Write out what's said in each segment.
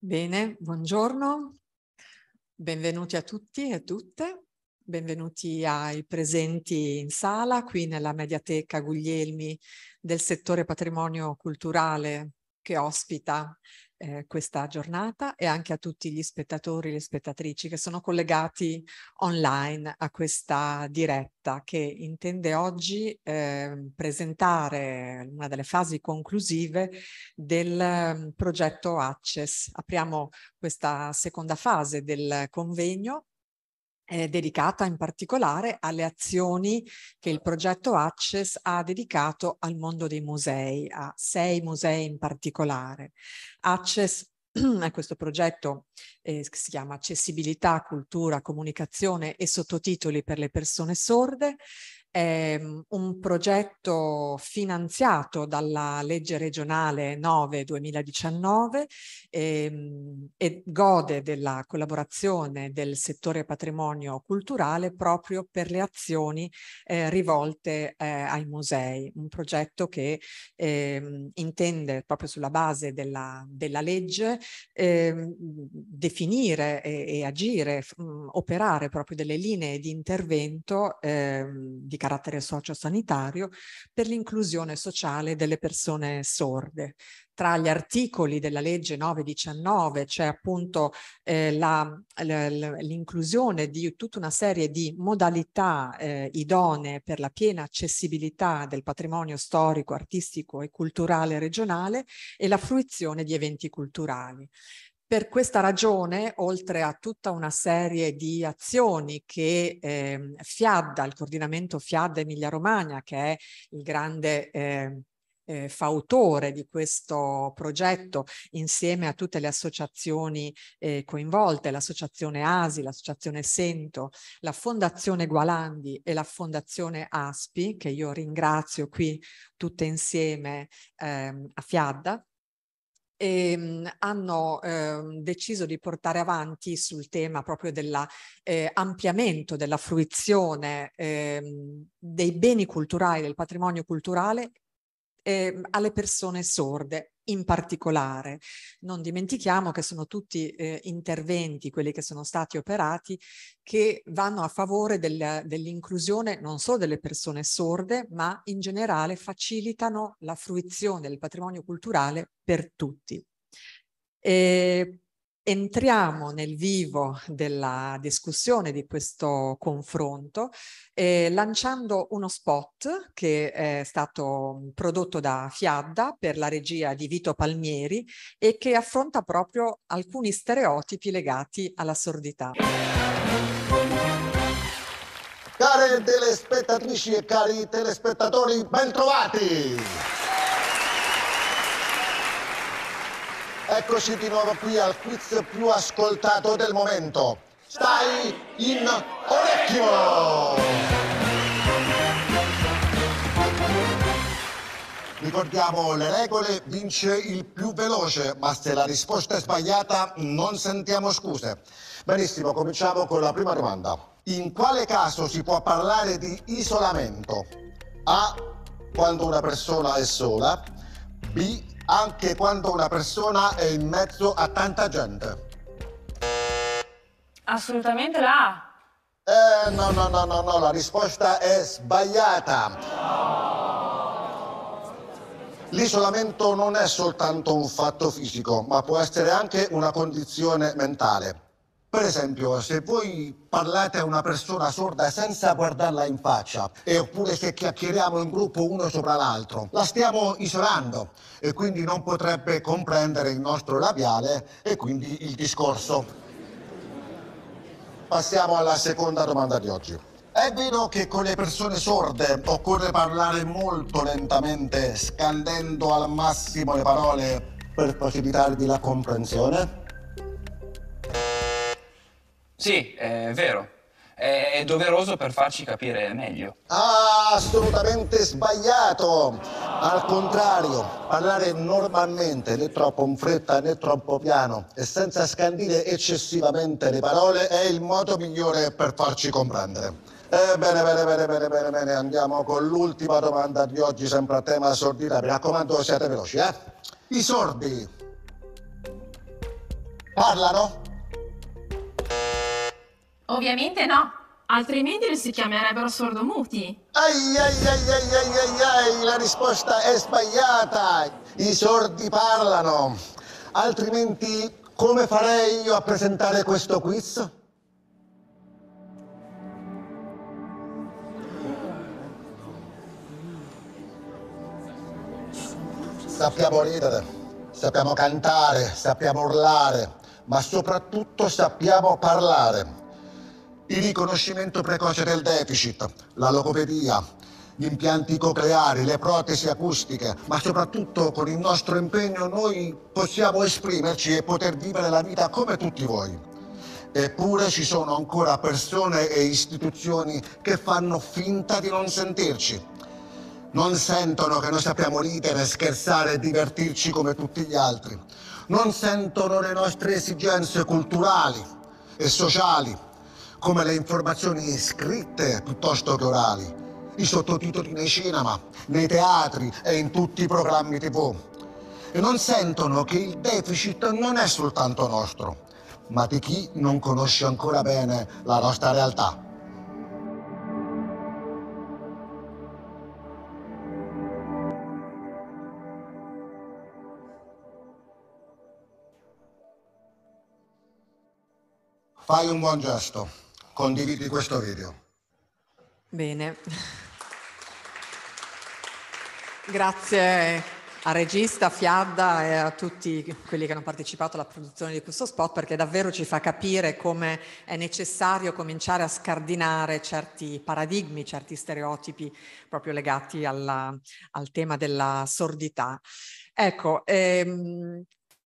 Bene, buongiorno, benvenuti a tutti e a tutte, benvenuti ai presenti in sala qui nella Mediateca Guglielmi del settore patrimonio culturale che ospita eh, questa giornata e anche a tutti gli spettatori e le spettatrici che sono collegati online a questa diretta che intende oggi eh, presentare una delle fasi conclusive del mm, progetto Access. Apriamo questa seconda fase del convegno eh, dedicata in particolare alle azioni che il progetto Access ha dedicato al mondo dei musei, a sei musei in particolare. Access è questo progetto eh, che si chiama Accessibilità, Cultura, Comunicazione e Sottotitoli per le persone sorde, è ehm, un progetto finanziato dalla legge regionale 9 2019 e, e gode della collaborazione del settore patrimonio culturale proprio per le azioni eh, rivolte eh, ai musei, un progetto che eh, intende proprio sulla base della, della legge ehm, definire e, e agire, mh, operare proprio delle linee di intervento ehm, di carattere carattere sociosanitario per l'inclusione sociale delle persone sorde. Tra gli articoli della legge 919 c'è appunto eh, l'inclusione di tutta una serie di modalità eh, idonee per la piena accessibilità del patrimonio storico, artistico e culturale regionale e la fruizione di eventi culturali. Per questa ragione, oltre a tutta una serie di azioni che eh, FIAD, il coordinamento FIAD Emilia Romagna, che è il grande eh, eh, fautore di questo progetto insieme a tutte le associazioni eh, coinvolte, l'associazione ASI, l'associazione Sento, la fondazione Gualandi e la fondazione ASPI, che io ringrazio qui tutte insieme ehm, a Fiadda, e ehm, hanno ehm, deciso di portare avanti sul tema proprio dell'ampliamento eh, della fruizione ehm, dei beni culturali, del patrimonio culturale, eh, alle persone sorde in particolare. Non dimentichiamo che sono tutti eh, interventi, quelli che sono stati operati, che vanno a favore del, dell'inclusione non solo delle persone sorde, ma in generale facilitano la fruizione del patrimonio culturale per tutti. E entriamo nel vivo della discussione di questo confronto eh, lanciando uno spot che è stato mm, prodotto da Fiadda per la regia di Vito Palmieri e che affronta proprio alcuni stereotipi legati alla sordità. Care telespettatrici e cari telespettatori, ben trovati! Eccoci di nuovo qui al quiz più ascoltato del momento. Stai in orecchio! Ricordiamo le regole, vince il più veloce, ma se la risposta è sbagliata non sentiamo scuse. Benissimo, cominciamo con la prima domanda. In quale caso si può parlare di isolamento? A. Quando una persona è sola. B anche quando una persona è in mezzo a tanta gente? Assolutamente la Eh, no, no, no, no, no, la risposta è sbagliata. L'isolamento non è soltanto un fatto fisico, ma può essere anche una condizione mentale. Per esempio, se voi parlate a una persona sorda senza guardarla in faccia, e oppure se chiacchieriamo in gruppo uno sopra l'altro, la stiamo isolando e quindi non potrebbe comprendere il nostro labiale e quindi il discorso. Passiamo alla seconda domanda di oggi. È vero che con le persone sorde occorre parlare molto lentamente, scandendo al massimo le parole per facilitarvi la comprensione? Sì, è vero. È doveroso per farci capire meglio. Ah, assolutamente sbagliato! Al contrario, parlare normalmente, né troppo in fretta né troppo piano e senza scandire eccessivamente le parole è il modo migliore per farci comprendere. Ebbene, eh, bene, bene, bene, bene, bene, bene, andiamo con l'ultima domanda di oggi, sempre a tema sordità. Mi raccomando, siate veloci, eh? I sordi parlano? Ovviamente no, altrimenti non si chiamerebbero sordomuti. Ai ai ai ai ai ai ai, la risposta è sbagliata. I sordi parlano. Altrimenti come farei io a presentare questo quiz? Sappiamo ridere, sappiamo cantare, sappiamo urlare, ma soprattutto sappiamo parlare il riconoscimento precoce del deficit, la logopedia, gli impianti cocleari, le protesi acustiche, ma soprattutto con il nostro impegno noi possiamo esprimerci e poter vivere la vita come tutti voi. Eppure ci sono ancora persone e istituzioni che fanno finta di non sentirci. Non sentono che noi sappiamo ridere, scherzare e divertirci come tutti gli altri. Non sentono le nostre esigenze culturali e sociali come le informazioni scritte piuttosto che orali, i sottotitoli nei cinema, nei teatri e in tutti i programmi tv. E non sentono che il deficit non è soltanto nostro, ma di chi non conosce ancora bene la nostra realtà. Fai un buon gesto condividi questo video. Bene. Grazie a regista Fiadda e a tutti quelli che hanno partecipato alla produzione di questo spot perché davvero ci fa capire come è necessario cominciare a scardinare certi paradigmi, certi stereotipi proprio legati alla, al tema della sordità. Ecco, ehm,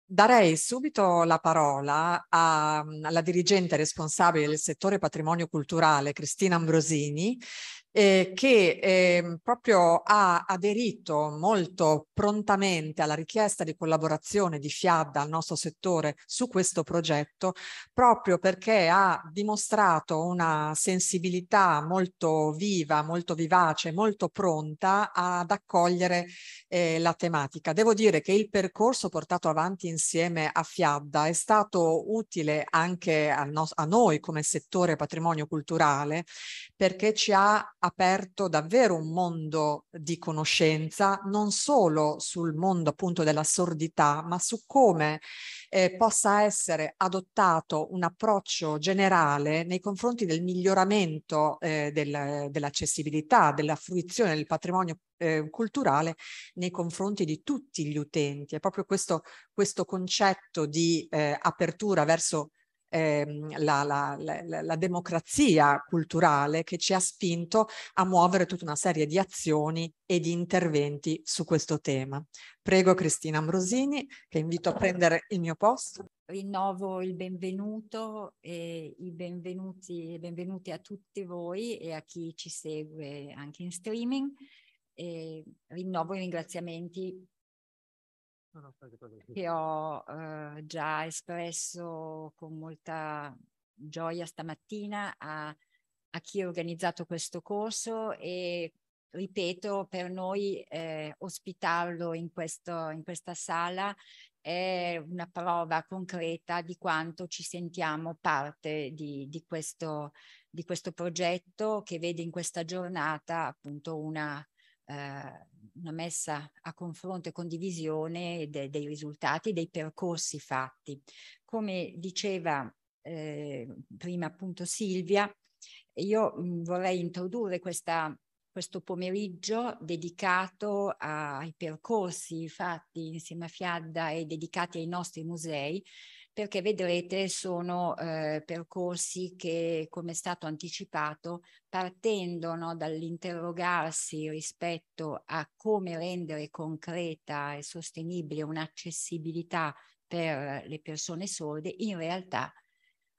Darei subito la parola a, alla dirigente responsabile del settore patrimonio culturale Cristina Ambrosini eh, che eh, proprio ha aderito molto prontamente alla richiesta di collaborazione di Fiadda al nostro settore su questo progetto, proprio perché ha dimostrato una sensibilità molto viva, molto vivace, molto pronta ad accogliere eh, la tematica. Devo dire che il percorso portato avanti insieme a Fiadda è stato utile anche a, no a noi come settore patrimonio culturale perché ci ha aperto davvero un mondo di conoscenza, non solo sul mondo appunto della sordità, ma su come eh, possa essere adottato un approccio generale nei confronti del miglioramento eh, del, dell'accessibilità, della fruizione del patrimonio eh, culturale nei confronti di tutti gli utenti. È proprio questo, questo concetto di eh, apertura verso ehm, la, la, la, la, democrazia culturale che ci ha spinto a muovere tutta una serie di azioni e di interventi su questo tema. Prego Cristina Ambrosini, che invito a prendere il mio posto. Rinnovo il benvenuto e i benvenuti, benvenuti a tutti voi e a chi ci segue anche in streaming. E rinnovo i ringraziamenti che ho eh, già espresso con molta gioia stamattina a, a, chi ha organizzato questo corso e ripeto, per noi eh, ospitarlo in, questo, in questa sala è una prova concreta di quanto ci sentiamo parte di, di, questo, di questo progetto che vede in questa giornata appunto una... Eh, una messa a confronto e condivisione de, dei risultati, dei percorsi fatti. Come diceva eh, prima appunto Silvia, io vorrei introdurre questa, questo pomeriggio dedicato ai percorsi fatti insieme a Fiadda e dedicati ai nostri musei, perché vedrete sono eh, percorsi che, come è stato anticipato, partendono dall'interrogarsi rispetto a come rendere concreta e sostenibile un'accessibilità per le persone sorde, in realtà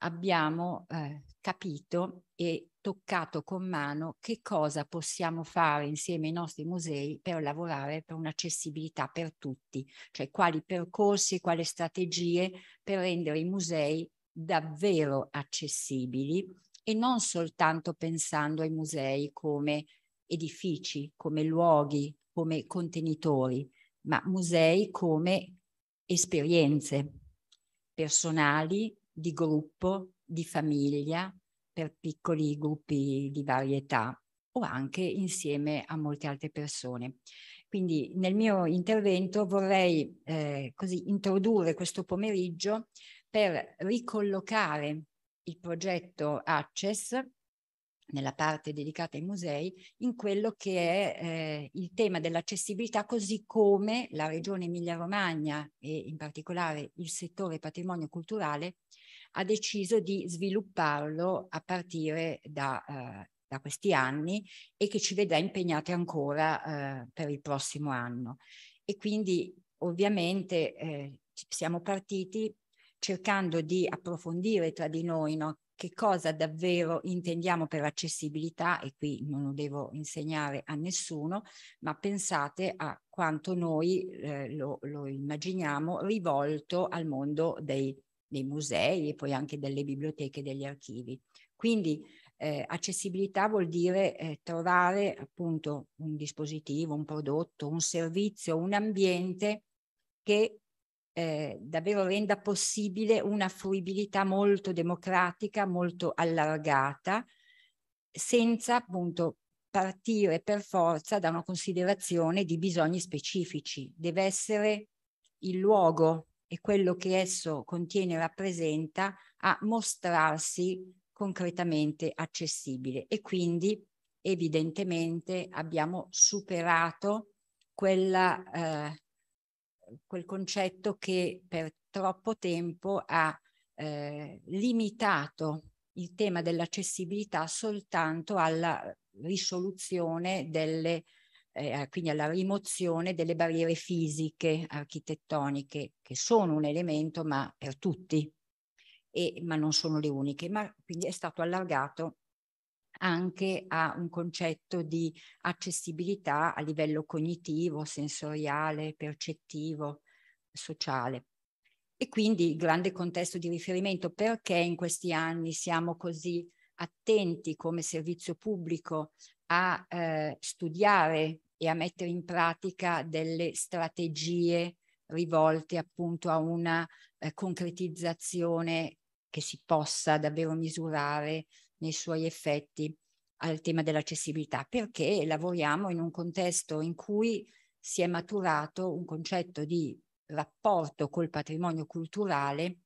abbiamo eh, capito e toccato con mano che cosa possiamo fare insieme ai nostri musei per lavorare per un'accessibilità per tutti, cioè quali percorsi, quali strategie per rendere i musei davvero accessibili e non soltanto pensando ai musei come edifici, come luoghi, come contenitori, ma musei come esperienze personali, di gruppo, di famiglia, per piccoli gruppi di varietà o anche insieme a molte altre persone. Quindi nel mio intervento vorrei eh, così introdurre questo pomeriggio per ricollocare il progetto Access nella parte dedicata ai musei, in quello che è eh, il tema dell'accessibilità, così come la regione Emilia-Romagna e in particolare il settore patrimonio culturale ha deciso di svilupparlo a partire da, eh, da questi anni e che ci vedrà impegnati ancora eh, per il prossimo anno. E quindi ovviamente eh, siamo partiti cercando di approfondire tra di noi no? che cosa davvero intendiamo per accessibilità e qui non lo devo insegnare a nessuno, ma pensate a quanto noi eh, lo, lo, immaginiamo rivolto al mondo dei dei musei e poi anche delle biblioteche e degli archivi. Quindi eh, accessibilità vuol dire eh, trovare appunto un dispositivo, un prodotto, un servizio, un ambiente che eh, davvero renda possibile una fruibilità molto democratica, molto allargata, senza appunto partire per forza da una considerazione di bisogni specifici. Deve essere il luogo e quello che esso contiene e rappresenta a mostrarsi concretamente accessibile e quindi evidentemente abbiamo superato quella, eh, quel concetto che per troppo tempo ha eh, limitato il tema dell'accessibilità soltanto alla risoluzione delle eh, quindi alla rimozione delle barriere fisiche, architettoniche, che sono un elemento ma per tutti, e, ma non sono le uniche, ma quindi è stato allargato anche a un concetto di accessibilità a livello cognitivo, sensoriale, percettivo, sociale. E quindi il grande contesto di riferimento perché in questi anni siamo così attenti come servizio pubblico a eh, studiare e a mettere in pratica delle strategie rivolte appunto a una eh, concretizzazione che si possa davvero misurare nei suoi effetti al tema dell'accessibilità, perché lavoriamo in un contesto in cui si è maturato un concetto di rapporto col patrimonio culturale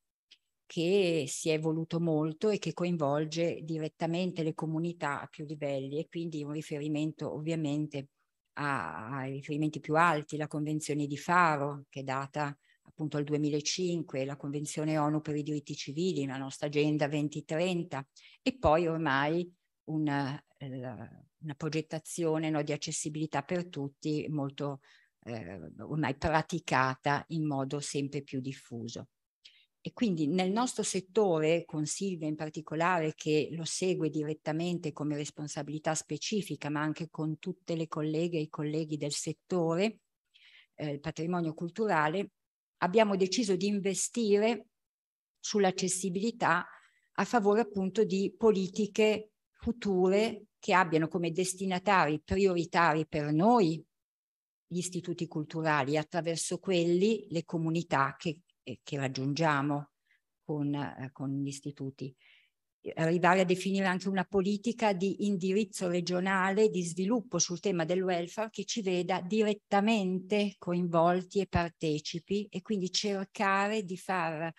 che si è evoluto molto e che coinvolge direttamente le comunità a più livelli e quindi un riferimento ovviamente a, ai riferimenti più alti, la Convenzione di Faro che è data appunto al 2005, la Convenzione ONU per i diritti civili, la nostra Agenda 2030 e poi ormai una, eh, una progettazione no, di accessibilità per tutti molto eh, ormai praticata in modo sempre più diffuso. E quindi nel nostro settore, con Silvia in particolare, che lo segue direttamente come responsabilità specifica, ma anche con tutte le colleghe e i colleghi del settore, eh, il patrimonio culturale, abbiamo deciso di investire sull'accessibilità a favore appunto di politiche future che abbiano come destinatari prioritari per noi gli istituti culturali, attraverso quelli le comunità che che raggiungiamo con, eh, con gli istituti. Arrivare a definire anche una politica di indirizzo regionale di sviluppo sul tema del welfare che ci veda direttamente coinvolti e partecipi e quindi cercare di far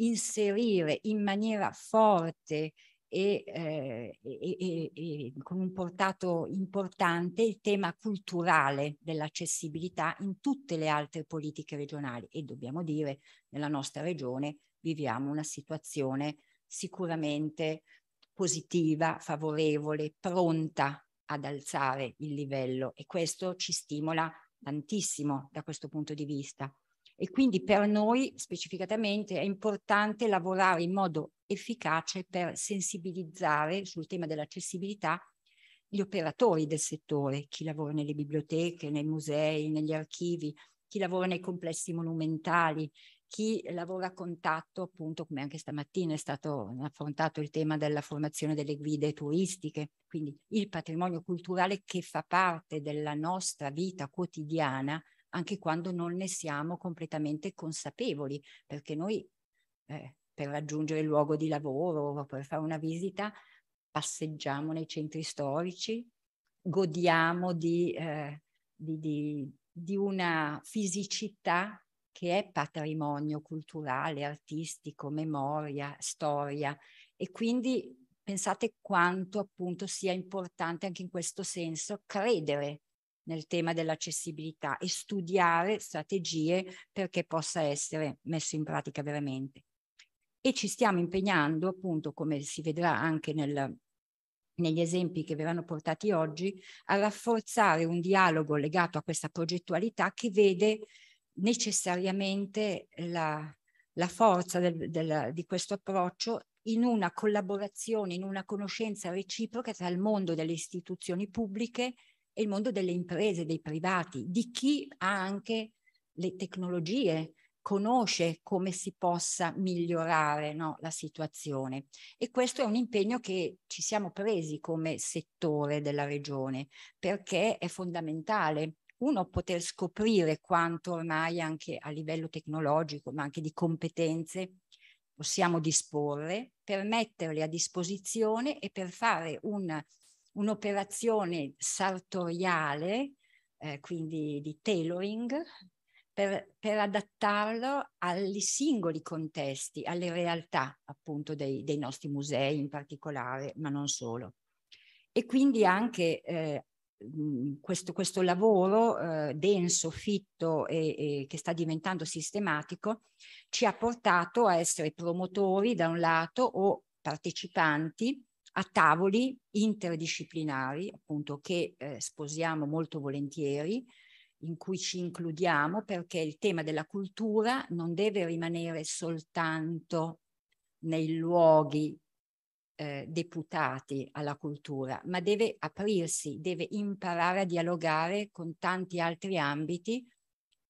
inserire in maniera forte e, eh, e, e, con un portato importante il tema culturale dell'accessibilità in tutte le altre politiche regionali e dobbiamo dire nella nostra regione viviamo una situazione sicuramente positiva, favorevole, pronta ad alzare il livello e questo ci stimola tantissimo da questo punto di vista e quindi per noi specificatamente è importante lavorare in modo efficace per sensibilizzare sul tema dell'accessibilità gli operatori del settore, chi lavora nelle biblioteche, nei musei, negli archivi, chi lavora nei complessi monumentali, chi lavora a contatto, appunto, come anche stamattina è stato affrontato il tema della formazione delle guide turistiche, quindi il patrimonio culturale che fa parte della nostra vita quotidiana anche quando non ne siamo completamente consapevoli, perché noi eh, per raggiungere il luogo di lavoro, o per fare una visita, passeggiamo nei centri storici, godiamo di, eh, di, di, di una fisicità che è patrimonio culturale, artistico, memoria, storia e quindi pensate quanto appunto sia importante anche in questo senso credere nel tema dell'accessibilità e studiare strategie perché possa essere messo in pratica veramente. E ci stiamo impegnando, appunto, come si vedrà anche nel, negli esempi che verranno portati oggi, a rafforzare un dialogo legato a questa progettualità che vede necessariamente la, la forza del, del, di questo approccio in una collaborazione, in una conoscenza reciproca tra il mondo delle istituzioni pubbliche è il mondo delle imprese, dei privati, di chi ha anche le tecnologie, conosce come si possa migliorare no, la situazione e questo è un impegno che ci siamo presi come settore della regione perché è fondamentale uno poter scoprire quanto ormai anche a livello tecnologico ma anche di competenze possiamo disporre per metterle a disposizione e per fare un un'operazione sartoriale, eh, quindi di tailoring, per, per, adattarlo ai singoli contesti, alle realtà appunto dei, dei, nostri musei in particolare, ma non solo. E quindi anche eh, questo, questo, lavoro eh, denso, fitto e, e, che sta diventando sistematico ci ha portato a essere promotori da un lato o partecipanti a tavoli interdisciplinari, appunto, che eh, sposiamo molto volentieri, in cui ci includiamo perché il tema della cultura non deve rimanere soltanto nei luoghi eh, deputati alla cultura, ma deve aprirsi, deve imparare a dialogare con tanti altri ambiti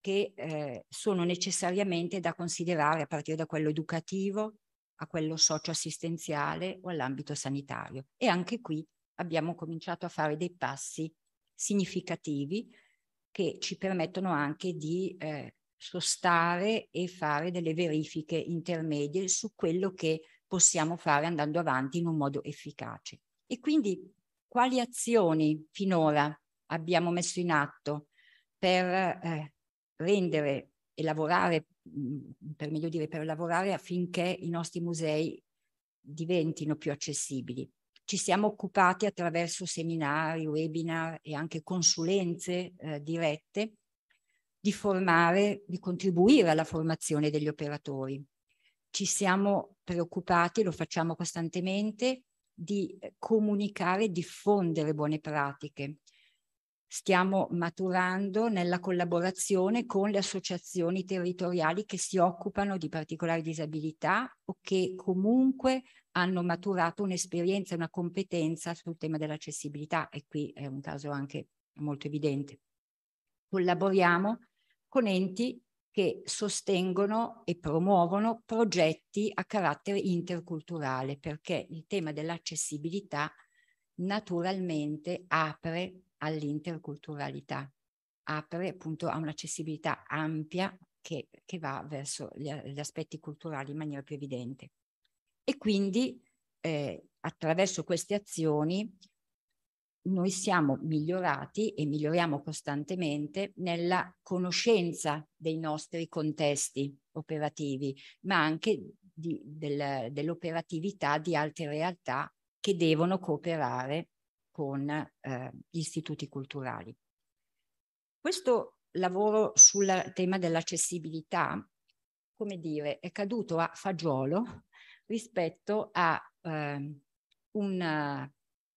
che eh, sono necessariamente da considerare a partire da quello educativo, a quello socioassistenziale o all'ambito sanitario. E anche qui abbiamo cominciato a fare dei passi significativi che ci permettono anche di eh, sostare e fare delle verifiche intermedie su quello che possiamo fare andando avanti in un modo efficace. E quindi quali azioni finora abbiamo messo in atto per eh, rendere e lavorare per meglio dire, per lavorare affinché i nostri musei diventino più accessibili. Ci siamo occupati attraverso seminari, webinar e anche consulenze eh, dirette di formare, di contribuire alla formazione degli operatori. Ci siamo preoccupati, lo facciamo costantemente, di eh, comunicare e diffondere buone pratiche stiamo maturando nella collaborazione con le associazioni territoriali che si occupano di particolari disabilità o che comunque hanno maturato un'esperienza, una competenza sul tema dell'accessibilità e qui è un caso anche molto evidente. Collaboriamo con enti che sostengono e promuovono progetti a carattere interculturale perché il tema dell'accessibilità naturalmente apre all'interculturalità, apre appunto a un'accessibilità ampia che, che va verso gli, gli, aspetti culturali in maniera più evidente. E quindi eh, attraverso queste azioni noi siamo migliorati e miglioriamo costantemente nella conoscenza dei nostri contesti operativi, ma anche del, dell'operatività di altre realtà che devono cooperare con eh, gli istituti culturali. Questo lavoro sul tema dell'accessibilità, come dire, è caduto a fagiolo rispetto a eh, un,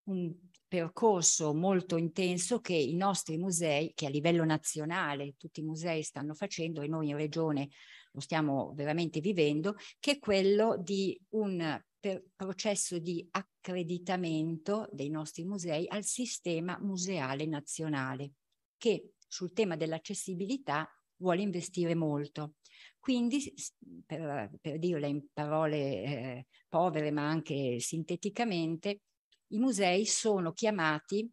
un percorso molto intenso che i nostri musei, che a livello nazionale tutti i musei stanno facendo e noi in regione lo stiamo veramente vivendo, che è quello di un per processo di accreditamento dei nostri musei al sistema museale nazionale, che sul tema dell'accessibilità vuole investire molto. Quindi, per, per dirla in parole eh, povere ma anche sinteticamente, i musei sono chiamati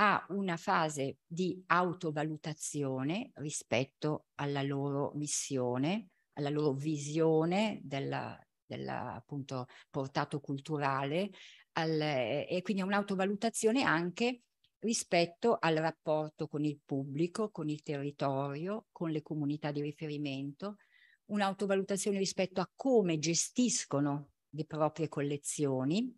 a una fase di autovalutazione rispetto alla loro missione, alla loro visione della, del appunto, portato culturale al, e quindi un'autovalutazione anche rispetto al rapporto con il pubblico, con il territorio, con le comunità di riferimento, un'autovalutazione rispetto a come gestiscono le proprie collezioni,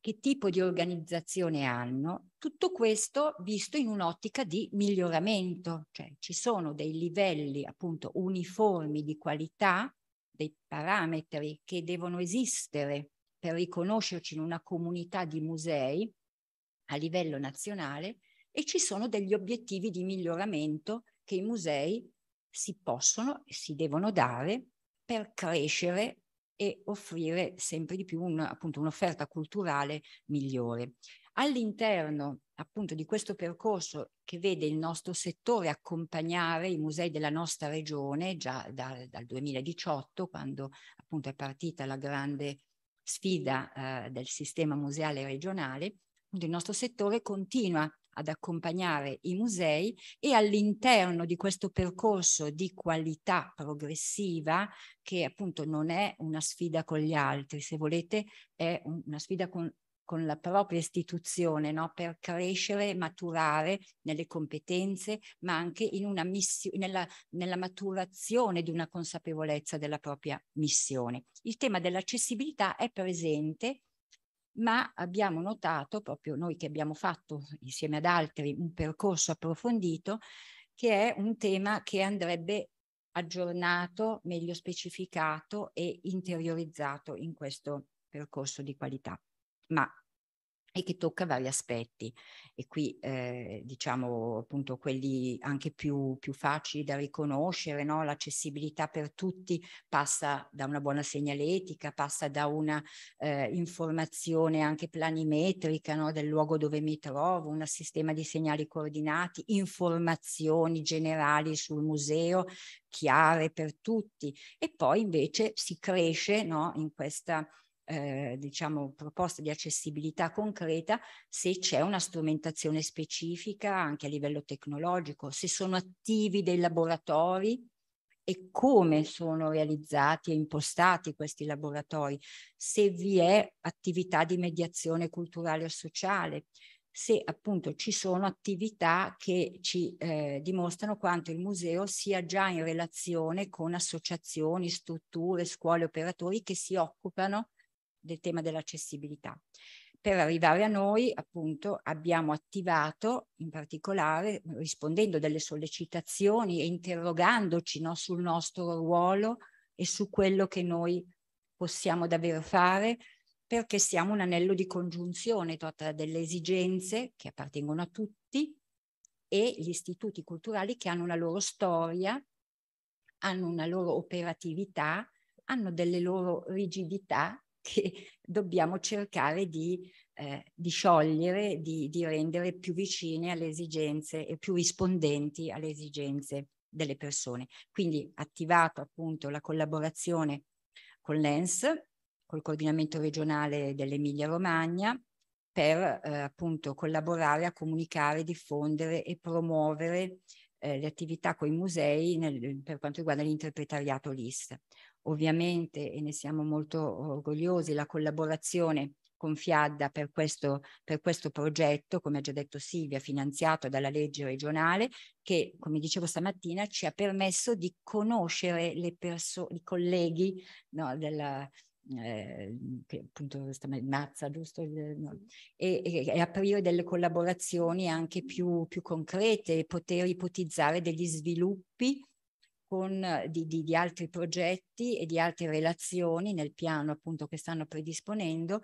che tipo di organizzazione hanno, tutto questo visto in un'ottica di miglioramento, cioè ci sono dei livelli appunto uniformi di qualità dei parametri che devono esistere per riconoscerci in una comunità di musei a livello nazionale e ci sono degli obiettivi di miglioramento che i musei si possono e si devono dare per crescere e offrire sempre di più un, appunto, un'offerta culturale migliore. All'interno appunto di questo percorso che vede il nostro settore accompagnare i musei della nostra regione già da, dal 2018, quando appunto è partita la grande sfida eh, del sistema museale regionale, il nostro settore continua ad accompagnare i musei e all'interno di questo percorso di qualità progressiva che appunto non è una sfida con gli altri, se volete è un, una sfida con con la propria istituzione no? per crescere, e maturare nelle competenze, ma anche missione, nella, nella maturazione di una consapevolezza della propria missione. Il tema dell'accessibilità è presente ma abbiamo notato, proprio noi che abbiamo fatto insieme ad altri un percorso approfondito, che è un tema che andrebbe aggiornato, meglio specificato e interiorizzato in questo percorso di qualità. Ma e che tocca vari aspetti e qui eh, diciamo appunto quelli anche più, più facili da riconoscere, no? l'accessibilità per tutti passa da una buona segnaletica, passa da una eh, informazione anche planimetrica no? del luogo dove mi trovo, un sistema di segnali coordinati, informazioni generali sul museo chiare per tutti e poi invece si cresce no? in questa eh, diciamo, proposta di accessibilità concreta se c'è una strumentazione specifica anche a livello tecnologico, se sono attivi dei laboratori e come sono realizzati e impostati questi laboratori, se vi è attività di mediazione culturale o sociale, se appunto ci sono attività che ci eh, dimostrano quanto il museo sia già in relazione con associazioni, strutture, scuole, operatori che si occupano del tema dell'accessibilità. Per arrivare a noi, appunto, abbiamo attivato, in particolare, rispondendo a delle sollecitazioni e interrogandoci no, sul nostro ruolo e su quello che noi possiamo davvero fare, perché siamo un anello di congiunzione tra delle esigenze che appartengono a tutti e gli istituti culturali che hanno una loro storia, hanno una loro operatività, hanno delle loro rigidità che dobbiamo cercare di, eh, di sciogliere, di, di, rendere più vicine alle esigenze e più rispondenti alle esigenze delle persone. Quindi attivato appunto la collaborazione con l'ENS, col coordinamento regionale dell'Emilia Romagna, per eh, appunto collaborare a comunicare, diffondere e promuovere eh, le attività con i musei nel, per quanto riguarda l'interpretariato LIS ovviamente, e ne siamo molto orgogliosi, la collaborazione con Fiadda per questo, per questo progetto, come ha già detto Silvia, finanziato dalla legge regionale, che, come dicevo stamattina, ci ha permesso di conoscere le i colleghi no, della, eh, che appunto Mazza, giusto? No. E, e, aprire delle collaborazioni anche più, più concrete, poter ipotizzare degli sviluppi con, eh, di, di, di, altri progetti e di altre relazioni nel piano appunto che stanno predisponendo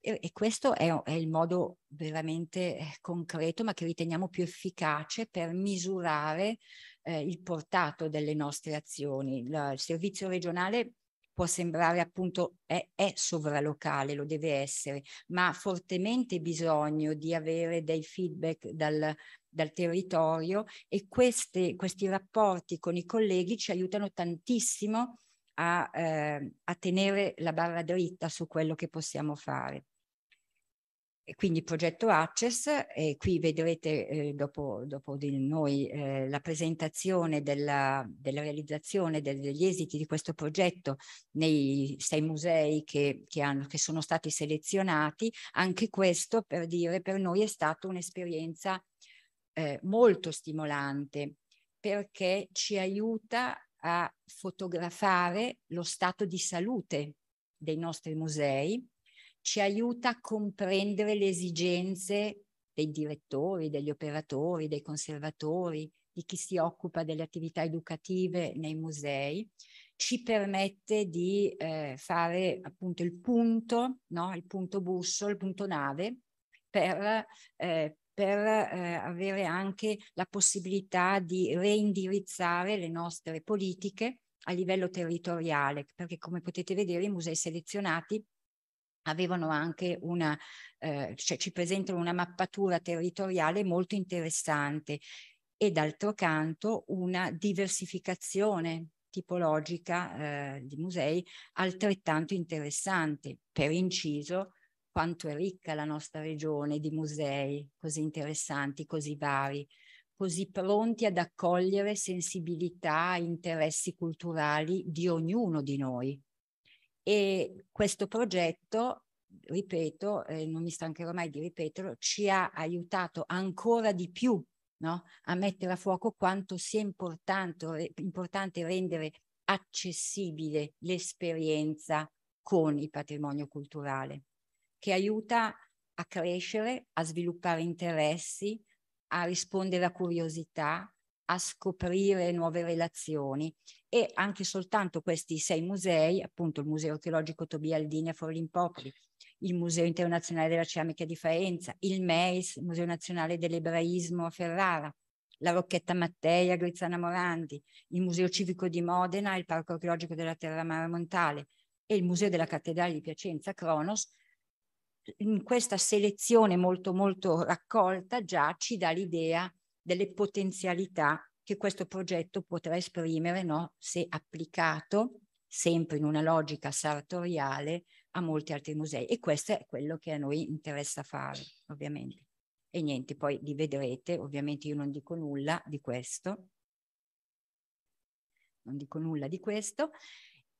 e, e questo è, è, il modo veramente eh, concreto ma che riteniamo più efficace per misurare eh, il portato delle nostre azioni. La, il servizio regionale può sembrare appunto è, è, sovralocale, lo deve essere, ma ha fortemente bisogno di avere dei feedback dal, dal territorio e queste, questi rapporti con i colleghi ci aiutano tantissimo a, eh, a tenere la barra dritta su quello che possiamo fare. E quindi progetto Access, e qui vedrete eh, dopo, dopo, di noi eh, la presentazione della, della realizzazione del, degli esiti di questo progetto nei sei musei che, che, hanno, che sono stati selezionati. Anche questo, per dire, per noi è stata un'esperienza eh, molto stimolante perché ci aiuta a fotografare lo stato di salute dei nostri musei, ci aiuta a comprendere le esigenze dei direttori, degli operatori, dei conservatori, di chi si occupa delle attività educative nei musei, ci permette di eh, fare appunto il punto, no? il punto busso, il punto nave, per eh, per eh, avere anche la possibilità di reindirizzare le nostre politiche a livello territoriale, perché come potete vedere i musei selezionati avevano anche una, eh, cioè ci presentano una mappatura territoriale molto interessante e d'altro canto una diversificazione tipologica eh, di musei altrettanto interessante. Per inciso, quanto è ricca la nostra regione di musei così interessanti, così vari, così pronti ad accogliere sensibilità, interessi culturali di ognuno di noi. E questo progetto, ripeto, eh, non mi stancherò mai di ripeterlo, ci ha aiutato ancora di più no? a mettere a fuoco quanto sia importante, importante rendere accessibile l'esperienza con il patrimonio culturale che aiuta a crescere, a sviluppare interessi, a rispondere a curiosità, a scoprire nuove relazioni e anche soltanto questi sei musei, appunto il Museo Archeologico Tobia Aldini a Forlimpopoli, il Museo Internazionale della Ceramica di Faenza, il MEIS, il Museo Nazionale dell'Ebraismo a Ferrara, la Rocchetta Mattei a Grizzana Morandi, il Museo Civico di Modena, il Parco Archeologico della Terra Mare Montale e il Museo della Cattedrale di Piacenza Cronos in questa selezione molto molto raccolta già ci dà l'idea delle potenzialità che questo progetto potrà esprimere no? se applicato sempre in una logica sartoriale a molti altri musei e questo è quello che a noi interessa fare ovviamente e niente poi li vedrete ovviamente io non dico nulla di questo non dico nulla di questo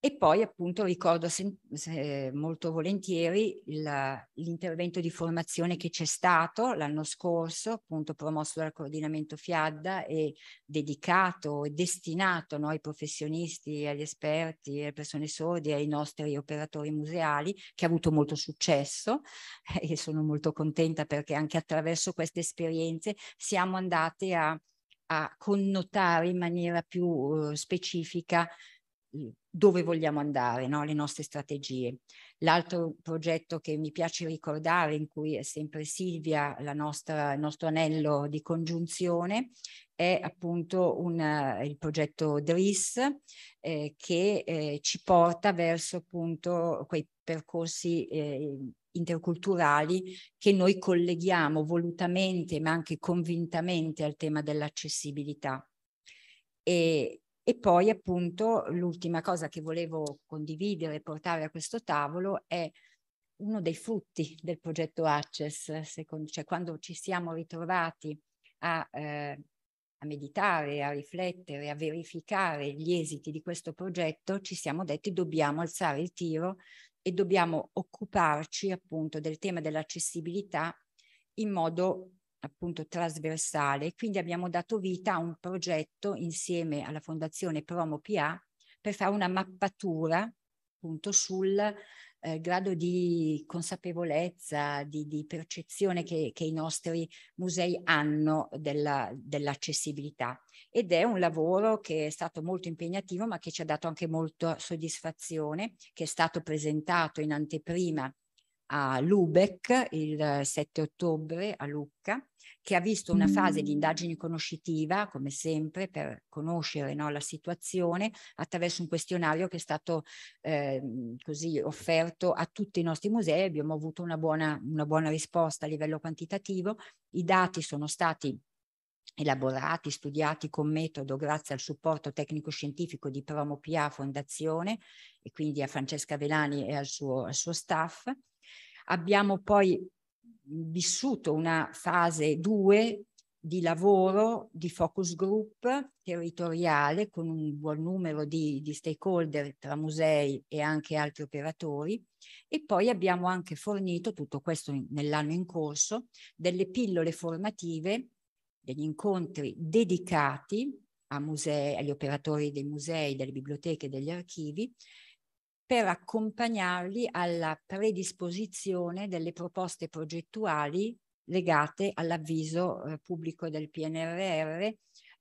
e poi appunto ricordo se, se, molto volentieri la, l'intervento di formazione che c'è stato l'anno scorso, appunto promosso dal coordinamento Fiadda e dedicato e destinato no, ai professionisti, agli esperti, alle persone sordi, ai nostri operatori museali, che ha avuto molto successo e sono molto contenta perché anche attraverso queste esperienze siamo andate a, a connotare in maniera più uh, specifica dove vogliamo andare, no? le nostre strategie. L'altro progetto che mi piace ricordare, in cui è sempre Silvia, nostra, il nostro anello di congiunzione, è appunto una, eh, il progetto DRIS eh, che eh, ci porta verso appunto quei percorsi eh, interculturali che noi colleghiamo volutamente ma anche convintamente al tema dell'accessibilità. E, e poi appunto l'ultima cosa che volevo condividere e portare a questo tavolo è uno dei frutti del progetto Access, secondo, cioè quando ci siamo ritrovati a, eh, a, meditare, a riflettere, a verificare gli esiti di questo progetto, ci siamo detti dobbiamo alzare il tiro e dobbiamo occuparci appunto del tema dell'accessibilità in modo appunto trasversale, quindi abbiamo dato vita a un progetto insieme alla Fondazione Promo PA per fare una mappatura appunto sul eh, grado di consapevolezza, di, di percezione che, che, i nostri musei hanno della, dell'accessibilità ed è un lavoro che è stato molto impegnativo ma che ci ha dato anche molta soddisfazione, che è stato presentato in anteprima a Lubeck il 7 ottobre a Lucca, che ha visto una fase di indagine conoscitiva, come sempre, per conoscere no, la situazione attraverso un questionario che è stato eh, così offerto a tutti i nostri musei. Abbiamo avuto una buona, una buona risposta a livello quantitativo. I dati sono stati elaborati, studiati con metodo grazie al supporto tecnico-scientifico di Promo PA Fondazione e quindi a Francesca Velani e al suo, al suo staff Abbiamo poi vissuto una fase 2 di lavoro, di focus group territoriale con un buon numero di, di, stakeholder tra musei e anche altri operatori e poi abbiamo anche fornito, tutto questo nell'anno in corso, delle pillole formative, degli incontri dedicati musei, agli operatori dei musei, delle biblioteche, degli archivi, per accompagnarli alla predisposizione delle proposte progettuali legate all'avviso eh, pubblico del PNRR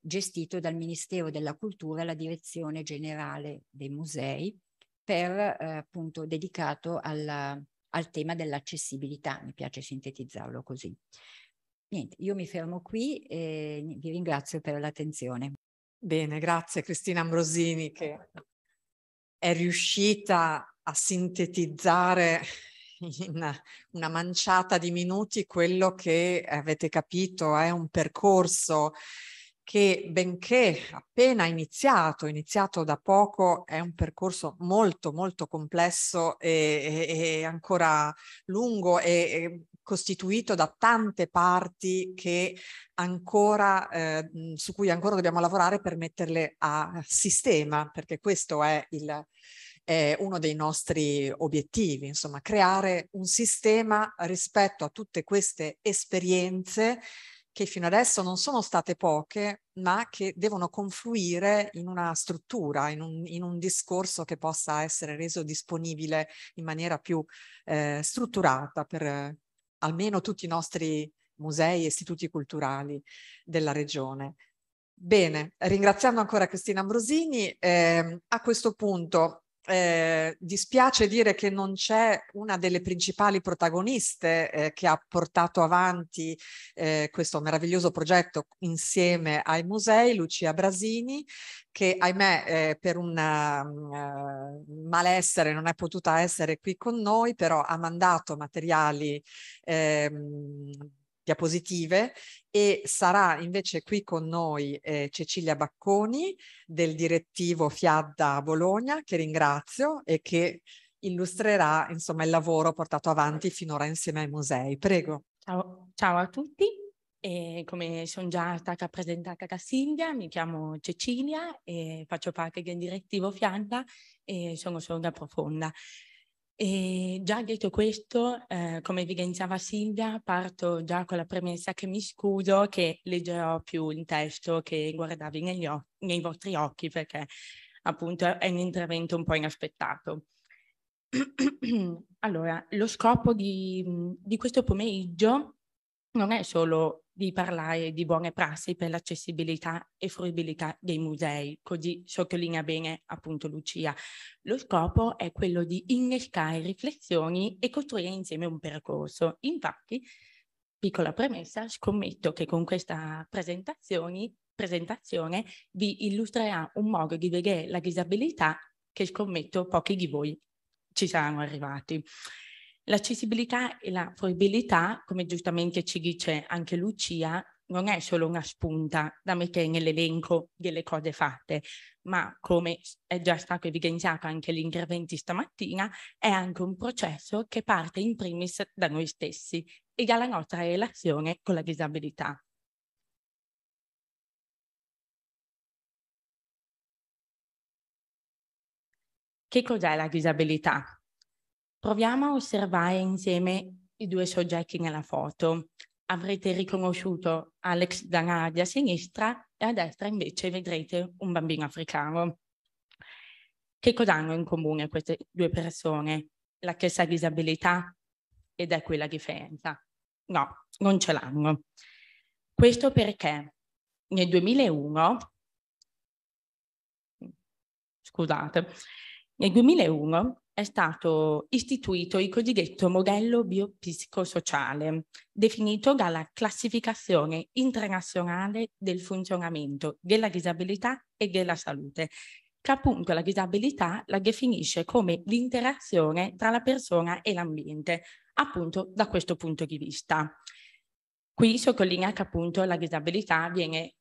gestito dal Ministero della Cultura e la Direzione Generale dei Musei per eh, appunto dedicato alla, al tema dell'accessibilità, mi piace sintetizzarlo così. Niente, io mi fermo qui e vi ringrazio per l'attenzione. Bene, grazie Cristina Ambrosini che è riuscita a sintetizzare in una manciata di minuti quello che avete capito è un percorso che benché appena iniziato, iniziato da poco, è un percorso molto molto complesso e, e, ancora lungo e, e, costituito da tante parti che ancora, eh, su cui ancora dobbiamo lavorare per metterle a sistema, perché questo è il, è uno dei nostri obiettivi, insomma, creare un sistema rispetto a tutte queste esperienze che fino adesso non sono state poche, ma che devono confluire in una struttura, in un, in un discorso che possa essere reso disponibile in maniera più eh, strutturata per eh, almeno tutti i nostri musei e istituti culturali della regione. Bene, ringraziando ancora Cristina Ambrosini, eh, a questo punto eh, dispiace dire che non c'è una delle principali protagoniste eh, che ha portato avanti eh, questo meraviglioso progetto insieme ai musei, Lucia Brasini, che ahimè eh, per un mm, eh, malessere non è potuta essere qui con noi, però ha mandato materiali ehm, diapositive e sarà invece qui con noi eh, Cecilia Bacconi del direttivo Fiadda Bologna che ringrazio e che illustrerà insomma il lavoro portato avanti finora insieme ai musei. Prego. Ciao, ciao a tutti. E come sono già stata presentata da Silvia, mi chiamo Cecilia e faccio parte del direttivo Fiadda e sono sorda profonda. E già detto questo, eh, come evidenziava Silvia, parto già con la premessa che mi scuso che leggerò più il testo che guardavi negli o- nei vostri occhi perché appunto è un intervento un po' inaspettato. allora, lo scopo di, di questo pomeriggio non è solo di parlare di buone prassi per l'accessibilità e fruibilità dei musei, così sottolinea bene appunto Lucia. Lo scopo è quello di innescare riflessioni e costruire insieme un percorso. Infatti, piccola premessa, scommetto che con questa presentazione vi illustrerà un modo di vedere la disabilità che scommetto pochi di voi ci saranno arrivati. L'accessibilità e la fruibilità, come giustamente ci dice anche Lucia, non è solo una spunta da mettere nell'elenco delle cose fatte, ma come è già stato evidenziato anche negli interventi stamattina, è anche un processo che parte in primis da noi stessi e dalla nostra relazione con la disabilità. Che cos'è la disabilità? Proviamo a osservare insieme i due soggetti nella foto. Avrete riconosciuto Alex Danadi a sinistra e a destra invece vedrete un bambino africano. Che cosa hanno in comune queste due persone? La stessa disabilità ed è quella differenza. No, non ce l'hanno. Questo perché nel 2001, scusate, nel 2001 è stato istituito il cosiddetto modello biopsicosociale, definito dalla classificazione internazionale del funzionamento della disabilità e della salute, che appunto la disabilità la definisce come l'interazione tra la persona e l'ambiente, appunto da questo punto di vista. Qui sottolinea che appunto la disabilità viene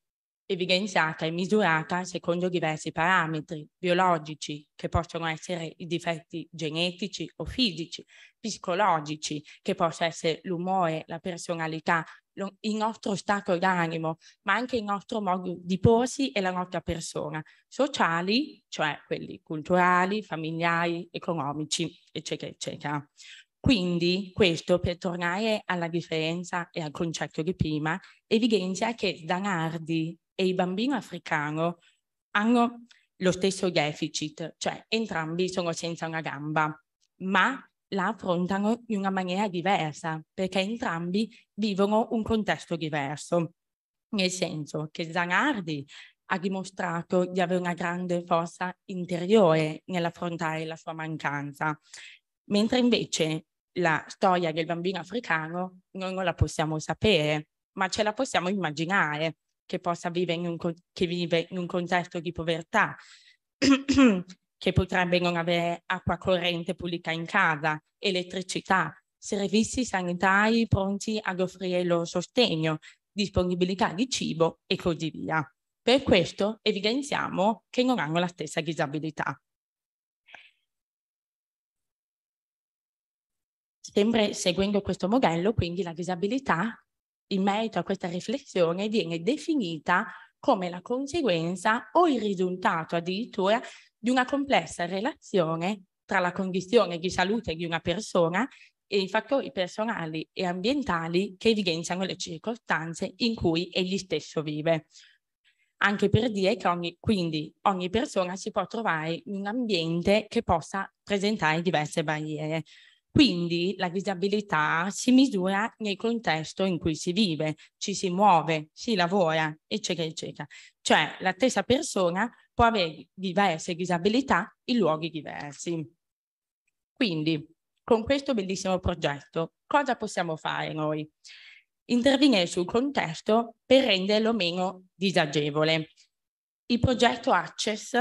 evidenziata e misurata secondo diversi parametri biologici, che possono essere i difetti genetici o fisici, psicologici, che possa essere l'umore, la personalità, lo, il nostro stato d'animo, ma anche il nostro modo di porsi e la nostra persona, sociali, cioè quelli culturali, familiari, economici, eccetera, eccetera. Quindi questo, per tornare alla differenza e al concetto di prima, evidenzia che Danardi e il bambino africano hanno lo stesso deficit, cioè entrambi sono senza una gamba, ma la affrontano in una maniera diversa, perché entrambi vivono un contesto diverso. Nel senso che Zanardi ha dimostrato di avere una grande forza interiore nell'affrontare la sua mancanza, mentre invece la storia del bambino africano noi non la possiamo sapere, ma ce la possiamo immaginare, che possa vivere in un, che vive in un contesto di povertà, che potrebbe non avere acqua corrente pulita in casa, elettricità, servizi sanitari pronti ad offrire il loro sostegno, disponibilità di cibo e così via. Per questo evidenziamo che non hanno la stessa disabilità. Sempre seguendo questo modello, quindi la disabilità in merito a questa riflessione viene definita come la conseguenza o il risultato addirittura di una complessa relazione tra la condizione di salute di una persona e i fattori personali e ambientali che evidenziano le circostanze in cui egli stesso vive. Anche per dire che ogni, quindi ogni persona si può trovare in un ambiente che possa presentare diverse barriere. Quindi la disabilità si misura nel contesto in cui si vive, ci si muove, si lavora, eccetera, eccetera. Cioè la stessa persona può avere diverse disabilità in luoghi diversi. Quindi con questo bellissimo progetto cosa possiamo fare noi? Intervenire sul contesto per renderlo meno disagevole. Il progetto Access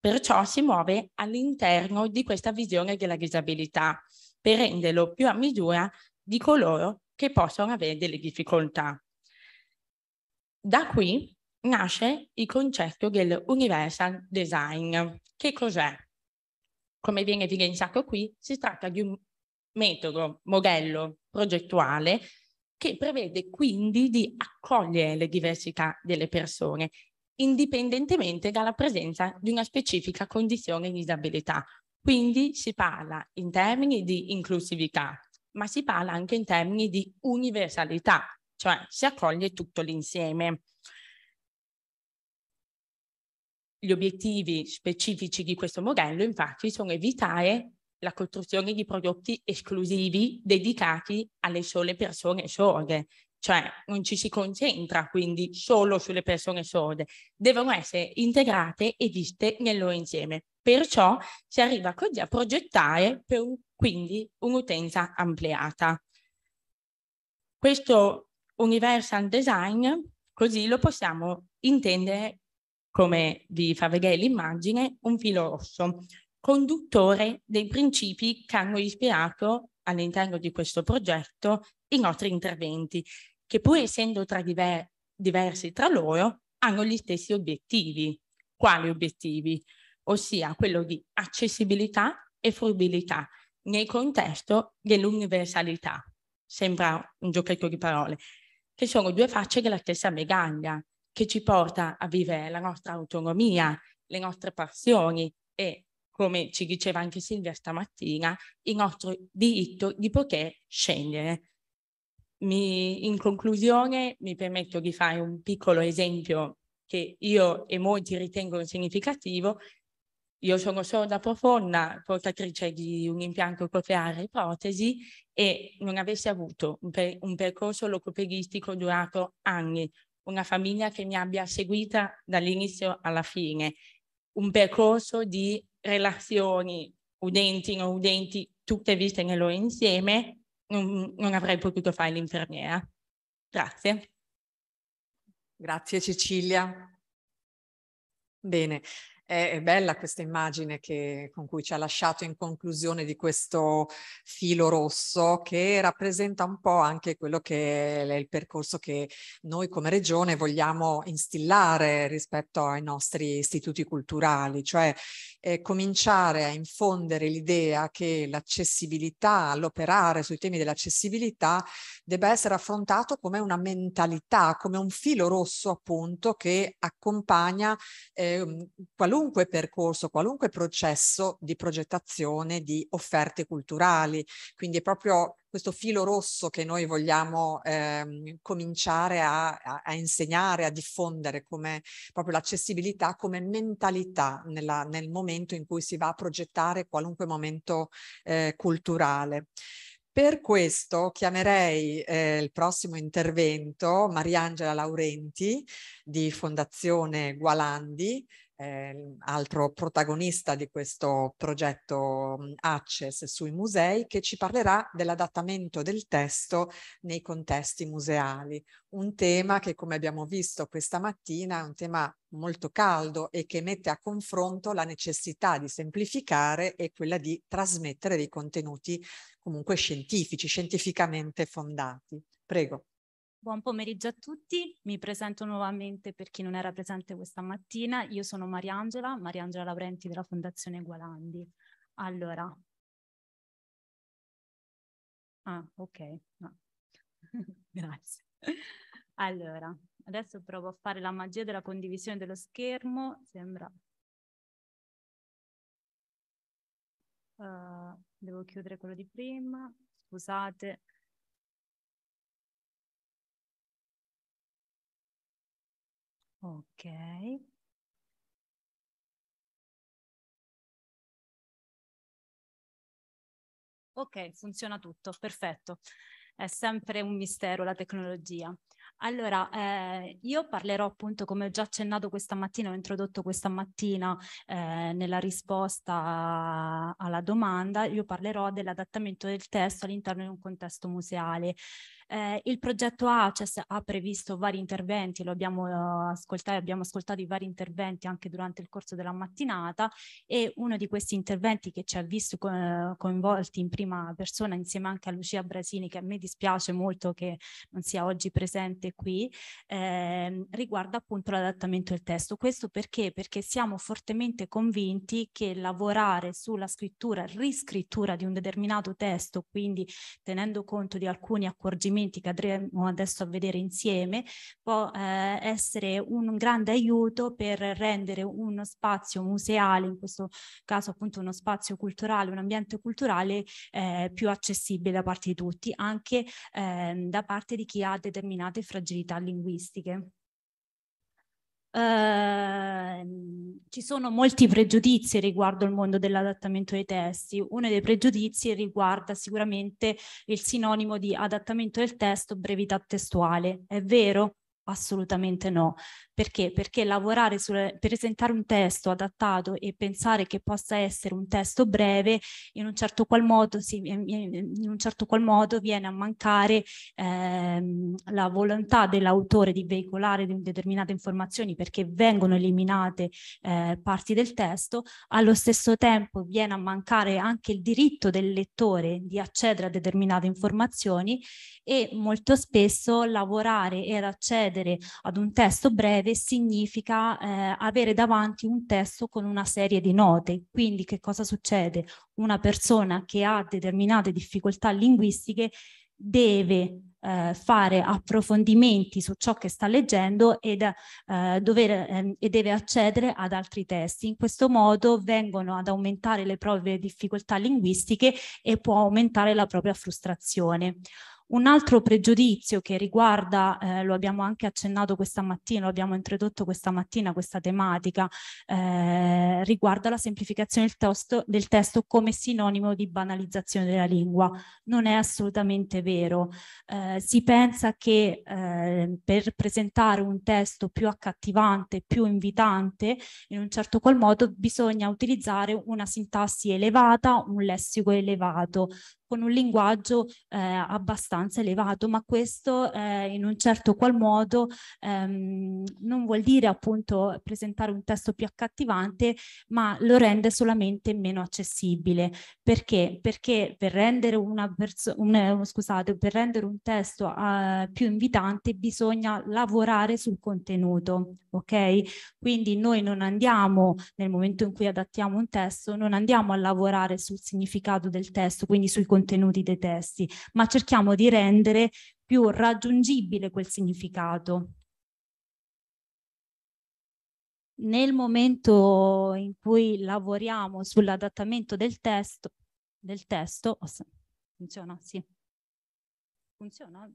perciò si muove all'interno di questa visione della disabilità per renderlo più a misura di coloro che possono avere delle difficoltà. Da qui nasce il concetto dell'universal design. Che cos'è? Come viene evidenziato qui, si tratta di un metodo, modello progettuale che prevede quindi di accogliere le diversità delle persone indipendentemente dalla presenza di una specifica condizione di disabilità, quindi si parla in termini di inclusività, ma si parla anche in termini di universalità, cioè si accoglie tutto l'insieme. Gli obiettivi specifici di questo modello infatti sono evitare la costruzione di prodotti esclusivi dedicati alle sole persone sorde, cioè non ci si concentra quindi solo sulle persone sorde, devono essere integrate e viste nel loro insieme. Perciò si arriva così a progettare per quindi un'utenza ampliata. Questo universal design così lo possiamo intendere come vi fa vedere l'immagine, un filo rosso, conduttore dei principi che hanno ispirato all'interno di questo progetto i nostri interventi, che pur essendo tra diver- diversi tra loro, hanno gli stessi obiettivi. Quali obiettivi? Ossia quello di accessibilità e fruibilità nel contesto dell'universalità. Sembra un giochetto di parole, che sono due facce della stessa medaglia, che ci porta a vivere la nostra autonomia, le nostre passioni e come ci diceva anche Silvia stamattina, il nostro diritto di poter scegliere. Mi, in conclusione mi permetto di fare un piccolo esempio che io e molti ritengono significativo. Io sono sorda profonda, portatrice di un impianto cocleare protesi e non avessi avuto un, per, un percorso locopedistico durato anni, una famiglia che mi abbia seguita dall'inizio alla fine, un percorso di relazioni, udenti, non udenti, tutte viste nel loro insieme, non, non avrei potuto fare l'infermiera. Grazie. Grazie Cecilia. Bene, è, è bella questa immagine che, con cui ci ha lasciato in conclusione di questo filo rosso che rappresenta un po' anche quello che è il percorso che noi come regione vogliamo instillare rispetto ai nostri istituti culturali, cioè eh, cominciare a infondere l'idea che l'accessibilità, l'operare sui temi dell'accessibilità debba essere affrontato come una mentalità, come un filo rosso appunto che accompagna eh, qualunque qualunque percorso, qualunque processo di progettazione di offerte culturali. Quindi è proprio questo filo rosso che noi vogliamo ehm, cominciare a, a, insegnare, a diffondere come proprio l'accessibilità come mentalità nella, nel momento in cui si va a progettare qualunque momento eh, culturale. Per questo chiamerei eh, il prossimo intervento Mariangela Laurenti di Fondazione Gualandi, eh, altro protagonista di questo progetto mhmm, Access sui musei, che ci parlerà dell'adattamento del testo nei contesti museali. Un tema che, come abbiamo visto questa mattina, è un tema molto caldo e che mette a confronto la necessità di semplificare e quella di trasmettere dei contenuti comunque scientifici, scientificamente fondati. Prego. Buon pomeriggio a tutti, mi presento nuovamente per chi non era presente questa mattina, io sono Mariangela, Mariangela Laurenti della Fondazione Gualandi. Allora, ah ok, no. grazie. Allora, adesso provo a fare la magia della condivisione dello schermo, sembra... Uh, devo chiudere quello di prima, scusate. Ok. Ok, funziona tutto, perfetto. È sempre un mistero la tecnologia. Allora, eh, io parlerò appunto, come ho già accennato questa mattina, ho introdotto questa mattina eh, nella risposta alla domanda, io parlerò dell'adattamento del testo all'interno di un contesto museale. Eh, il progetto ACES ha previsto vari interventi, lo abbiamo eh, ascoltato, abbiamo ascoltato i vari interventi anche durante il corso della mattinata e uno di questi interventi che ci ha visto co- coinvolti in prima persona insieme anche a Lucia Brasini, che a me dispiace molto che non sia oggi presente qui, eh, riguarda appunto l'adattamento del testo. Questo perché? Perché siamo fortemente convinti che lavorare sulla scrittura, riscrittura di un determinato testo, quindi tenendo conto di alcuni accorgimenti strumenti che andremo adesso a vedere insieme, può eh, essere un, un grande aiuto per rendere uno spazio museale, in questo caso appunto uno spazio culturale, un ambiente culturale eh, più accessibile da parte di tutti, anche eh, da parte di chi ha determinate fragilità linguistiche. Uh, ci sono molti pregiudizi riguardo al mondo dell'adattamento dei testi. Uno dei pregiudizi riguarda sicuramente il sinonimo di adattamento del testo brevità testuale. È vero, Assolutamente no. Perché? Perché lavorare sul presentare un testo adattato e pensare che possa essere un testo breve, in un certo qual modo, si, in un certo qual modo viene a mancare ehm, la volontà dell'autore di veicolare determinate informazioni perché vengono eliminate eh, parti del testo, allo stesso tempo viene a mancare anche il diritto del lettore di accedere a determinate informazioni e molto spesso lavorare ed accedere accedere ad un testo breve significa eh, avere davanti un testo con una serie di note. Quindi che cosa succede? Una persona che ha determinate difficoltà linguistiche deve eh, fare approfondimenti su ciò che sta leggendo ed, eh, dover, eh, e deve accedere ad altri testi. In questo modo vengono ad aumentare le proprie difficoltà linguistiche e può aumentare la propria frustrazione. Un altro pregiudizio che riguarda, eh, lo abbiamo anche accennato questa mattina, lo abbiamo introdotto questa mattina, questa tematica, eh, riguarda la semplificazione del testo, del testo, come sinonimo di banalizzazione della lingua. Non è assolutamente vero. Eh, si pensa che eh, per presentare un testo più accattivante, più invitante, in un certo qual modo bisogna utilizzare una sintassi elevata, un lessico elevato con un linguaggio eh, abbastanza elevato, ma questo eh, in un certo qual modo ehm, non vuol dire appunto presentare un testo più accattivante, ma lo rende solamente meno accessibile. Perché? Perché per rendere, un, eh, scusate, per rendere un testo eh, più invitante bisogna lavorare sul contenuto, ok? Quindi noi non andiamo, nel momento in cui adattiamo un testo, non andiamo a lavorare sul significato del testo, quindi sui contenuti contenuti dei testi, ma cerchiamo di rendere più raggiungibile quel significato. Nel momento in cui lavoriamo sull'adattamento del testo, del testo, oh, funziona? Sì. Funziona?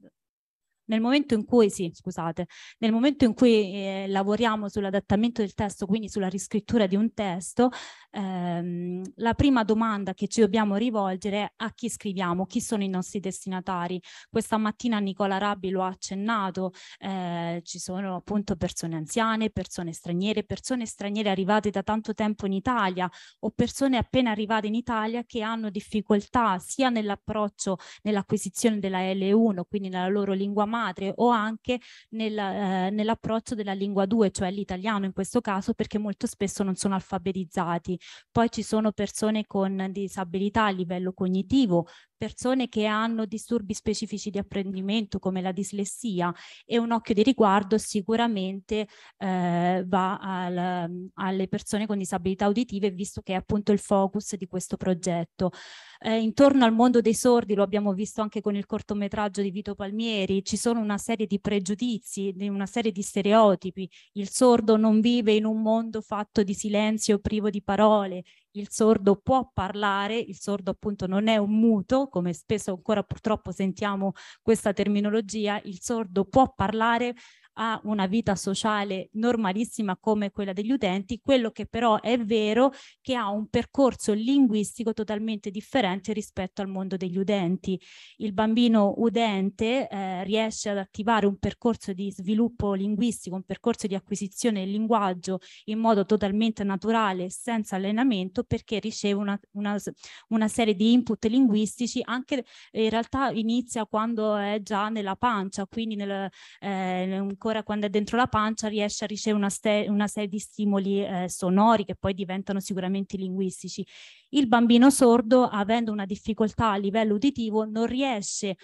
Nel momento in cui, sì, scusate, nel momento in cui eh, lavoriamo sull'adattamento del testo, quindi sulla riscrittura di un testo, ehm, la prima domanda che ci dobbiamo rivolgere è a chi scriviamo, chi sono i nostri destinatari. Questa mattina Nicola Rabbi lo ha accennato, eh, ci sono appunto persone anziane, persone straniere, persone straniere arrivate da tanto tempo in Italia o persone appena arrivate in Italia che hanno difficoltà sia nell'approccio, nell'acquisizione della L1, quindi nella loro lingua materna, madre o anche nel, eh, nell'approccio della lingua 2, cioè l'italiano in questo caso, perché molto spesso non sono alfabetizzati. Poi ci sono persone con disabilità a livello cognitivo, persone che hanno disturbi specifici di apprendimento come la dislessia e un occhio di riguardo sicuramente eh, va al, alle persone con disabilità uditive visto che è appunto il focus di questo progetto. Eh, intorno al mondo dei sordi, lo abbiamo visto anche con il cortometraggio di Vito Palmieri, ci sono una serie di pregiudizi, di una serie di stereotipi. Il sordo non vive in un mondo fatto di silenzio privo di parole, il sordo può parlare, il sordo appunto non è un muto, come spesso ancora purtroppo sentiamo questa terminologia, il sordo può parlare ha una vita sociale normalissima come quella degli utenti, quello che però è vero che ha un percorso linguistico totalmente differente rispetto al mondo degli udenti. Il bambino udente eh, riesce ad attivare un percorso di sviluppo linguistico, un percorso di acquisizione del linguaggio in modo totalmente naturale, senza allenamento, perché riceve una, una, una serie di input linguistici, anche in realtà inizia quando è già nella pancia, quindi nel, eh, ancora quando è dentro la pancia riesce a ricevere una, ste- una serie di stimoli eh, sonori che poi diventano sicuramente linguistici. Il bambino sordo, avendo una difficoltà a livello uditivo, non riesce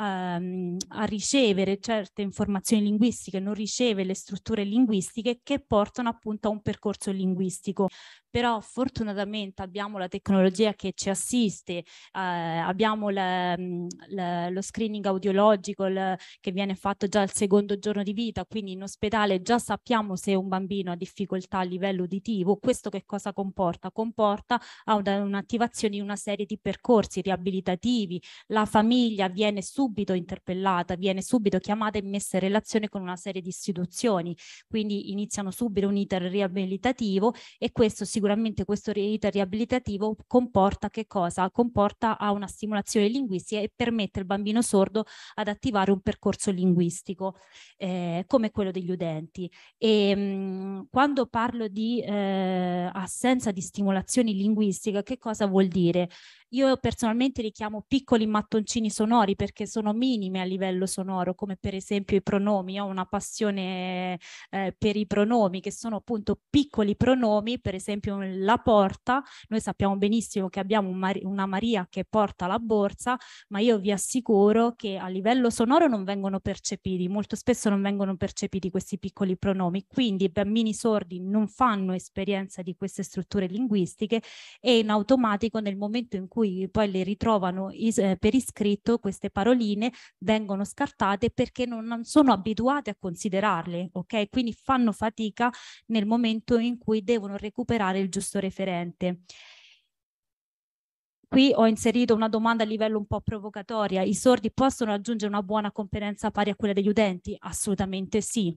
Ehm, a ricevere certe informazioni linguistiche, non riceve le strutture linguistiche che portano appunto a un percorso linguistico. Però fortunatamente abbiamo la tecnologia che ci assiste, eh, abbiamo la, mm, la, lo screening audiologico la, che viene fatto già al secondo giorno di vita, quindi in ospedale già sappiamo se un bambino ha difficoltà a livello uditivo. Questo che cosa comporta? Comporta un'attivazione di una serie di percorsi riabilitativi, la famiglia viene subito subito interpellata, viene subito chiamata e messa in relazione con una serie di istituzioni, quindi iniziano subito un iter riabilitativo e questo sicuramente questo iter riabilitativo comporta che cosa? Comporta a una stimolazione linguistica e permette al bambino sordo ad attivare un percorso linguistico eh, come quello degli udenti. E, ehm, mh, quando parlo di eh, assenza di stimolazione linguistica, che cosa vuol dire? Io personalmente li chiamo piccoli mattoncini sonori perché sono minime a livello sonoro, come per esempio i pronomi. Io ho una passione eh, per i pronomi, che sono appunto piccoli pronomi, per esempio la porta. Noi sappiamo benissimo che abbiamo un Mar- una Maria che porta la borsa, ma io vi assicuro che a livello sonoro non vengono percepiti, molto spesso non vengono percepiti questi piccoli pronomi. Quindi i bambini sordi non fanno esperienza di queste strutture linguistiche e in automatico nel momento in cui cui poi le ritrovano is- eh, per iscritto queste paroline vengono scartate perché non, non sono abituate a considerarle, ok? Quindi fanno fatica nel momento in cui devono recuperare il giusto referente. Qui ho inserito una domanda a livello un po' provocatoria. I sordi possono raggiungere una buona competenza pari a quella degli utenti? Assolutamente sì,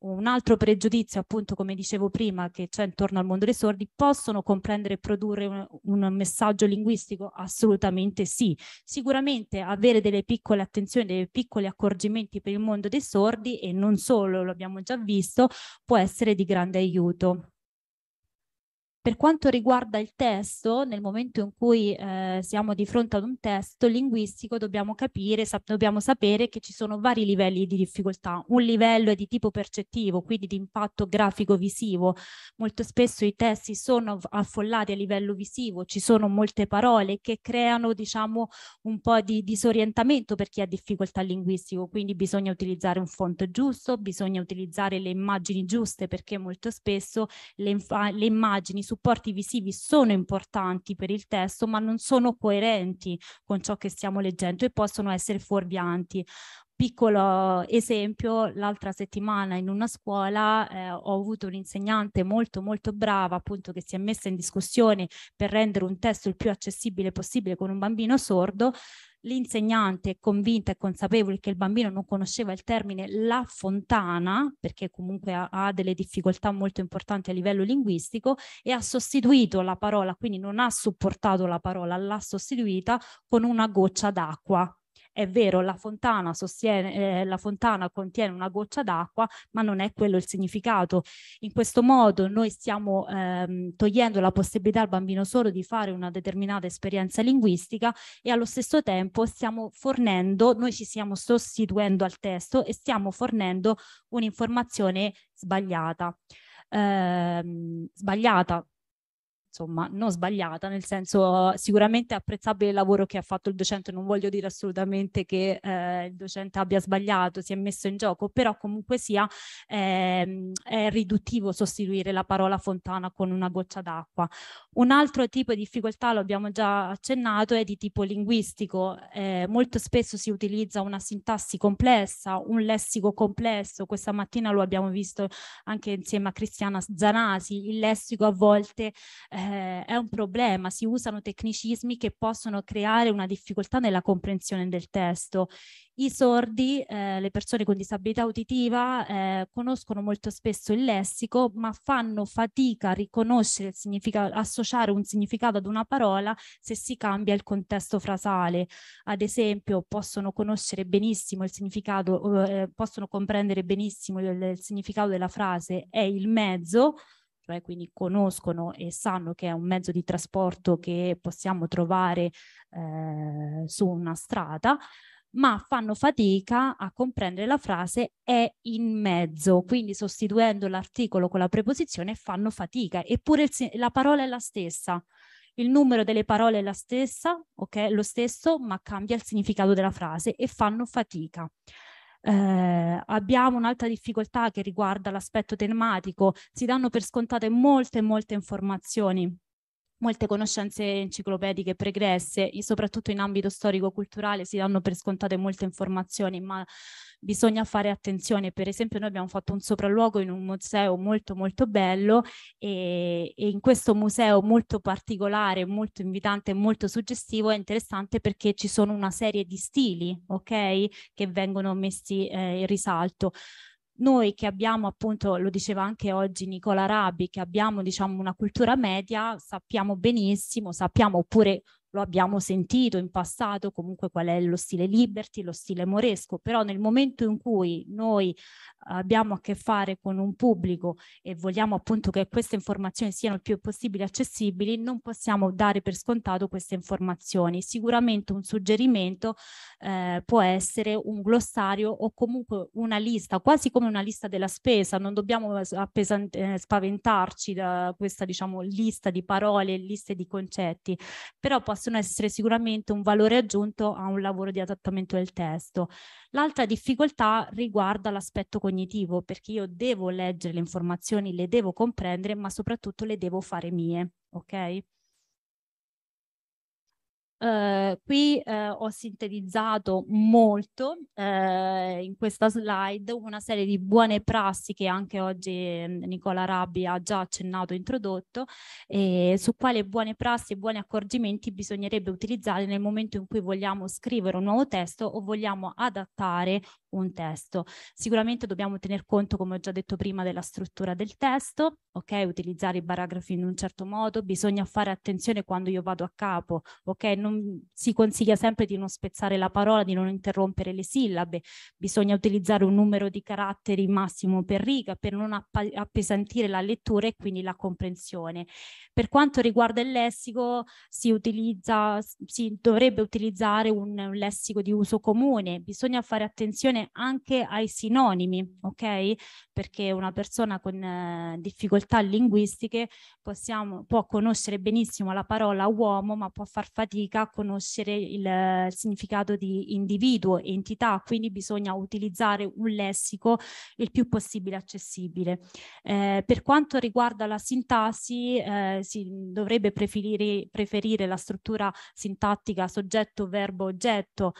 un altro pregiudizio, appunto, come dicevo prima, che c'è intorno al mondo dei sordi, possono comprendere e produrre un, un messaggio linguistico? Assolutamente sì. Sicuramente avere delle piccole attenzioni, dei piccoli accorgimenti per il mondo dei sordi e non solo, lo abbiamo già visto, può essere di grande aiuto. Per quanto riguarda il testo, nel momento in cui eh, siamo di fronte ad un testo linguistico, dobbiamo capire, sap- dobbiamo sapere che ci sono vari livelli di difficoltà. Un livello è di tipo percettivo, quindi di impatto grafico-visivo. Molto spesso i testi sono affollati a livello visivo, ci sono molte parole che creano, diciamo, un po' di disorientamento per chi ha difficoltà linguistico, quindi bisogna utilizzare un font giusto, bisogna utilizzare le immagini giuste perché molto spesso le, inf- le immagini su supporti visivi sono importanti per il testo, ma non sono coerenti con ciò che stiamo leggendo e possono essere fuorvianti. Piccolo esempio, l'altra settimana in una scuola eh, ho avuto un'insegnante molto molto brava appunto che si è messa in discussione per rendere un testo il più accessibile possibile con un bambino sordo, l'insegnante convinta e consapevole che il bambino non conosceva il termine la fontana, perché comunque ha, ha delle difficoltà molto importanti a livello linguistico, e ha sostituito la parola, quindi non ha supportato la parola, l'ha sostituita con una goccia d'acqua è vero, la fontana, sostiene, eh, la fontana contiene una goccia d'acqua, ma non è quello il significato. In questo modo noi stiamo ehm, togliendo la possibilità al bambino solo di fare una determinata esperienza linguistica e allo stesso tempo stiamo fornendo, noi ci stiamo sostituendo al testo e stiamo fornendo un'informazione sbagliata. Ehm, sbagliata insomma, non sbagliata, nel senso sicuramente apprezzabile il lavoro che ha fatto il docente, non voglio dire assolutamente che eh, il docente abbia sbagliato, si è messo in gioco, però comunque sia eh, è riduttivo sostituire la parola fontana con una goccia d'acqua. Un altro tipo di difficoltà, lo abbiamo già accennato, è di tipo linguistico. Eh, molto spesso si utilizza una sintassi complessa, un lessico complesso, questa mattina lo abbiamo visto anche insieme a Cristiana Zanasi, il lessico a volte eh, eh, è un problema, si usano tecnicismi che possono creare una difficoltà nella comprensione del testo. I sordi, eh, le persone con disabilità uditiva, eh, conoscono molto spesso il lessico, ma fanno fatica a riconoscere il significato, associare un significato ad una parola se si cambia il contesto frasale. Ad esempio, possono conoscere benissimo il significato, eh, possono comprendere benissimo il, il significato della frase è il mezzo, nostro e eh, quindi conoscono e sanno che è un mezzo di trasporto che possiamo trovare eh, su una strada, ma fanno fatica a comprendere la frase è in mezzo, quindi sostituendo l'articolo con la preposizione fanno fatica, eppure il, la parola è la stessa. Il numero delle parole è la stessa, ok? Lo stesso, ma cambia il significato della frase e fanno fatica. Eh, abbiamo un'altra difficoltà che riguarda l'aspetto tematico, si danno per scontate molte, molte informazioni molte conoscenze enciclopediche pregresse, soprattutto in ambito storico-culturale, si danno per scontate molte informazioni, ma bisogna fare attenzione. Per esempio noi abbiamo fatto un sopralluogo in un museo molto molto bello e, e in questo museo molto particolare, molto invitante, molto suggestivo è interessante perché ci sono una serie di stili, ok? Che vengono messi eh, in risalto noi che abbiamo appunto, lo diceva anche oggi Nicola Rabi, che abbiamo diciamo una cultura media, sappiamo benissimo, sappiamo oppure lo abbiamo sentito in passato, comunque qual è lo stile liberty, lo stile moresco, però nel momento in cui noi eh, abbiamo a che fare con un pubblico e vogliamo appunto che queste informazioni siano il più possibile accessibili, non possiamo dare per scontato queste informazioni. Sicuramente un suggerimento eh, può essere un glossario o comunque una lista, quasi come una lista della spesa, non dobbiamo eh, spaventarci da questa diciamo lista di parole, liste di concetti, però possiamo possono essere sicuramente un valore aggiunto a un lavoro di adattamento del testo. L'altra difficoltà riguarda l'aspetto cognitivo, perché io devo leggere le informazioni, le devo comprendere, ma soprattutto le devo fare mie, ok? Eh, qui eh, ho sintetizzato molto eh, in questa slide una serie di buone prassi che anche oggi ehm, Nicola Rabbi ha già accennato e introdotto, eh, su quale buone prassi e buoni accorgimenti bisognerebbe utilizzare nel momento in cui vogliamo scrivere un nuovo testo o vogliamo adattare un testo. Sicuramente dobbiamo tener conto, come ho già detto prima, della struttura del testo, ok? Utilizzare i paragrafi in un certo modo, bisogna fare attenzione quando io vado a capo, ok? Non, si consiglia sempre di non spezzare la parola, di non interrompere le sillabe, bisogna utilizzare un numero di caratteri massimo per riga per non app appesantire la lettura e quindi la comprensione. Per quanto riguarda il lessico, si utilizza, si dovrebbe utilizzare un, un lessico di uso comune, bisogna fare attenzione attenzione anche ai sinonimi, ok? Perché una persona con eh, difficoltà linguistiche possiamo, può conoscere benissimo la parola uomo, ma può far fatica a conoscere il, eh, il significato di individuo, entità, quindi bisogna utilizzare un lessico il più possibile accessibile. Eh, per quanto riguarda la sintassi, eh, si dovrebbe preferire, preferire la struttura sintattica soggetto-verbo-oggetto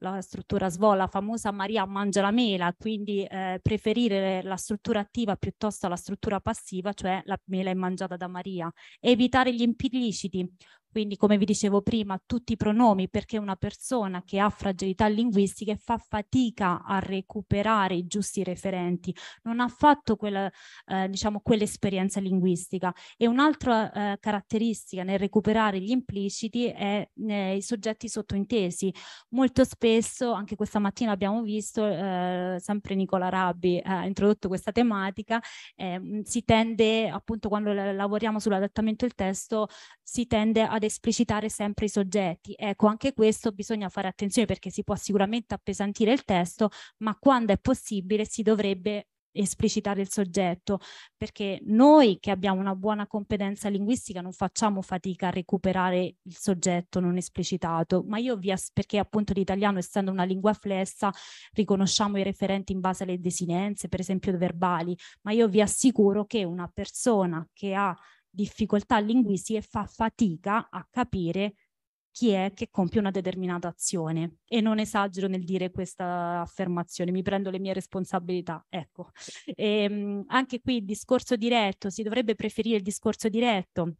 la struttura SVO, la famosa Maria mangia la mela, quindi eh, preferire la struttura attiva piuttosto alla struttura passiva, cioè la mela è mangiata da Maria, evitare gli impliciti, quindi, come vi dicevo prima, tutti i pronomi, perché una persona che ha fragilità linguistiche fa fatica a recuperare i giusti referenti, non ha fatto quella, eh, diciamo, quell'esperienza linguistica. E un'altra eh, caratteristica nel recuperare gli impliciti è eh, i soggetti sottointesi. Molto spesso, anche questa mattina abbiamo visto, eh, sempre Nicola Rabbi eh, ha introdotto questa tematica, eh, si tende, appunto, quando lavoriamo sull'adattamento del testo, si tende a ad esplicitare sempre i soggetti. Ecco, anche questo bisogna fare attenzione perché si può sicuramente appesantire il testo, ma quando è possibile si dovrebbe esplicitare il soggetto, perché noi che abbiamo una buona competenza linguistica non facciamo fatica a recuperare il soggetto non esplicitato, ma io vi as- perché appunto l'italiano essendo una lingua flessa riconosciamo i referenti in base alle desinenze, per esempio verbali, ma io vi assicuro che una persona che ha difficoltà linguistiche fa fatica a capire chi è che compie una determinata azione. E non esagero nel dire questa affermazione, mi prendo le mie responsabilità. Ecco, e, ehm, anche qui il discorso diretto, si dovrebbe preferire il discorso diretto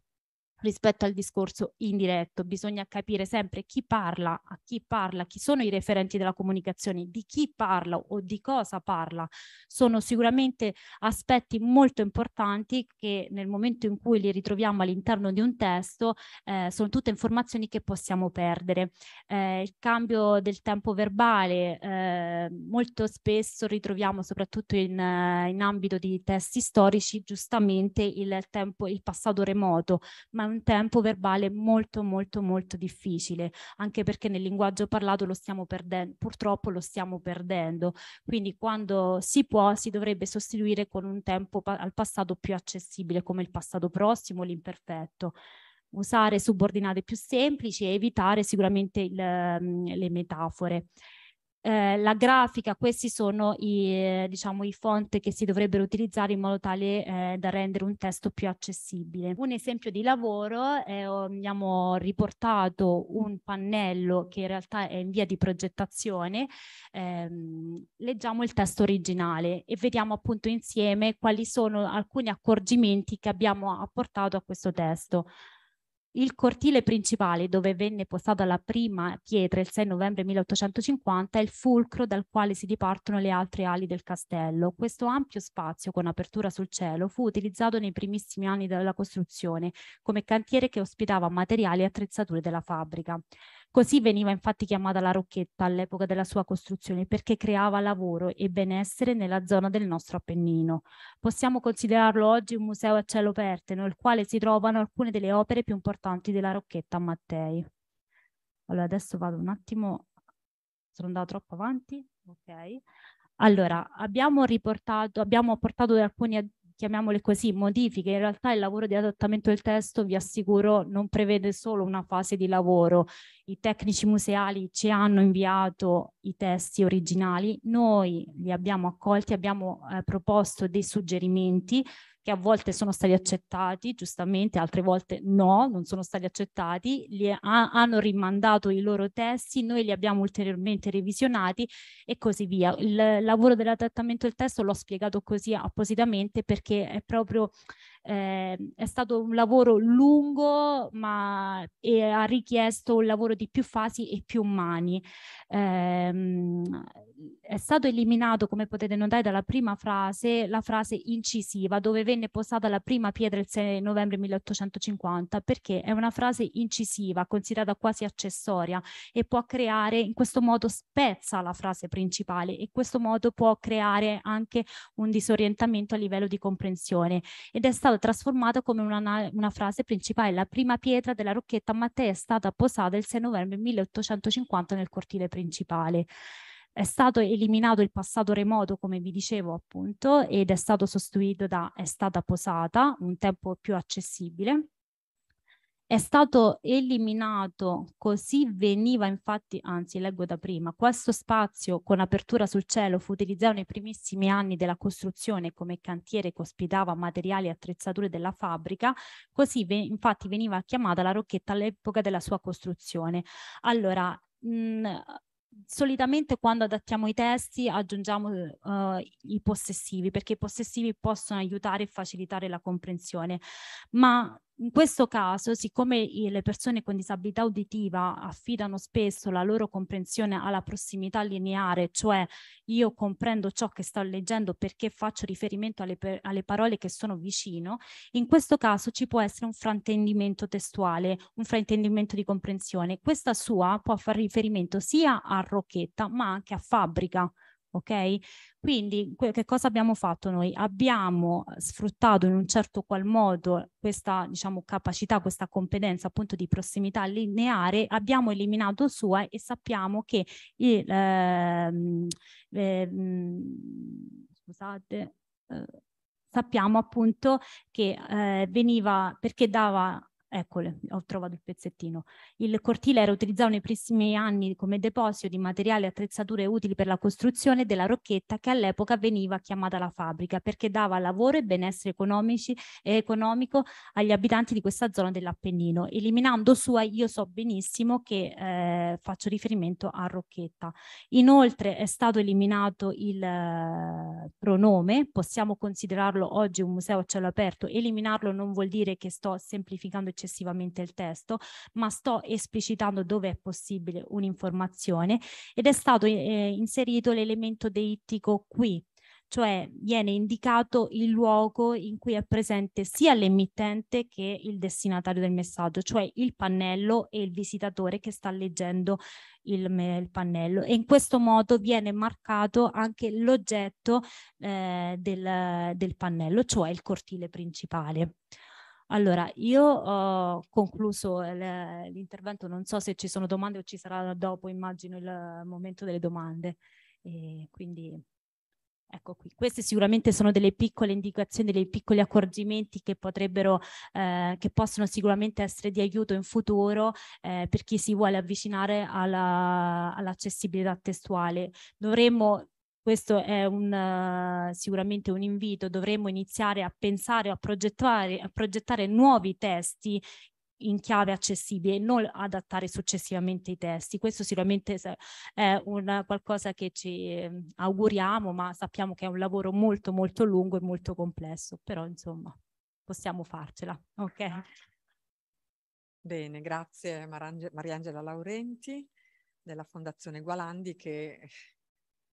rispetto al discorso indiretto. Bisogna capire sempre chi parla, a chi parla, chi sono i referenti della comunicazione, di chi parla o di cosa parla. Sono sicuramente aspetti molto importanti che nel momento in cui li ritroviamo all'interno di un testo eh, sono tutte informazioni che possiamo perdere. Eh, il cambio del tempo verbale eh, molto spesso ritroviamo soprattutto in, eh, in ambito di testi storici giustamente il tempo, il passato remoto, ma un tempo verbale molto molto molto difficile, anche perché nel linguaggio parlato lo stiamo perdendo, purtroppo lo stiamo perdendo, quindi quando si può si dovrebbe sostituire con un tempo pa- al passato più accessibile come il passato prossimo, l'imperfetto usare subordinate più semplici e evitare sicuramente il, mm, le metafore eh, la grafica, questi sono i, eh, diciamo, i font che si dovrebbero utilizzare in modo tale eh, da rendere un testo più accessibile. Un esempio di lavoro, eh, abbiamo riportato un pannello che in realtà è in via di progettazione, ehm, leggiamo il testo originale e vediamo appunto insieme quali sono alcuni accorgimenti che abbiamo apportato a questo testo. Il cortile principale, dove venne postata la prima pietra il 6 novembre 1850, è il fulcro dal quale si dipartono le altre ali del castello. Questo ampio spazio con apertura sul cielo fu utilizzato nei primissimi anni della costruzione come cantiere che ospitava materiali e attrezzature della fabbrica. Così veniva infatti chiamata la Rocchetta all'epoca della sua costruzione perché creava lavoro e benessere nella zona del nostro Appennino. Possiamo considerarlo oggi un museo a cielo aperto nel quale si trovano alcune delle opere più importanti della Rocchetta Mattei. Allora adesso vado un attimo, sono andata troppo avanti, ok. Allora, abbiamo riportato, abbiamo portato alcuni chiamiamole così, modifiche, in realtà il lavoro di adattamento del testo, vi assicuro, non prevede solo una fase di lavoro. I tecnici museali ci hanno inviato i testi originali, noi li abbiamo accolti, abbiamo eh, proposto dei suggerimenti, che a volte sono stati accettati, giustamente, altre volte no, non sono stati accettati, li ha, hanno rimandato i loro testi, noi li abbiamo ulteriormente revisionati e così via. Il lavoro dell'adattamento del testo l'ho spiegato così appositamente perché è proprio eh, è stato un lavoro lungo ma e ha richiesto un lavoro di più fasi e più mani. Eh, è stato eliminato, come potete notare dalla prima frase, la frase incisiva dove venne posata la prima pietra il 6 novembre 1850 perché è una frase incisiva considerata quasi accessoria e può creare in questo modo spezza la frase principale e in questo modo può creare anche un disorientamento a livello di comprensione ed è stato stata trasformata come una, una frase principale. La prima pietra della Rocchetta Mattei è stata posata il 6 novembre 1850 nel cortile principale. È stato eliminato il passato remoto, come vi dicevo appunto, ed è stato sostituito da è stata posata, un tempo più accessibile è stato eliminato, così veniva infatti, anzi leggo da prima, questo spazio con apertura sul cielo fu utilizzato nei primissimi anni della costruzione come cantiere che ospitava materiali e attrezzature della fabbrica, così ve- infatti veniva chiamata la rocchetta all'epoca della sua costruzione. Allora, mh, solitamente quando adattiamo i testi aggiungiamo uh, i possessivi perché i possessivi possono aiutare e facilitare la comprensione ma in questo caso, siccome le persone con disabilità uditiva affidano spesso la loro comprensione alla prossimità lineare, cioè io comprendo ciò che sto leggendo perché faccio riferimento alle, alle parole che sono vicino, in questo caso ci può essere un fraintendimento testuale, un fraintendimento di comprensione. Questa sua può fare riferimento sia a Rocchetta ma anche a Fabbrica ok? Quindi che cosa abbiamo fatto noi? Abbiamo sfruttato in un certo qual modo questa diciamo, capacità, questa competenza appunto di prossimità lineare, abbiamo eliminato sua e sappiamo che il, ehm, ehm, scusate, eh, sappiamo appunto che eh, veniva perché dava Eccole, ho trovato il pezzettino. Il cortile era utilizzato nei primissimi anni come deposito di materiali e attrezzature utili per la costruzione della rocchetta che all'epoca veniva chiamata la fabbrica perché dava lavoro e benessere economici e economico agli abitanti di questa zona dell'Appennino. Eliminando sua io so benissimo che eh, faccio riferimento a rocchetta. Inoltre è stato eliminato il eh, pronome, possiamo considerarlo oggi un museo a cielo aperto, eliminarlo non vuol dire che sto semplificando eccessivamente il testo, ma sto esplicitando dove è possibile un'informazione ed è stato eh, inserito l'elemento deittico qui, cioè viene indicato il luogo in cui è presente sia l'emittente che il destinatario del messaggio, cioè il pannello e il visitatore che sta leggendo il, il pannello e in questo modo viene marcato anche l'oggetto eh, del, del pannello, cioè il cortile principale. Allora, io ho concluso l'intervento, non so se ci sono domande o ci sarà dopo, immagino, il momento delle domande. E quindi Ecco qui, queste sicuramente sono delle piccole indicazioni, dei piccoli accorgimenti che potrebbero, eh, che possono sicuramente essere di aiuto in futuro eh, per chi si vuole avvicinare all'accessibilità all testuale. Dovremmo questo è un, uh, sicuramente un invito, dovremmo iniziare a pensare, a progettare, a progettare nuovi testi in chiave accessibile e non adattare successivamente i testi. Questo sicuramente è un qualcosa che ci mm, auguriamo, ma sappiamo che è un lavoro molto molto lungo e molto complesso, però insomma possiamo farcela. Okay. Bene, grazie Mariangela Laurenti della Fondazione Gualandi che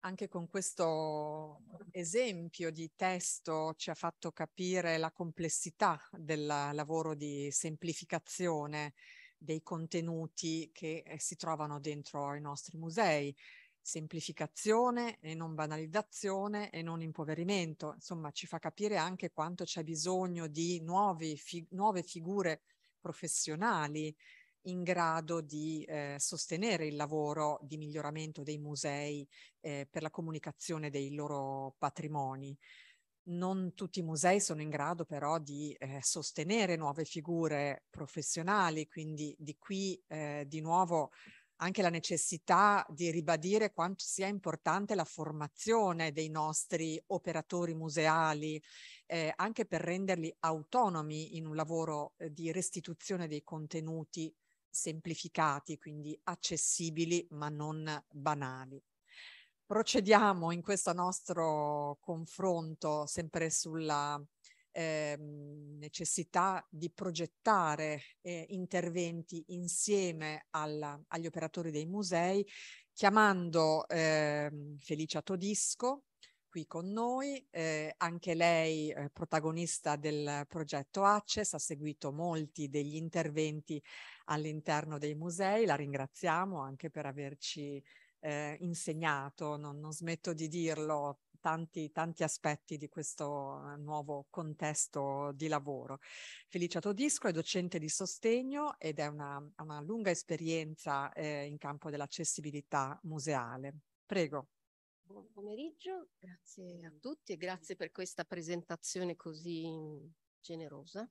anche con questo esempio di testo ci ha fatto capire la complessità del lavoro di semplificazione dei contenuti che eh, si trovano dentro i nostri musei. Semplificazione e non banalizzazione e non impoverimento, insomma ci fa capire anche quanto c'è bisogno di nuove, fi nuove figure professionali in grado di eh, sostenere il lavoro di miglioramento dei musei eh, per la comunicazione dei loro patrimoni. Non tutti i musei sono in grado però di eh, sostenere nuove figure professionali, quindi di qui eh, di nuovo anche la necessità di ribadire quanto sia importante la formazione dei nostri operatori museali, eh, anche per renderli autonomi in un lavoro eh, di restituzione dei contenuti semplificati, quindi accessibili ma non banali. Procediamo in questo nostro confronto sempre sulla eh, necessità di progettare eh, interventi insieme alla, agli operatori dei musei, chiamando eh, Felicia Todisco, qui con noi, eh, anche lei eh, protagonista del progetto Access, ha seguito molti degli interventi all'interno dei musei, la ringraziamo anche per averci eh, insegnato, non, non, smetto di dirlo, tanti, tanti aspetti di questo eh, nuovo contesto di lavoro. Felicia Todisco è docente di sostegno ed è una, una lunga esperienza eh, in campo dell'accessibilità museale. Prego. Buon pomeriggio, grazie a tutti e grazie per questa presentazione così generosa.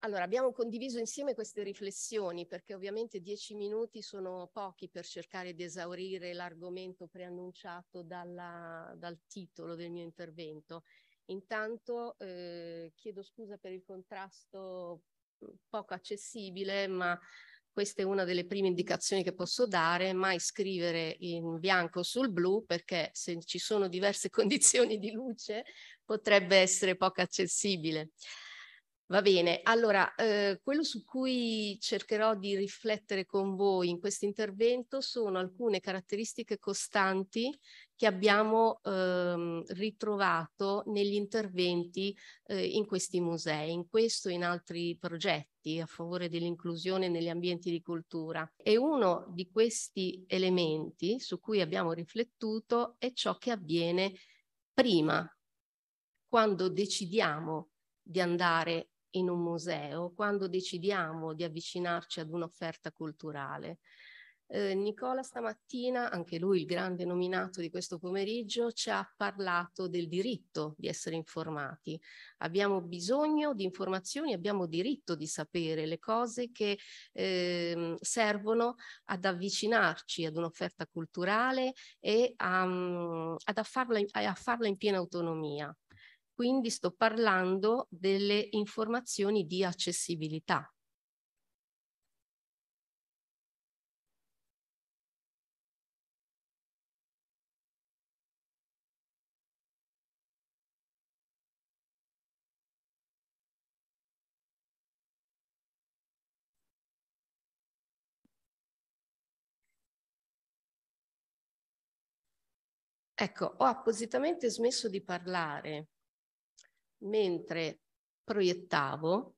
Allora, abbiamo condiviso insieme queste riflessioni perché ovviamente dieci minuti sono pochi per cercare di esaurire l'argomento preannunciato dalla, dal titolo del mio intervento. Intanto eh, chiedo scusa per il contrasto poco accessibile, ma questa è una delle prime indicazioni che posso dare, mai scrivere in bianco sul blu perché se ci sono diverse condizioni di luce potrebbe essere poco accessibile. Va bene, allora eh, quello su cui cercherò di riflettere con voi in questo intervento sono alcune caratteristiche costanti che abbiamo ehm, ritrovato negli interventi eh, in questi musei, in questo e in altri progetti a favore dell'inclusione negli ambienti di cultura. E uno di questi elementi su cui abbiamo riflettuto è ciò che avviene prima, quando decidiamo di andare in un museo, quando decidiamo di avvicinarci ad un'offerta culturale. Eh, Nicola stamattina, anche lui il grande nominato di questo pomeriggio, ci ha parlato del diritto di essere informati. Abbiamo bisogno di informazioni, abbiamo diritto di sapere le cose che eh, servono ad avvicinarci ad un'offerta culturale e a, mm, a, farla a farla in piena autonomia. Quindi sto parlando delle informazioni di accessibilità Ecco, ho appositamente smesso di parlare mentre proiettavo,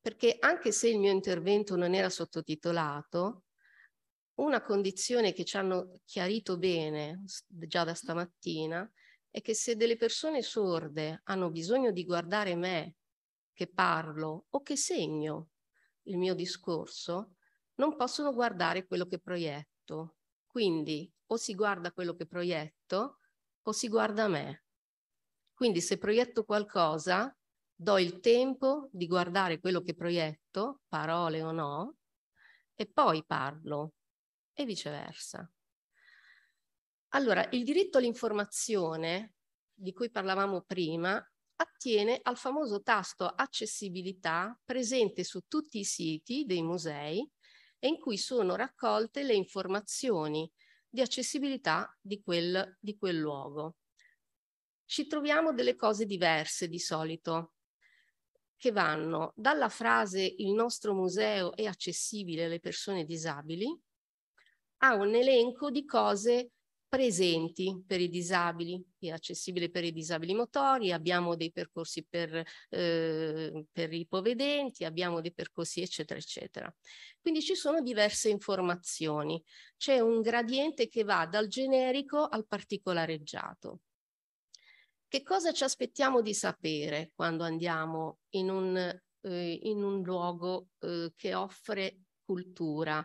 perché anche se il mio intervento non era sottotitolato, una condizione che ci hanno chiarito bene già da stamattina è che se delle persone sorde hanno bisogno di guardare me che parlo o che segno il mio discorso, non possono guardare quello che proietto. Quindi o si guarda quello che proietto o si guarda me. Quindi se proietto qualcosa, do il tempo di guardare quello che proietto, parole o no, e poi parlo e viceversa. Allora, il diritto all'informazione di cui parlavamo prima attiene al famoso tasto accessibilità presente su tutti i siti dei musei e in cui sono raccolte le informazioni di accessibilità di quel, di quel luogo. Ci troviamo delle cose diverse di solito, che vanno dalla frase il nostro museo è accessibile alle persone disabili a un elenco di cose presenti per i disabili, è accessibile per i disabili motori, abbiamo dei percorsi per, eh, per i povedenti, abbiamo dei percorsi eccetera eccetera. Quindi ci sono diverse informazioni, c'è un gradiente che va dal generico al particolareggiato. Che cosa ci aspettiamo di sapere quando andiamo in un, eh, in un luogo eh, che offre cultura,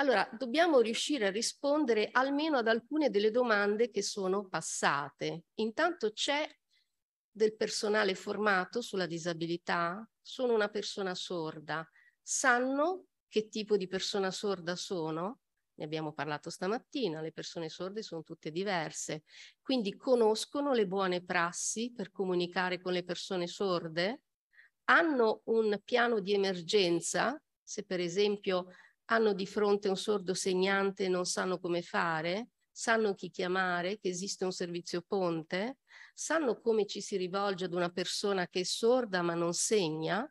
allora, dobbiamo riuscire a rispondere almeno ad alcune delle domande che sono passate. Intanto c'è del personale formato sulla disabilità? Sono una persona sorda. Sanno che tipo di persona sorda sono? Ne abbiamo parlato stamattina, le persone sorde sono tutte diverse. Quindi conoscono le buone prassi per comunicare con le persone sorde? Hanno un piano di emergenza? Se per esempio hanno di fronte un sordo segnante e non sanno come fare, sanno chi chiamare, che esiste un servizio ponte, sanno come ci si rivolge ad una persona che è sorda ma non segna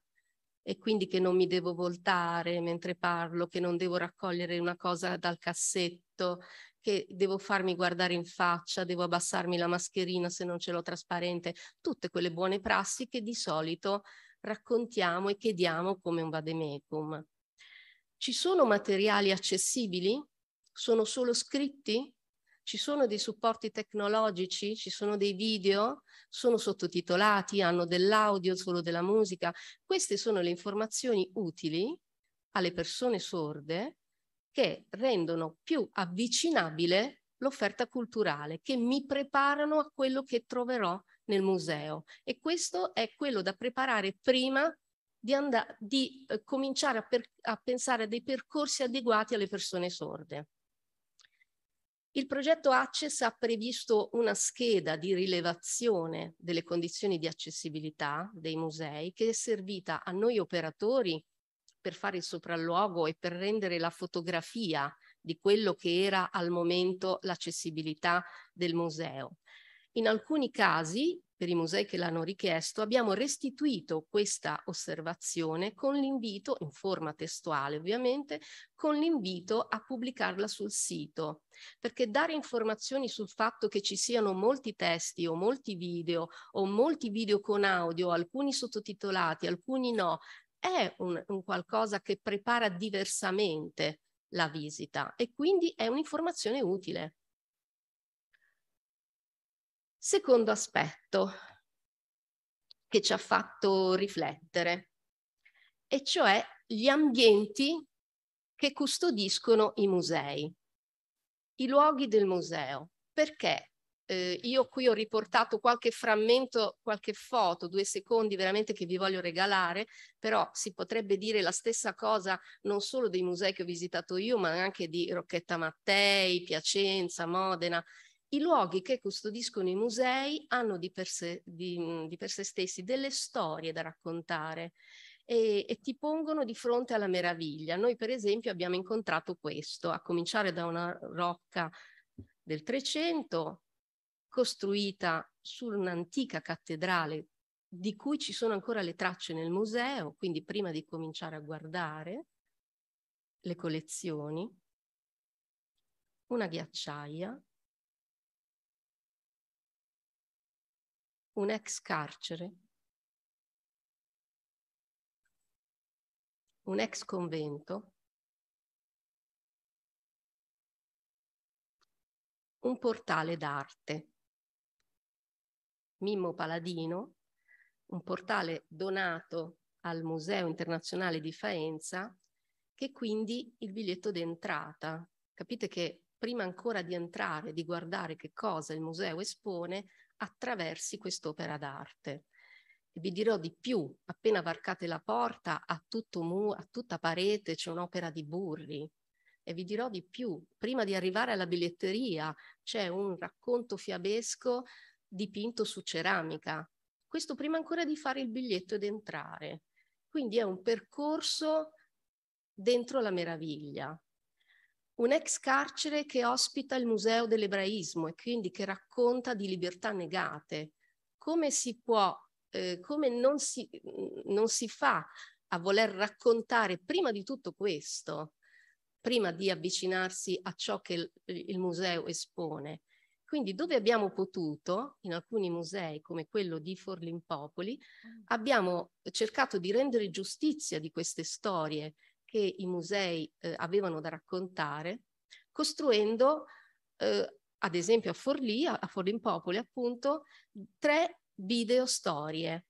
e quindi che non mi devo voltare mentre parlo, che non devo raccogliere una cosa dal cassetto, che devo farmi guardare in faccia, devo abbassarmi la mascherina se non ce l'ho trasparente, tutte quelle buone prassi che di solito raccontiamo e chiediamo come un vademecum. Ci sono materiali accessibili? Sono solo scritti? Ci sono dei supporti tecnologici? Ci sono dei video? Sono sottotitolati? Hanno dell'audio, solo della musica? Queste sono le informazioni utili alle persone sorde che rendono più avvicinabile l'offerta culturale, che mi preparano a quello che troverò nel museo. E questo è quello da preparare prima di, di eh, cominciare a, a pensare a dei percorsi adeguati alle persone sorde. Il progetto Access ha previsto una scheda di rilevazione delle condizioni di accessibilità dei musei che è servita a noi operatori per fare il sopralluogo e per rendere la fotografia di quello che era al momento l'accessibilità del museo. In alcuni casi per i musei che l'hanno richiesto, abbiamo restituito questa osservazione con l'invito, in forma testuale ovviamente, con l'invito a pubblicarla sul sito, perché dare informazioni sul fatto che ci siano molti testi o molti video o molti video con audio, alcuni sottotitolati, alcuni no, è un, un qualcosa che prepara diversamente la visita e quindi è un'informazione utile. Secondo aspetto che ci ha fatto riflettere, e cioè gli ambienti che custodiscono i musei, i luoghi del museo, perché eh, io qui ho riportato qualche frammento, qualche foto, due secondi veramente che vi voglio regalare, però si potrebbe dire la stessa cosa non solo dei musei che ho visitato io, ma anche di Rocchetta Mattei, Piacenza, Modena i luoghi che custodiscono i musei hanno di per sé, di, di per sé stessi delle storie da raccontare e, e, ti pongono di fronte alla meraviglia. Noi per esempio abbiamo incontrato questo, a cominciare da una rocca del Trecento costruita su un'antica cattedrale di cui ci sono ancora le tracce nel museo, quindi prima di cominciare a guardare le collezioni, una ghiacciaia un ex carcere, un ex convento, un portale d'arte. Mimmo Paladino, un portale donato al Museo Internazionale di Faenza, che quindi il biglietto d'entrata. Capite che prima ancora di entrare, di guardare che cosa il museo espone, attraversi quest'opera d'arte. Vi dirò di più, appena varcate la porta a, mu- a tutta parete c'è un'opera di Burri, e vi dirò di più, prima di arrivare alla biglietteria c'è un racconto fiabesco dipinto su ceramica. Questo prima ancora di fare il biglietto ed entrare. Quindi è un percorso dentro la meraviglia un ex carcere che ospita il Museo dell'Ebraismo e quindi che racconta di libertà negate. Come si può, eh, come non si, mm, non si fa a voler raccontare prima di tutto questo, prima di avvicinarsi a ciò che il, il museo espone? Quindi dove abbiamo potuto, in alcuni musei come quello di Forlimpopoli, mm. abbiamo cercato di rendere giustizia di queste storie che i musei eh, avevano da raccontare, costruendo eh, ad esempio a Forlì, a, a Forlì in Popoli appunto, tre video storie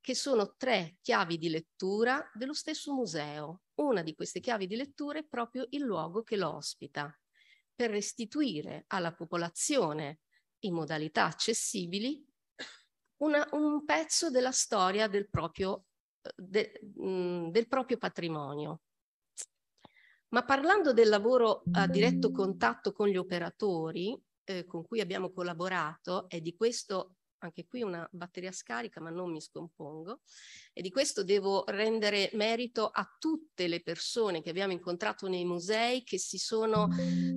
che sono tre chiavi di lettura dello stesso museo. Una di queste chiavi di lettura è proprio il luogo che lo ospita, per restituire alla popolazione in modalità accessibili una, un pezzo della storia del proprio, eh, de, mh, mm, del proprio patrimonio. Ma parlando del lavoro a eh, diretto contatto con gli operatori eh, con cui abbiamo collaborato, e di questo anche qui una batteria scarica, ma non mi scompongo. E di questo devo rendere merito a tutte le persone che abbiamo incontrato nei musei che si sono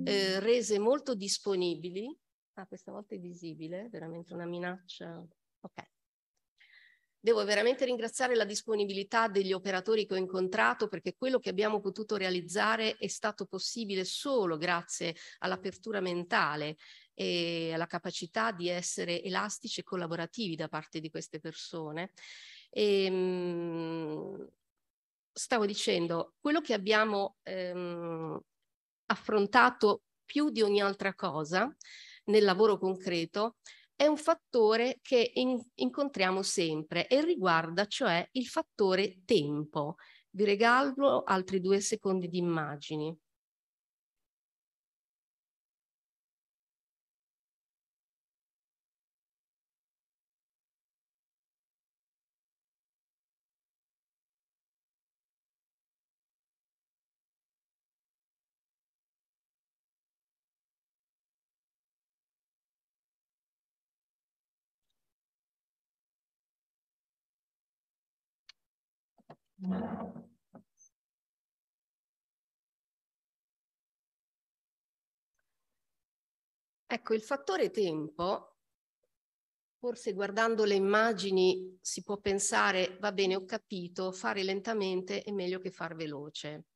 eh, rese molto disponibili. Ah, questa volta è visibile, veramente una minaccia. Ok. Devo veramente ringraziare la disponibilità degli operatori che ho incontrato perché quello che abbiamo potuto realizzare è stato possibile solo grazie all'apertura mentale e alla capacità di essere elastici e collaborativi da parte di queste persone. E, ehm, stavo dicendo, quello che abbiamo ehm, affrontato più di ogni altra cosa nel lavoro concreto è un fattore che in, incontriamo sempre e riguarda cioè il fattore tempo. Vi regalo altri due secondi di immagini. Ecco, il fattore tempo, forse guardando le immagini si può pensare, va bene, ho capito, fare lentamente è meglio che far veloce.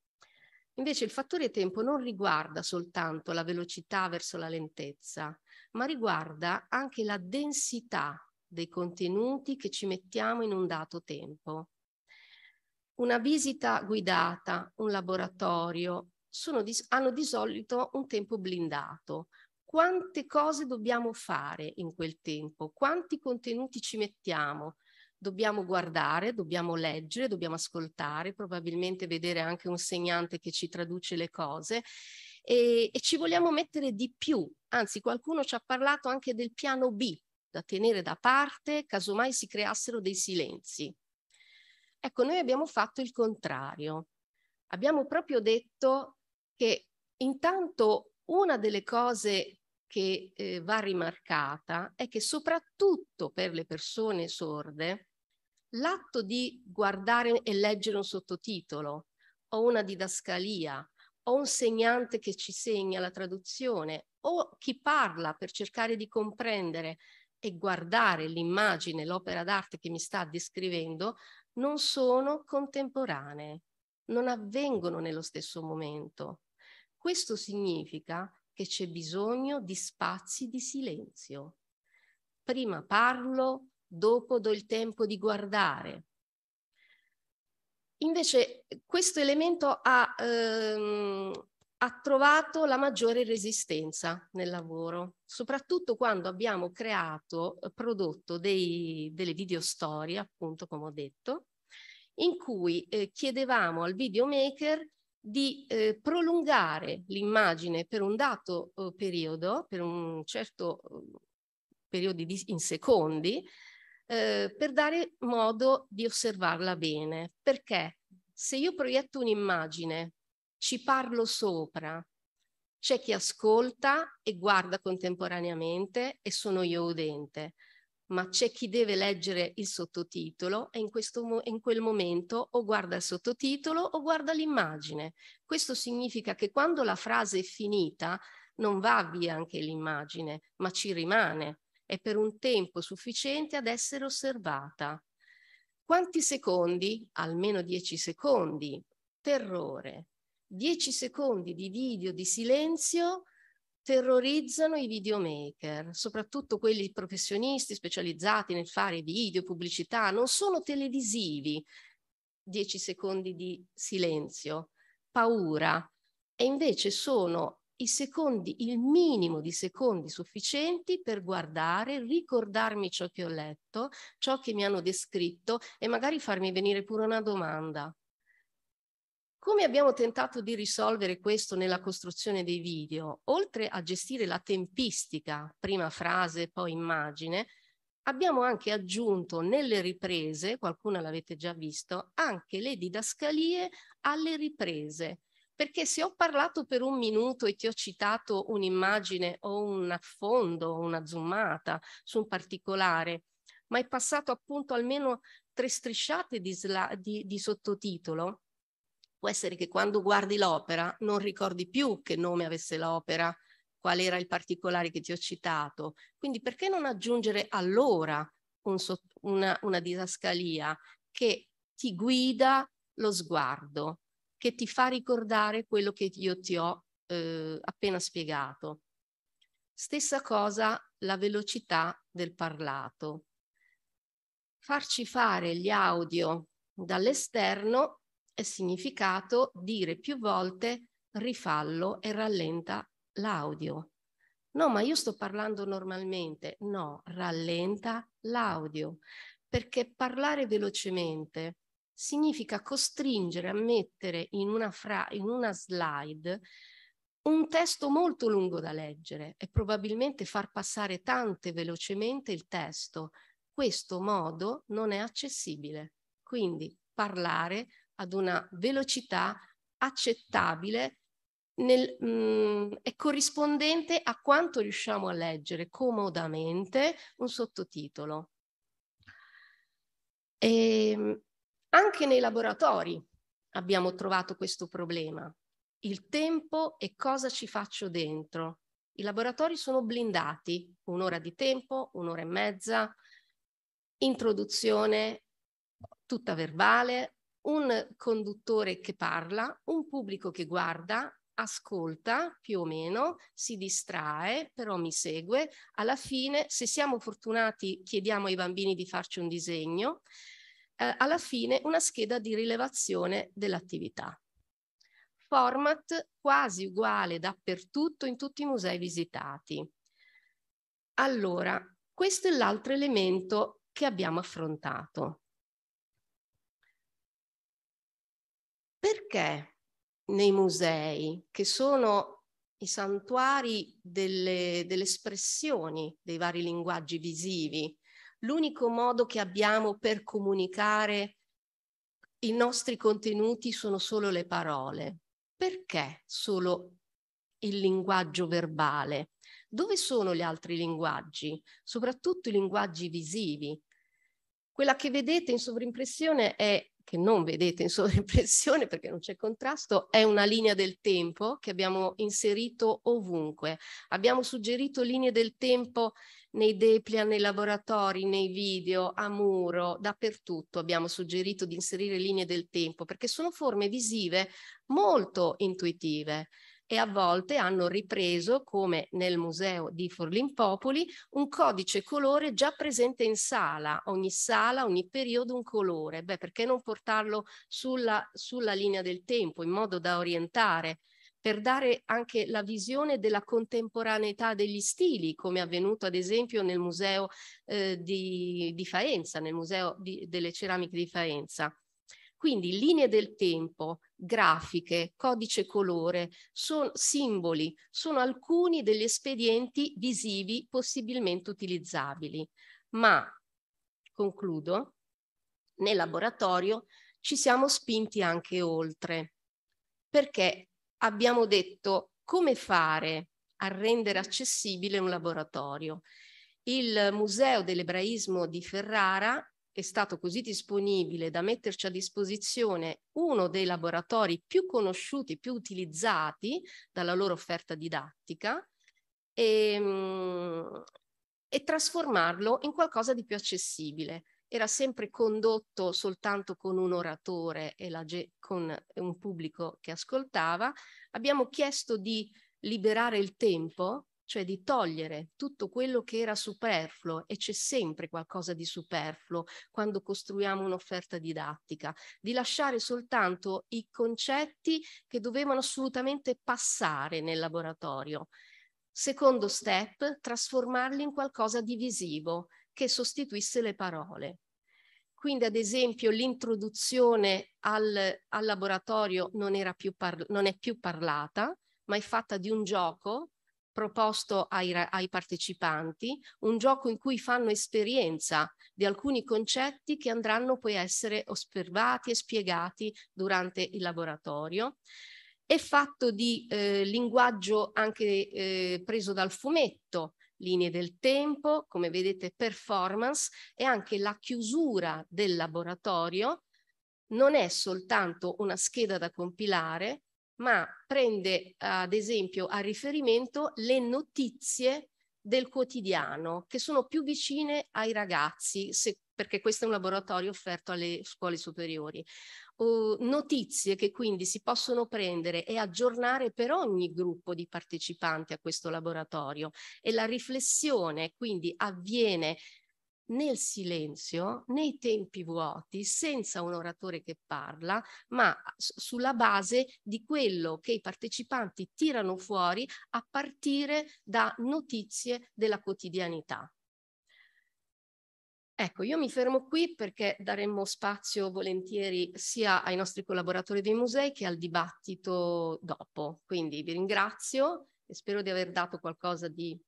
Invece il fattore tempo non riguarda soltanto la velocità verso la lentezza, ma riguarda anche la densità dei contenuti che ci mettiamo in un dato tempo una visita guidata, un laboratorio, di, hanno di solito un tempo blindato. Quante cose dobbiamo fare in quel tempo? Quanti contenuti ci mettiamo? Dobbiamo guardare, dobbiamo leggere, dobbiamo ascoltare, probabilmente vedere anche un segnante che ci traduce le cose e, e ci vogliamo mettere di più. Anzi, qualcuno ci ha parlato anche del piano B da tenere da parte casomai si creassero dei silenzi Ecco, noi abbiamo fatto il contrario. Abbiamo proprio detto che intanto una delle cose che eh, va rimarcata è che soprattutto per le persone sorde l'atto di guardare e leggere un sottotitolo o una didascalia o un segnante che ci segna la traduzione o chi parla per cercare di comprendere e guardare l'immagine, l'opera d'arte che mi sta descrivendo, non sono contemporanee, non avvengono nello stesso momento. Questo significa che c'è bisogno di spazi di silenzio. Prima parlo, dopo do il tempo di guardare. Invece questo elemento ha, ehm, ha trovato la maggiore resistenza nel lavoro, soprattutto quando abbiamo creato, eh, prodotto dei, delle videostorie, appunto come ho detto, in cui eh, chiedevamo al videomaker di eh, prolungare l'immagine per un dato eh, periodo, per un certo eh, periodo di, in secondi, eh, per dare modo di osservarla bene. Perché se io proietto un'immagine, ci parlo sopra, c'è chi ascolta e guarda contemporaneamente e sono io udente ma c'è chi deve leggere il sottotitolo e in, questo, in quel momento o guarda il sottotitolo o guarda l'immagine. Questo significa che quando la frase è finita non va via anche l'immagine, ma ci rimane è per un tempo sufficiente ad essere osservata. Quanti secondi? Almeno dieci secondi. Terrore. Dieci secondi di video di silenzio terrorizzano i videomaker, soprattutto quelli professionisti specializzati nel fare video, pubblicità, non sono televisivi. 10 secondi di silenzio, paura, e invece sono i secondi, il minimo di secondi sufficienti per guardare, ricordarmi ciò che ho letto, ciò che mi hanno descritto e magari farmi venire pure una domanda. Come abbiamo tentato di risolvere questo nella costruzione dei video? Oltre a gestire la tempistica, prima frase, poi immagine, abbiamo anche aggiunto nelle riprese, qualcuna l'avete già visto, anche le didascalie alle riprese. Perché se ho parlato per un minuto e ti ho citato un'immagine o un affondo, una zoomata su un particolare, ma è passato appunto almeno tre strisciate di, di, di sottotitolo, può essere che quando guardi l'opera non ricordi più che nome avesse l'opera, qual era il particolare che ti ho citato. Quindi perché non aggiungere allora un una, una didascalia che ti guida lo sguardo, che ti fa ricordare quello che io ti ho eh, appena spiegato. Stessa cosa la velocità del parlato. Farci fare gli audio dall'esterno è significato dire più volte rifallo e rallenta l'audio. No, ma io sto parlando normalmente. No, rallenta l'audio, perché parlare velocemente significa costringere a mettere in una, fra, in una slide un testo molto lungo da leggere e probabilmente far passare tante velocemente il testo. Questo modo non è accessibile. Quindi parlare ad una velocità accettabile nel, mh, mm, è corrispondente a quanto riusciamo a leggere comodamente un sottotitolo. E ehm, anche nei laboratori abbiamo trovato questo problema. Il tempo e cosa ci faccio dentro. I laboratori sono blindati, un'ora di tempo, un'ora e mezza, introduzione tutta verbale, un conduttore che parla, un pubblico che guarda, ascolta più o meno, si distrae, però mi segue. Alla fine, se siamo fortunati, chiediamo ai bambini di farci un disegno. Eh, alla fine una scheda di rilevazione dell'attività. Format quasi uguale dappertutto in tutti i musei visitati. Allora, questo è l'altro elemento che abbiamo affrontato. perché nei musei, che sono i santuari delle, delle espressioni dei vari linguaggi visivi, l'unico modo che abbiamo per comunicare i nostri contenuti sono solo le parole. Perché solo il linguaggio verbale? Dove sono gli altri linguaggi? Soprattutto i linguaggi visivi. Quella che vedete in sovrimpressione è che non vedete in sovraimpressione perché non c'è contrasto, è una linea del tempo che abbiamo inserito ovunque. Abbiamo suggerito linee del tempo nei deplia, nei laboratori, nei video, a muro, dappertutto abbiamo suggerito di inserire linee del tempo perché sono forme visive molto intuitive e a volte hanno ripreso, come nel museo di Forlimpopoli, un codice colore già presente in sala, ogni sala, ogni periodo un colore. Beh, perché non portarlo sulla, sulla linea del tempo in modo da orientare? per dare anche la visione della contemporaneità degli stili, come è avvenuto ad esempio nel museo eh, di, di, Faenza, nel museo di, delle ceramiche di Faenza. Quindi linee del tempo, grafiche, codice colore, son simboli, sono alcuni degli espedienti visivi possibilmente utilizzabili. Ma, concludo, nel laboratorio ci siamo spinti anche oltre, perché abbiamo detto come fare a rendere accessibile un laboratorio. Il Museo dell'Ebraismo di Ferrara è stato così disponibile da metterci a disposizione uno dei laboratori più conosciuti, più utilizzati dalla loro offerta didattica e, ehm, e trasformarlo in qualcosa di più accessibile. Era sempre condotto soltanto con un oratore e la, con un pubblico che ascoltava. Abbiamo chiesto di liberare il tempo cioè di togliere tutto quello che era superfluo e c'è sempre qualcosa di superfluo quando costruiamo un'offerta didattica, di lasciare soltanto i concetti che dovevano assolutamente passare nel laboratorio. Secondo step, trasformarli in qualcosa di visivo che sostituisse le parole. Quindi ad esempio l'introduzione al, al, laboratorio non, più non è più parlata, ma è fatta di un gioco proposto ai, ai partecipanti, un gioco in cui fanno esperienza di alcuni concetti che andranno poi a essere osservati e spiegati durante il laboratorio è fatto di eh, linguaggio anche eh, preso dal fumetto, linee del tempo, come vedete performance e anche la chiusura del laboratorio non è soltanto una scheda da compilare, ma prende ad esempio a riferimento le notizie del quotidiano che sono più vicine ai ragazzi se, perché questo è un laboratorio offerto alle scuole superiori uh, notizie che quindi si possono prendere e aggiornare per ogni gruppo di partecipanti a questo laboratorio e la riflessione quindi avviene nel silenzio, nei tempi vuoti, senza un oratore che parla, ma sulla base di quello che i partecipanti tirano fuori a partire da notizie della quotidianità. Ecco, io mi fermo qui perché daremmo spazio volentieri sia ai nostri collaboratori dei musei che al dibattito dopo. Quindi vi ringrazio e spero di aver dato qualcosa di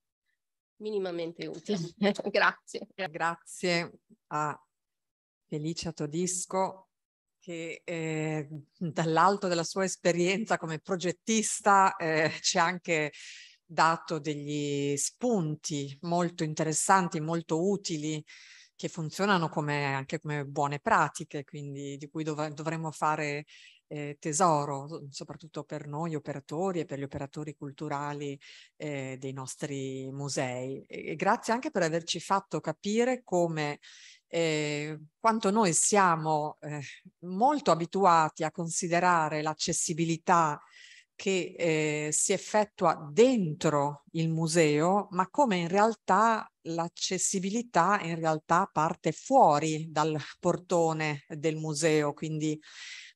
minimamente utile. Grazie. Grazie a Felicia Todisco che eh, dall'alto della sua esperienza come progettista eh, ci ha anche dato degli spunti molto interessanti, molto utili, che funzionano come, anche come buone pratiche, quindi di cui dov dovremmo fare eh, tesoro, soprattutto per noi operatori e per gli operatori culturali eh, dei nostri musei. E grazie anche per averci fatto capire come eh, quanto noi siamo eh, molto abituati a considerare l'accessibilità che eh, si effettua dentro il museo, ma come in realtà l'accessibilità in realtà parte fuori dal portone del museo, quindi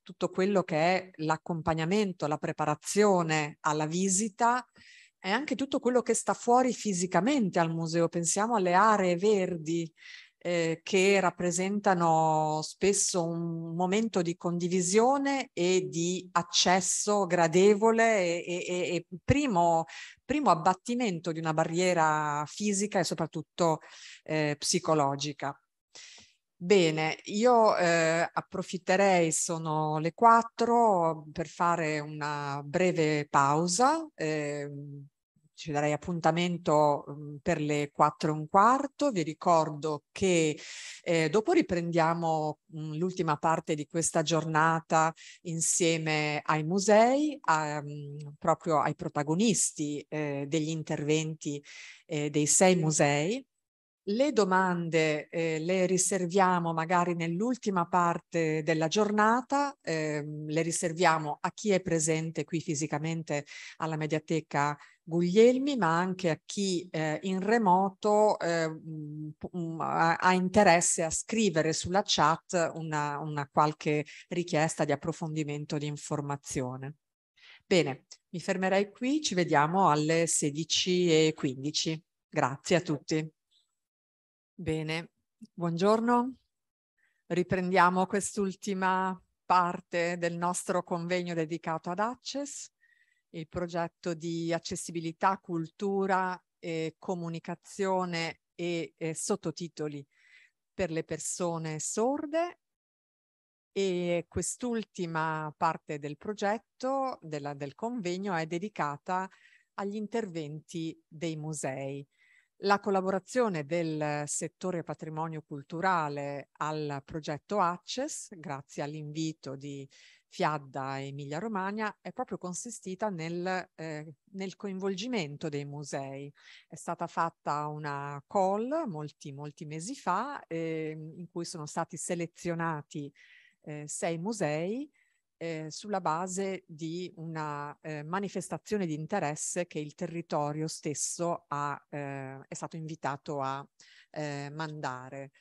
tutto quello che è l'accompagnamento, la preparazione alla visita e anche tutto quello che sta fuori fisicamente al museo. Pensiamo alle aree verdi eh, che rappresentano spesso un momento di condivisione e di accesso gradevole e, e, e primo, primo, abbattimento di una barriera fisica e soprattutto eh, psicologica. Bene, io eh, approfitterei, sono le quattro, per fare una breve pausa. Eh, ci darei appuntamento mm, per le quattro e un quarto. Vi ricordo che eh, dopo riprendiamo mm, l'ultima parte di questa giornata insieme ai musei, a, mh, mm, proprio ai protagonisti eh, degli interventi eh, dei sei musei le domande eh, le riserviamo magari nell'ultima parte della giornata, ehm, le riserviamo a chi è presente qui fisicamente alla Mediateca Guglielmi, ma anche a chi eh, in remoto eh, mm, mm, ha interesse a scrivere sulla chat una, una qualche richiesta di approfondimento di informazione. Bene, mi fermerei qui, ci vediamo alle 16.15. Grazie a tutti. Bene, buongiorno. Riprendiamo quest'ultima parte del nostro convegno dedicato ad Access, il progetto di accessibilità, cultura e comunicazione e, e sottotitoli per le persone sorde e quest'ultima parte del progetto, della, del convegno, è dedicata agli interventi dei musei la collaborazione del settore patrimonio culturale al progetto Acces, grazie all'invito di Fiadda e Emilia Romagna, è proprio consistita nel, eh, nel, coinvolgimento dei musei. È stata fatta una call molti, molti mesi fa eh, in cui sono stati selezionati eh, sei musei eh, sulla base di una eh, manifestazione di interesse che il territorio stesso ha, eh, è stato invitato a eh, mandare.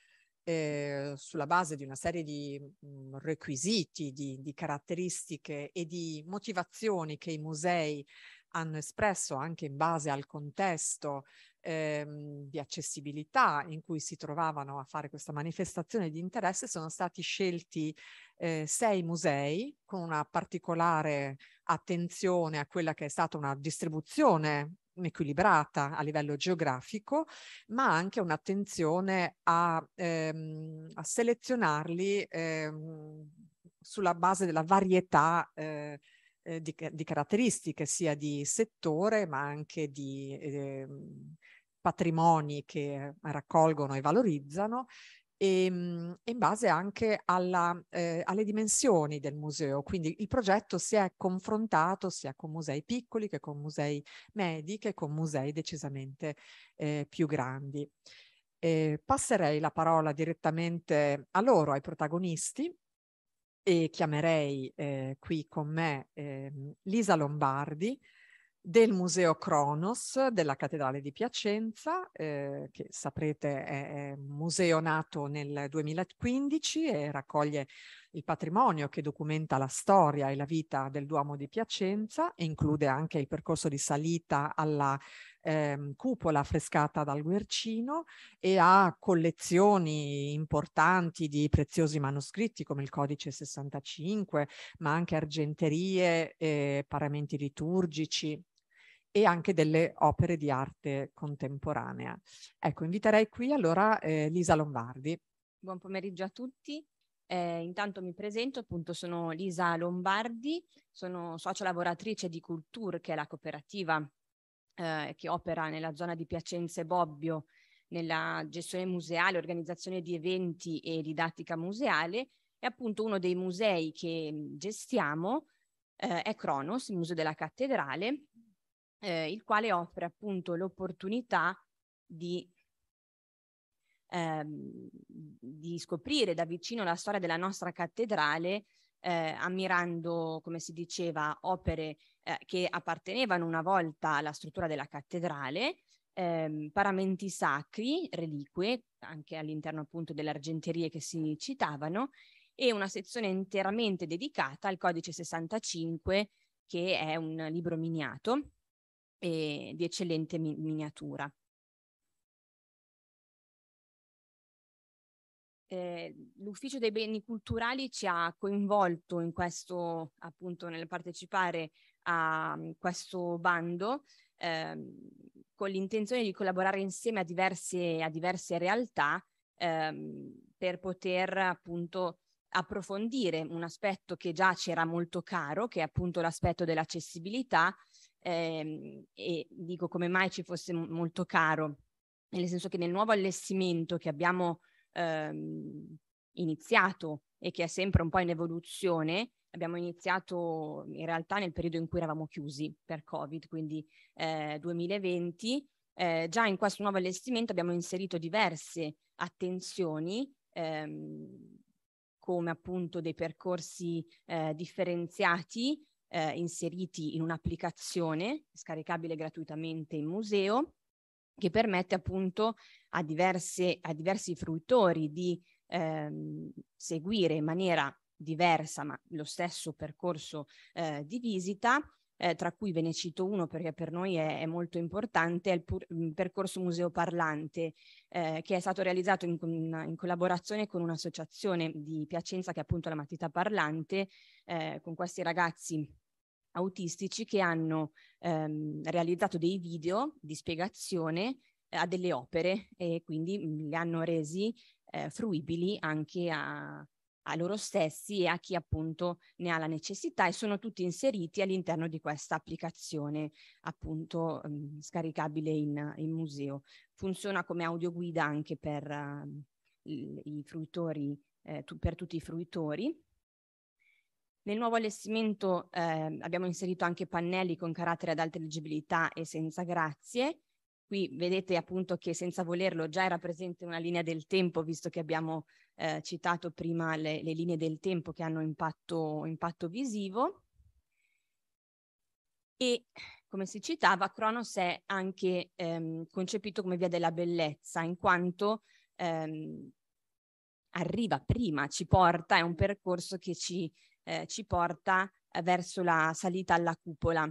Eh, sulla base di una serie di mh, mm, requisiti, di, di caratteristiche e di motivazioni che i musei hanno espresso anche in base al contesto ehm, di accessibilità in cui si trovavano a fare questa manifestazione di interesse sono stati scelti eh, sei musei con una particolare attenzione a quella che è stata una distribuzione equilibrata a livello geografico, ma anche un'attenzione a, ehm, a selezionarli ehm, sulla base della varietà eh, eh, di, di, caratteristiche sia di settore ma anche di eh, patrimoni che raccolgono e valorizzano ehm, e, in base anche alla, eh, alle dimensioni del museo. Quindi il progetto si è confrontato sia con musei piccoli che con musei medi che con musei decisamente eh, più grandi. Eh, passerei la parola direttamente a loro, ai protagonisti, e chiamerei eh, qui con me eh, Lisa Lombardi del Museo Cronos della Cattedrale di Piacenza, eh, che saprete è un museo nato nel 2015 e raccoglie il patrimonio che documenta la storia e la vita del Duomo di Piacenza e include anche il percorso di salita alla eh, cupola affrescata dal Guercino e ha collezioni importanti di preziosi manoscritti come il codice 65, ma anche argenterie, eh, paramenti liturgici e anche delle opere di arte contemporanea. Ecco, inviterei qui allora eh, Lisa Lombardi. Buon pomeriggio a tutti. Eh, intanto mi presento, appunto sono Lisa Lombardi, sono socio lavoratrice di Cultur, che è la cooperativa eh, che opera nella zona di Piacenza e Bobbio nella gestione museale, organizzazione di eventi e didattica museale. E appunto uno dei musei che mm, gestiamo eh, è Cronos, il Museo della Cattedrale, eh, il quale offre appunto l'opportunità di, ehm, di, scoprire da vicino la storia della nostra cattedrale, eh, ammirando, come si diceva, opere eh, che appartenevano una volta alla struttura della cattedrale, ehm, paramenti sacri, reliquie, anche all'interno appunto delle argenterie che si citavano, e una sezione interamente dedicata al codice 65, che è un libro miniato e di eccellente mi- miniatura. Eh, l'Ufficio dei Beni Culturali ci ha coinvolto in questo, appunto, nel partecipare a mm, questo bando ehm, con l'intenzione di collaborare insieme a diverse, a diverse realtà ehm, per poter appunto approfondire un aspetto che già c'era molto caro, che è appunto l'aspetto dell'accessibilità, ehm, e dico come mai ci fosse m- molto caro, nel senso che nel nuovo allestimento che abbiamo ehm, iniziato e che è sempre un po' in evoluzione, abbiamo iniziato in realtà nel periodo in cui eravamo chiusi per Covid, quindi eh, 2020. Eh, già in questo nuovo allestimento abbiamo inserito diverse attenzioni, ehm, come appunto dei percorsi eh, differenziati eh, inseriti in un'applicazione scaricabile gratuitamente in museo, che permette appunto a, diverse, a diversi fruitori di ehm, seguire in maniera diversa, ma lo stesso percorso eh, di visita, eh, tra cui ve ne cito uno perché per noi è, è molto importante, è il pur, mm, percorso museo parlante eh, che è stato realizzato in, in collaborazione con un'associazione di Piacenza che è appunto la Matita Parlante, eh, con questi ragazzi autistici che hanno ehm, realizzato dei video di spiegazione eh, a delle opere e quindi mh, mm, le hanno resi eh, fruibili anche a, a loro stessi e a chi appunto ne ha la necessità e sono tutti inseriti all'interno di questa applicazione appunto mh, mhmm, scaricabile in, in, museo. Funziona come audioguida anche per, uh, i fruitori, eh, tu, per tutti i fruitori. Nel nuovo allestimento eh, abbiamo inserito anche pannelli con carattere ad alta leggibilità e senza grazie Qui vedete appunto che senza volerlo già era presente una linea del tempo, visto che abbiamo eh, citato prima le, le, linee del tempo che hanno impatto, impatto visivo. E come si citava, Cronos è anche ehm, concepito come via della bellezza, in quanto ehm, arriva prima, ci porta, è un percorso che ci, eh, ci porta eh, verso la salita alla cupola.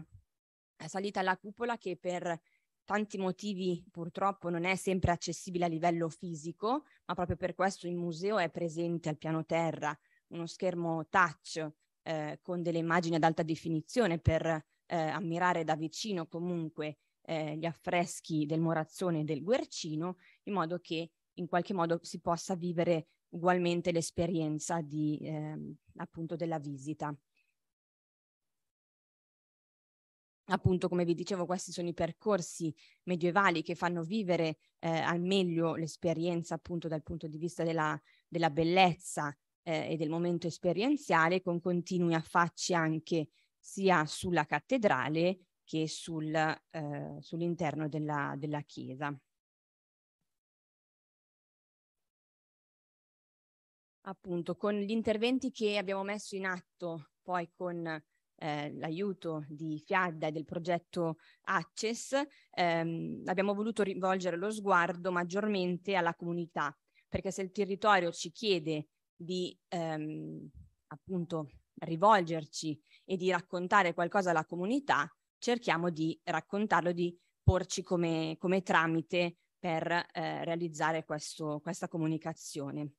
La salita alla cupola che per tanti motivi purtroppo non è sempre accessibile a livello fisico, ma proprio per questo il museo è presente al piano terra uno schermo touch eh, con delle immagini ad alta definizione per eh, ammirare da vicino comunque eh, gli affreschi del Morazzone e del Guercino, in modo che in qualche modo si possa vivere ugualmente l'esperienza di, ehm, appunto della visita. appunto, come vi dicevo, questi sono i percorsi medievali che fanno vivere eh, al meglio l'esperienza appunto dal punto di vista della, della bellezza eh, e del momento esperienziale con continui affacci anche sia sulla cattedrale che sul, eh, sull'interno della, della chiesa. Appunto, con gli interventi che abbiamo messo in atto poi con eh, l'aiuto di Fiadda e del progetto Access, ehm, abbiamo voluto rivolgere lo sguardo maggiormente alla comunità, perché se il territorio ci chiede di ehm, appunto rivolgerci e di raccontare qualcosa alla comunità, cerchiamo di raccontarlo, di porci come, come tramite per eh, realizzare questo, questa comunicazione.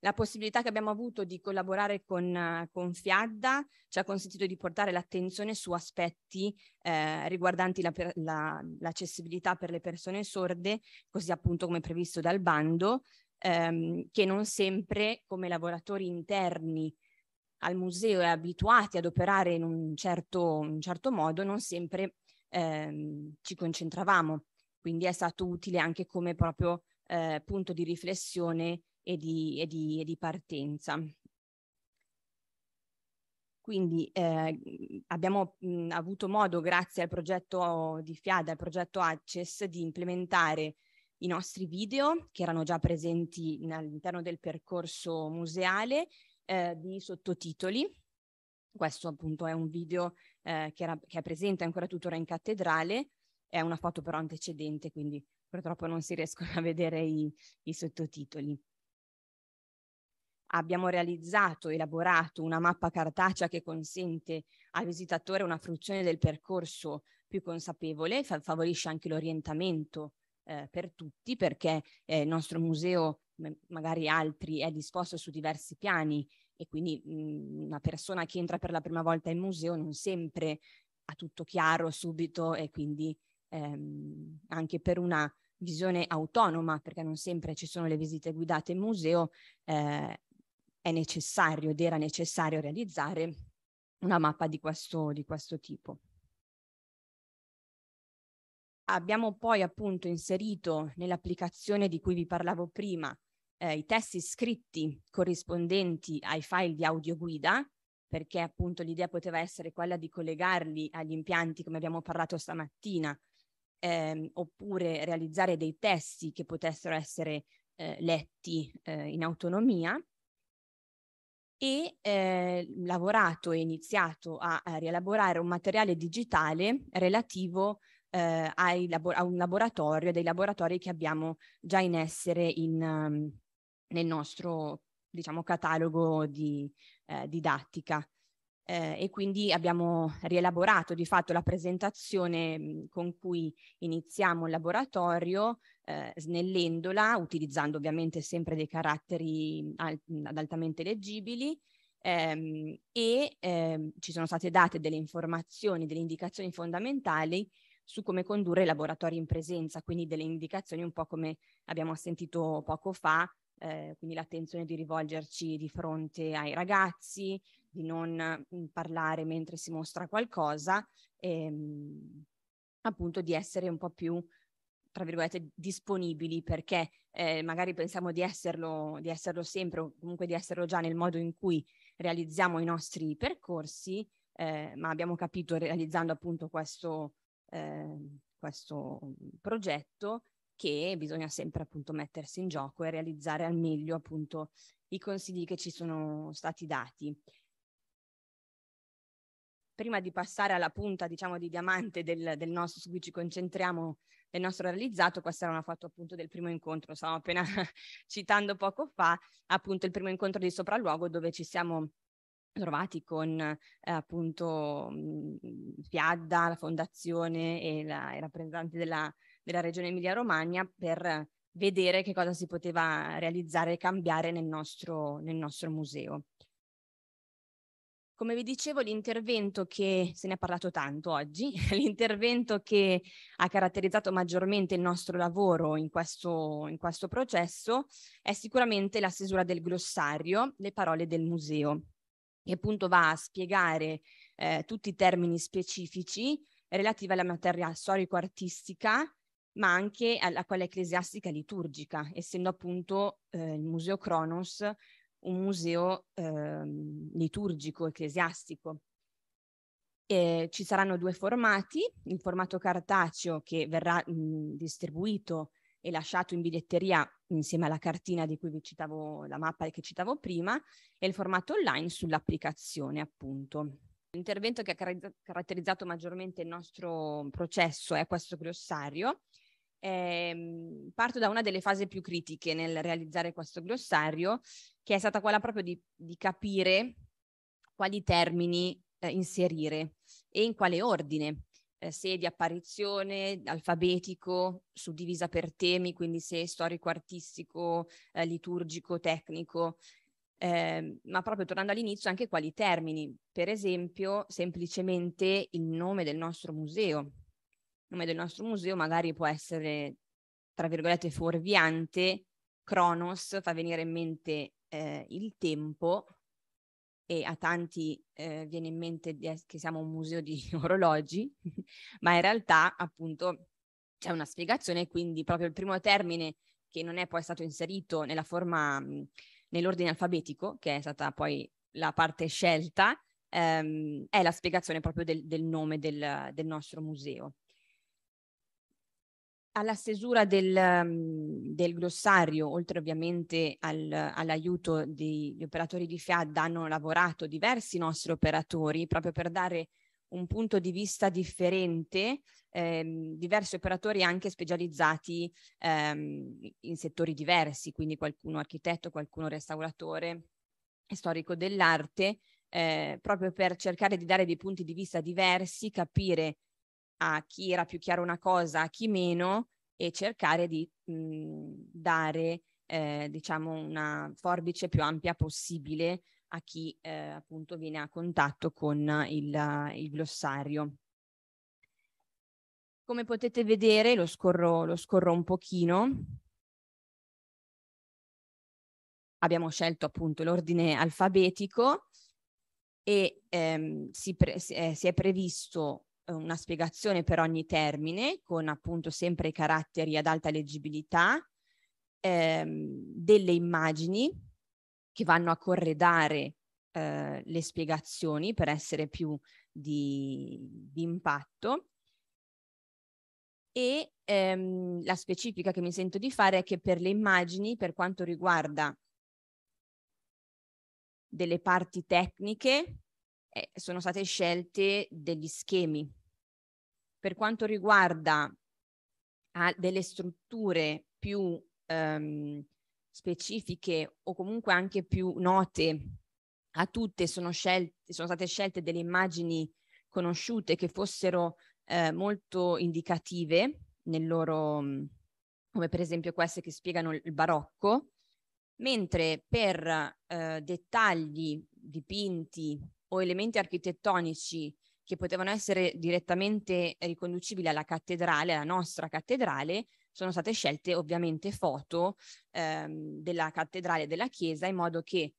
La possibilità che abbiamo avuto di collaborare con, con Fiadda ci ha consentito di portare l'attenzione su aspetti eh, riguardanti la, la, l'accessibilità per le persone sorde, così appunto come previsto dal bando, ehm, che non sempre come lavoratori interni al museo e abituati ad operare in un certo, un certo modo, non sempre ehm, ci concentravamo. Quindi è stato utile anche come proprio eh, punto di riflessione e di, e di, e di partenza. Quindi eh, abbiamo mh, mm, avuto modo, grazie al progetto di FIADA, al progetto Access, di implementare i nostri video che erano già presenti all'interno del percorso museale eh, di sottotitoli. Questo appunto è un video eh, che, era, che è presente ancora tuttora in cattedrale, è una foto però antecedente, quindi purtroppo non si riescono a vedere i, i sottotitoli abbiamo realizzato, elaborato una mappa cartacea che consente al visitatore una fruizione del percorso più consapevole, fa favorisce anche l'orientamento eh, per tutti perché eh, il nostro museo, magari altri, è disposto su diversi piani e quindi mh, mm, una persona che entra per la prima volta in museo non sempre ha tutto chiaro subito e quindi ehm, anche per una visione autonoma, perché non sempre ci sono le visite guidate in museo, eh, è necessario ed era necessario realizzare una mappa di questo, di questo tipo. Abbiamo poi appunto inserito nell'applicazione di cui vi parlavo prima eh, i testi scritti corrispondenti ai file di audioguida, perché appunto l'idea poteva essere quella di collegarli agli impianti come abbiamo parlato stamattina, ehm, oppure realizzare dei testi che potessero essere eh, letti eh, in autonomia e eh, lavorato e iniziato a, a, rielaborare un materiale digitale relativo eh, labo- a un laboratorio, a dei laboratori che abbiamo già in essere in, um, nel nostro diciamo, catalogo di eh, didattica. Eh, e quindi abbiamo rielaborato di fatto la presentazione con cui iniziamo il laboratorio eh, snellendola, utilizzando ovviamente sempre dei caratteri alt- altamente leggibili ehm, e ehm, ci sono state date delle informazioni, delle indicazioni fondamentali su come condurre i laboratori in presenza, quindi delle indicazioni un po' come abbiamo sentito poco fa, eh, quindi l'attenzione di rivolgerci di fronte ai ragazzi, di non parlare mentre si mostra qualcosa, ehm, appunto di essere un po' più tra virgolette, disponibili perché eh, magari pensiamo di esserlo, di esserlo sempre o comunque di esserlo già nel modo in cui realizziamo i nostri percorsi, eh, ma abbiamo capito realizzando appunto questo, eh, questo progetto che bisogna sempre appunto mettersi in gioco e realizzare al meglio appunto i consigli che ci sono stati dati prima di passare alla punta, diciamo, di diamante del, del nostro, su cui ci concentriamo, del nostro realizzato, questa era una foto appunto del primo incontro, stavo appena citando poco fa, appunto il primo incontro di sopralluogo dove ci siamo trovati con eh, appunto Fiadda, la fondazione e, la, i rappresentanti della, della regione Emilia-Romagna per vedere che cosa si poteva realizzare e cambiare nel nostro, nel nostro museo. Come vi dicevo, l'intervento che se ne è parlato tanto oggi, l'intervento che ha caratterizzato maggiormente il nostro lavoro in questo, in questo processo è sicuramente la stesura del glossario, le parole del museo, che appunto va a spiegare eh, tutti i termini specifici relativi alla materia storico-artistica, ma anche alla quella ecclesiastica liturgica, essendo appunto eh, il Museo Cronos un museo eh, liturgico, ecclesiastico. Eh, ci saranno due formati, il formato cartaceo che verrà mh, distribuito e lasciato in biglietteria insieme alla cartina di cui vi citavo, la mappa che citavo prima, e il formato online sull'applicazione appunto. L'intervento che ha caratterizzato maggiormente il nostro processo è questo glossario, eh, parto da una delle fasi più critiche nel realizzare questo glossario, che è stata quella proprio di, di capire quali termini eh, inserire e in quale ordine. Eh, se di apparizione, alfabetico, suddivisa per temi, quindi se storico-artistico, eh, liturgico, tecnico. Eh, ma proprio tornando all'inizio, anche quali termini, per esempio, semplicemente il nome del nostro museo, nome del nostro museo magari può essere, tra virgolette, fuorviante, Cronos fa venire in mente eh, il tempo e a tanti eh, viene in mente che siamo un museo di orologi, ma in realtà appunto c'è una spiegazione, quindi proprio il primo termine che non è poi stato inserito nella forma, nell'ordine alfabetico, che è stata poi la parte scelta, ehm, è la spiegazione proprio del, del nome del, del nostro museo alla stesura del, ehm, del, glossario, oltre ovviamente al, all'aiuto degli operatori di FIAD, hanno lavorato diversi nostri operatori proprio per dare un punto di vista differente, ehm, diversi operatori anche specializzati ehm, in settori diversi, quindi qualcuno architetto, qualcuno restauratore, storico dell'arte, eh, proprio per cercare di dare dei punti di vista diversi, capire a chi era più chiaro una cosa, a chi meno, e cercare di mh, mhmm, dare eh, diciamo una forbice più ampia possibile a chi eh, appunto viene a contatto con il, il glossario. Come potete vedere, lo scorro, lo scorro un pochino, abbiamo scelto appunto l'ordine alfabetico e ehm, si, pre- si, eh, è previsto Uhm, una spiegazione per ogni termine con appunto sempre i caratteri ad alta leggibilità, ehm, delle immagini che vanno a corredare eh, le spiegazioni per essere più di, di impatto e ehm, la specifica che mi sento di fare è che per le immagini, per quanto riguarda delle parti tecniche, eh, sono state scelte degli schemi. Per quanto riguarda ah, delle strutture più ehm, specifiche o comunque anche più note a tutte, sono, scelte, sono state scelte delle immagini conosciute che fossero eh, molto indicative nel loro, mm, come per esempio queste che spiegano il barocco, mentre per eh, dettagli dipinti o elementi architettonici che potevano essere direttamente riconducibili alla cattedrale, alla nostra cattedrale, sono state scelte ovviamente foto ehm, della cattedrale e della chiesa in modo che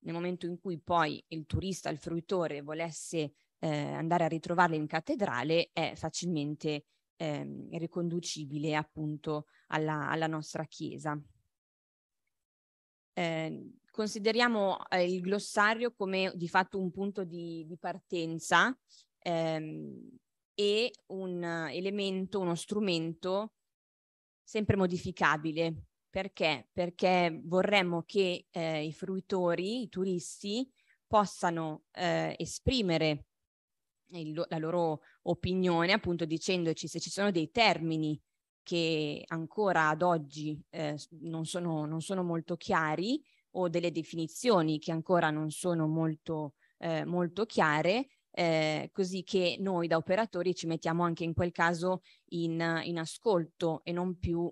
nel momento in cui poi il turista, il fruitore volesse eh, andare a ritrovarle in cattedrale è facilmente ehm, riconducibile appunto alla, alla nostra chiesa. Eh, consideriamo eh, il glossario come di fatto un punto di, di partenza ehm, e un elemento, uno strumento sempre modificabile. Perché? Perché vorremmo che eh, i fruitori, i turisti, possano eh, esprimere il, la loro opinione, appunto dicendoci se ci sono dei termini che ancora ad oggi eh, non, sono, non sono molto chiari, o delle definizioni che ancora non sono molto, eh, molto chiare, eh, così che noi da operatori ci mettiamo anche in quel caso in, in ascolto e non più,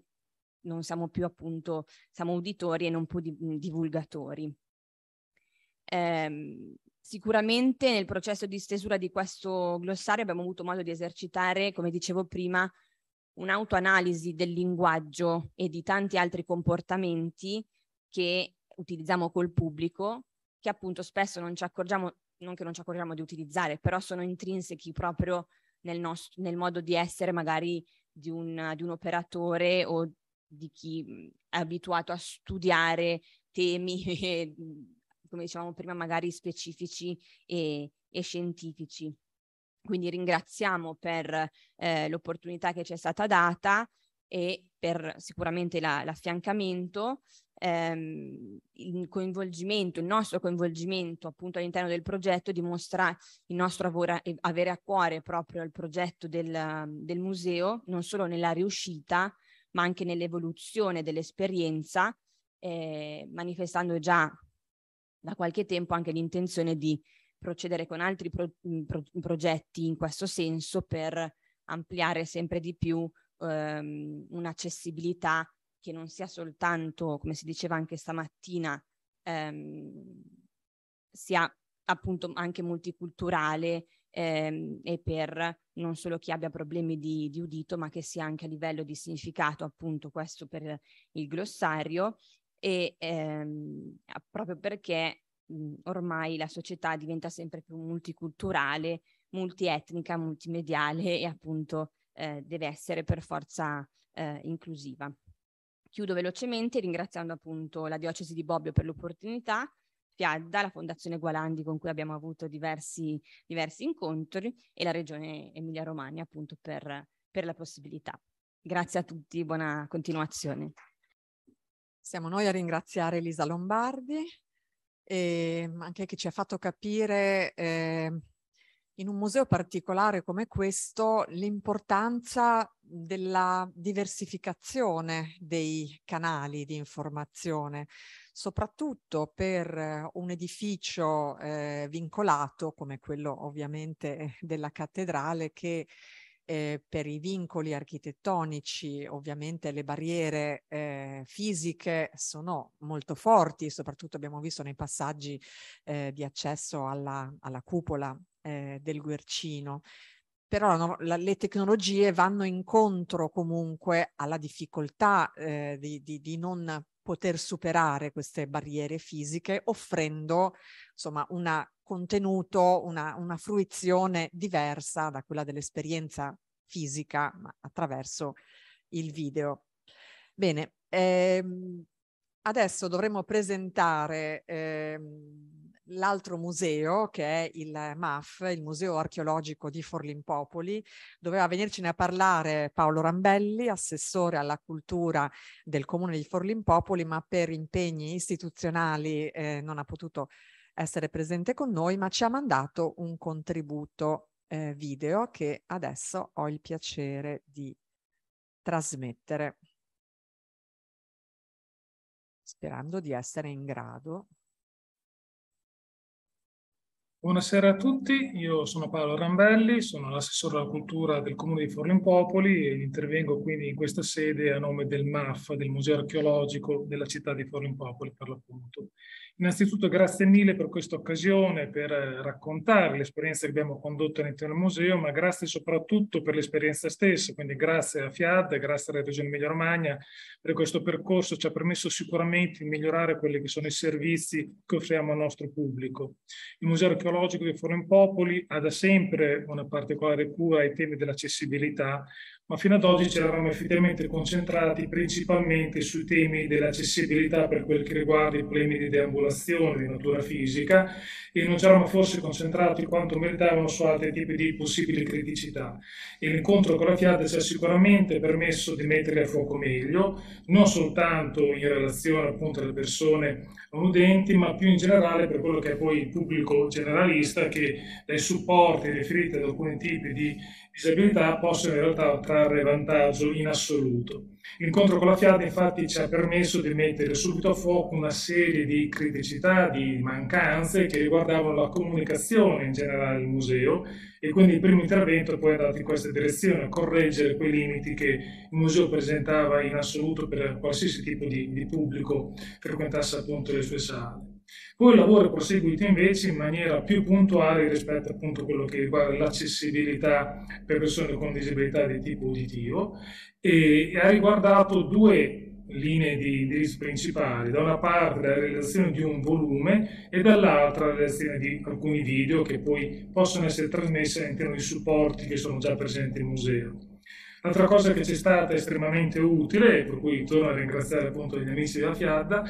non siamo più appunto, siamo uditori e non più di, divulgatori. Eh, sicuramente nel processo di stesura di questo glossario abbiamo avuto modo di esercitare, come dicevo prima, un'autoanalisi del linguaggio e di tanti altri comportamenti che utilizziamo col pubblico, che appunto spesso non ci accorgiamo, non che non ci accorgiamo di utilizzare, però sono intrinsechi proprio nel, nostro, nel modo di essere magari di un, di un operatore o di chi è abituato a studiare temi, come dicevamo prima, magari specifici e, e scientifici. Quindi ringraziamo per eh, l'opportunità che ci è stata data e per sicuramente la, l'affiancamento ehm, il coinvolgimento, il nostro coinvolgimento appunto all'interno del progetto, dimostra il nostro avore, eh, avere a cuore proprio il progetto del, del museo, non solo nella riuscita, ma anche nell'evoluzione dell'esperienza, eh, manifestando già da qualche tempo anche l'intenzione di procedere con altri pro, mm, pro, progetti in questo senso per ampliare sempre di più ehm, un'accessibilità che non sia soltanto, come si diceva anche stamattina, ehm, sia appunto anche multiculturale ehm, e per non solo chi abbia problemi di, di, udito, ma che sia anche a livello di significato, appunto questo per il glossario, e ehm, proprio perché mh, mhmm, ormai la società diventa sempre più multiculturale, multietnica, multimediale e appunto eh, deve essere per forza eh, inclusiva. Chiudo velocemente ringraziando appunto la diocesi di Bobbio per l'opportunità, Fiadda, la Fondazione Gualandi con cui abbiamo avuto diversi, diversi incontri e la Regione Emilia-Romagna appunto per, per la possibilità. Grazie a tutti, buona continuazione. Siamo noi a ringraziare Elisa Lombardi, e ehm, anche che ci ha fatto capire eh, in un museo particolare come questo l'importanza della diversificazione dei canali di informazione, soprattutto per eh, un edificio eh, vincolato come quello ovviamente eh, della cattedrale che eh, per i vincoli architettonici, ovviamente le barriere eh, fisiche sono molto forti, soprattutto abbiamo visto nei passaggi eh, di accesso alla, alla cupola eh, del guercino. Però no, la, le tecnologie vanno incontro comunque alla difficoltà eh, di, di, di non poter superare queste barriere fisiche offrendo insomma un contenuto, una, una, fruizione diversa da quella dell'esperienza fisica attraverso il video. Bene, ehm, adesso dovremo presentare ehm, l'altro museo, che è il MAF, il Museo Archeologico di Forlimpopoli, doveva venircene a parlare Paolo Rambelli, assessore alla cultura del comune di Forlimpopoli, ma per impegni istituzionali eh, non ha potuto essere presente con noi, ma ci ha mandato un contributo eh, video che adesso ho il piacere di trasmettere, sperando di essere in grado Buonasera a tutti, io sono Paolo Rambelli, sono l'assessore alla cultura del comune di Forlimpopoli e intervengo quindi in questa sede a nome del MAF, del Museo archeologico della città di Forlimpopoli per l'appunto. Innanzitutto grazie mille per questa occasione, per eh, raccontare l'esperienza che abbiamo condotto all'interno del museo, ma grazie soprattutto per l'esperienza stessa, quindi grazie a FIAD, grazie alla Regione Emilia Romagna per questo percorso, ci ha permesso sicuramente di migliorare quelli che sono i servizi che offriamo al nostro pubblico. Il Museo Archeologico di Forno Popoli ha da sempre una particolare cura ai temi dell'accessibilità, ma fino ad oggi ci eravamo effettivamente concentrati principalmente sui temi dell'accessibilità per quel che riguarda i problemi di deambulazione di natura fisica e non ci eravamo forse concentrati quanto meritavano su altri tipi di possibili criticità. E l'incontro con la FIAT ci ha sicuramente permesso di mettere a fuoco meglio, non soltanto in relazione appunto alle persone non udenti, ma più in generale per quello che è poi il pubblico generalista che dai supporti riferiti ad alcuni tipi di disabilità possono in realtà trarre vantaggio in assoluto. L'incontro con la FIAT infatti ci ha permesso di mettere subito a fuoco una serie di criticità, di mancanze che riguardavano la comunicazione in generale del museo e quindi il primo intervento poi è andato in questa direzione, a correggere quei limiti che il museo presentava in assoluto per qualsiasi tipo di, di pubblico frequentasse appunto le sue sale. Poi il lavoro è proseguito invece in maniera più puntuale rispetto appunto a quello che riguarda l'accessibilità per persone con disabilità di tipo uditivo e ha riguardato due linee di indirizzo principali, da una parte la realizzazione di un volume e dall'altra la realizzazione di alcuni video che poi possono essere trasmessi all'interno dei supporti che sono già presenti in museo. Un'altra cosa che ci è stata estremamente utile, per cui torno a ringraziare appunto gli amici della Fiarda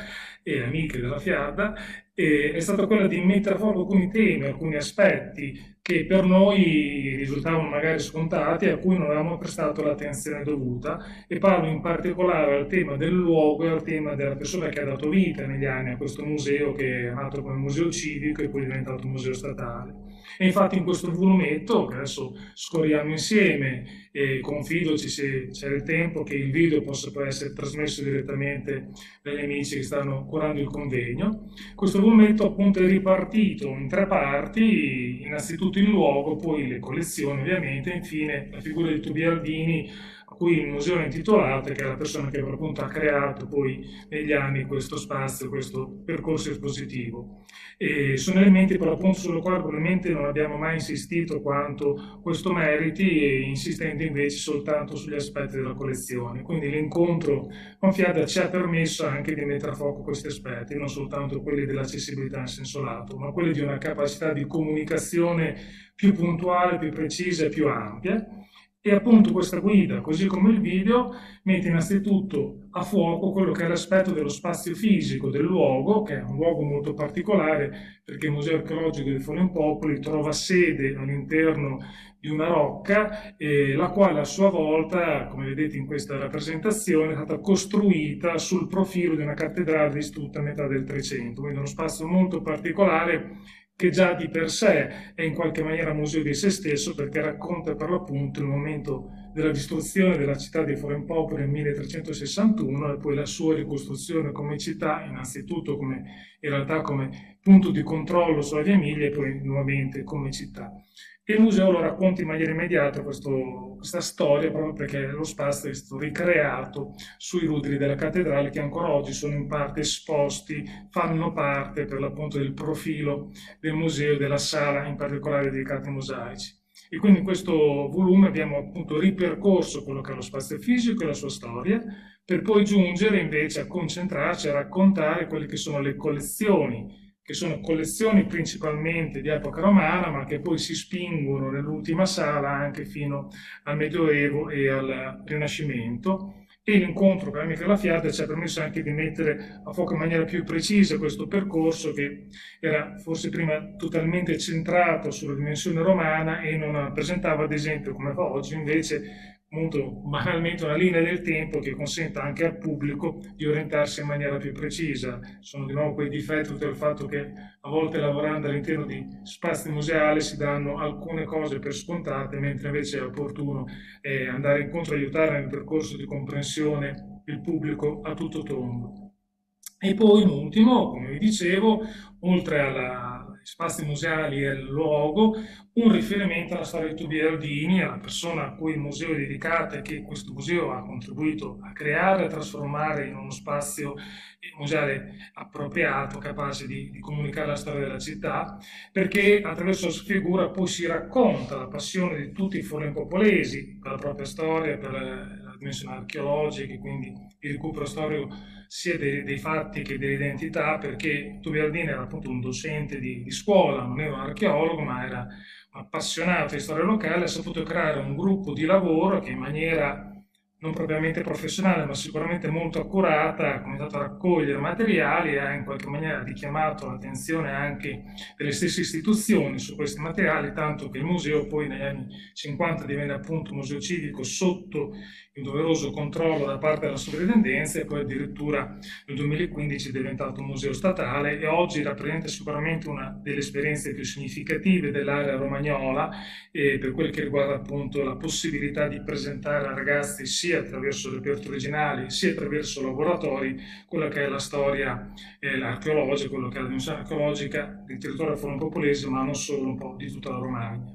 e amiche della Fiarda, è stata quella di mettere a fuoco alcuni temi, alcuni aspetti che per noi risultavano magari scontati e a cui non avevamo prestato l'attenzione dovuta e parlo in particolare al tema del luogo e al tema della persona che ha dato vita negli anni a questo museo che è nato come museo civico e poi è diventato museo statale. E infatti in questo volumetto, che adesso scorriamo insieme, e confidoci se c'è il tempo che il video possa poi essere trasmesso direttamente dagli amici che stanno curando il convegno, questo volumetto appunto è ripartito in tre parti, innanzitutto il luogo, poi le collezioni ovviamente, infine la figura di Tobiardini cui il museo è intitolato, che è la persona che appunto ha creato poi negli anni questo spazio, questo percorso espositivo. E sono elementi però l'appunto sulla quale probabilmente non abbiamo mai insistito quanto questo meriti, insistendo invece soltanto sugli aspetti della collezione. Quindi l'incontro con Fiada ci ha permesso anche di mettere a fuoco questi aspetti, non soltanto quelli dell'accessibilità in senso lato, ma quelli di una capacità di comunicazione più puntuale, più precisa e più ampia e appunto questa guida, così come il video, mette innanzitutto a fuoco quello che è l'aspetto dello spazio fisico, del luogo, che è un luogo molto particolare perché il Museo Archeologico di Forempopoli trova sede all'interno di una rocca, eh, la quale a sua volta, come vedete in questa rappresentazione, è stata costruita sul profilo di una cattedrale distrutta a metà del 300, quindi uno spazio molto particolare che già di per sé è in qualche maniera museo di se stesso perché racconta per l'appunto il momento della distruzione della città di Foreign Popolo nel 1361 e poi la sua ricostruzione come città, innanzitutto come, in realtà come punto di controllo sulla via Emilia e poi nuovamente come città. E il museo lo racconta in maniera immediata questo, questa storia proprio perché lo spazio è stato ricreato sui ruderi della cattedrale che ancora oggi sono in parte esposti, fanno parte per l'appunto del profilo del museo della sala in particolare dedicata ai mosaici. E quindi in questo volume abbiamo appunto ripercorso quello che è lo spazio fisico e la sua storia, per poi giungere invece a concentrarci, a raccontare quelle che sono le collezioni che sono collezioni principalmente di epoca romana, ma che poi si spingono nell'ultima sala anche fino al Medioevo e al Rinascimento. E l'incontro con la Michela Fiarda ci ha permesso anche di mettere a fuoco in maniera più precisa questo percorso che era forse prima totalmente centrato sulla dimensione romana e non presentava, ad esempio, come fa oggi invece, appunto banalmente una linea del tempo che consenta anche al pubblico di orientarsi in maniera più precisa. Sono di nuovo quei difetti tutto il fatto che a volte lavorando all'interno di spazi museali si danno alcune cose per scontate, mentre invece è opportuno eh, andare incontro e aiutare nel percorso di comprensione il pubblico a tutto tondo. E poi in ultimo, come vi dicevo, oltre agli spazi museali e al luogo, un riferimento alla storia di Tubia Aldini, alla persona a cui il museo è dedicato e che questo museo ha contribuito a creare e a trasformare in uno spazio museale appropriato, capace di, di comunicare la storia della città, perché attraverso la sua figura poi si racconta la passione di tutti i fornipopolesi per la propria storia, per la dimensione archeologica, quindi il recupero storico sia dei, dei fatti che dell'identità, perché Tuviardini era appunto un docente di, di scuola, non era un archeologo, ma era un appassionato di storia locale, ha saputo creare un gruppo di lavoro che in maniera non propriamente professionale, ma sicuramente molto accurata, ha cominciato a raccogliere materiali e ha in qualche maniera richiamato l'attenzione anche delle stesse istituzioni su questi materiali, tanto che il museo poi negli anni 50 divenne appunto un museo civico sotto il doveroso controllo da parte della sovrintendenza e poi addirittura nel 2015 è diventato un museo statale e oggi rappresenta sicuramente una delle esperienze più significative dell'area romagnola e per quel che riguarda appunto la possibilità di presentare a ragazzi sia attraverso reperti originali sia attraverso laboratori quella che è la storia eh, archeologica, quello che è la dimensione archeologica del territorio forno popolese ma non solo un po' di tutta la Romagna.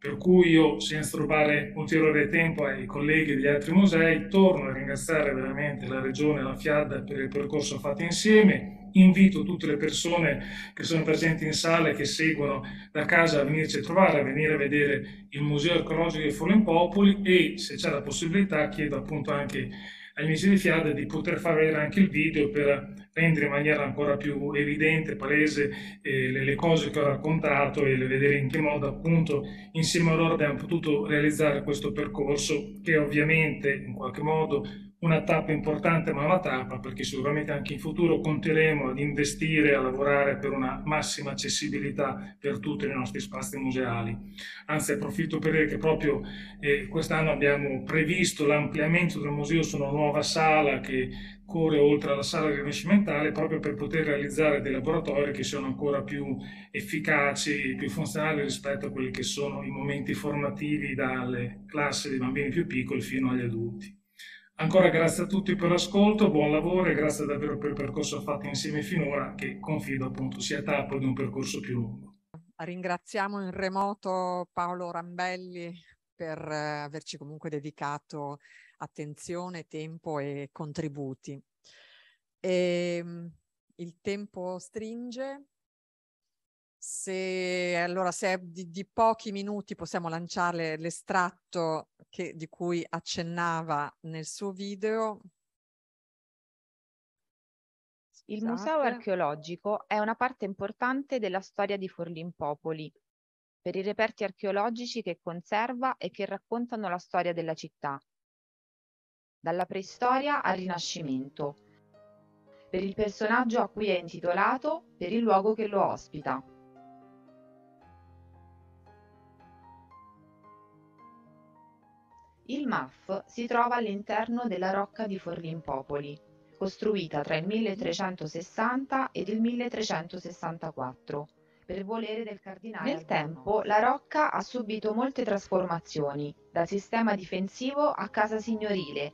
Per cui io, senza rubare ulteriore tempo ai colleghi degli altri musei, torno a ringraziare veramente la Regione e la FIAD per il percorso fatto insieme. Invito tutte le persone che sono presenti in sala e che seguono da casa a venirci a trovare, a venire a vedere il Museo Archeologico di Popoli e, se c'è la possibilità, chiedo appunto anche agli amici di FIAD di poter fare anche il video per rendere in maniera ancora più evidente, palese eh, le, le, cose che ho raccontato e vedere in che modo appunto insieme a loro abbiamo potuto realizzare questo percorso che è ovviamente in qualche modo una tappa importante ma una tappa perché sicuramente anche in futuro continueremo ad investire a lavorare per una massima accessibilità per tutti i nostri spazi museali. Anzi approfitto per dire che proprio eh, quest'anno abbiamo previsto l'ampliamento del museo su una nuova sala che corre oltre alla sala rinascimentale proprio per poter realizzare dei laboratori che siano ancora più efficaci, più funzionali rispetto a quelli che sono i momenti formativi dalle classi dei bambini più piccoli fino agli adulti. Ancora grazie a tutti per l'ascolto, buon lavoro e grazie davvero per il percorso fatto insieme finora che confido appunto sia tappo di un percorso più lungo. Ringraziamo in remoto Paolo Rambelli per eh, averci comunque dedicato attenzione, tempo e contributi. E, ehm, il tempo stringe. Se, allora, se è di, di pochi minuti possiamo lanciare l'estratto di cui accennava nel suo video, il museo archeologico è una parte importante della storia di Forlimpopoli, per i reperti archeologici che conserva e che raccontano la storia della città, dalla preistoria al Rinascimento, per il personaggio a cui è intitolato, per il luogo che lo ospita. Il MAF si trova all'interno della Rocca di Forlimpopoli, costruita tra il 1360 ed il 1364 per volere del cardinale. Nel tempo la Rocca ha subito molte trasformazioni, da sistema difensivo a casa signorile,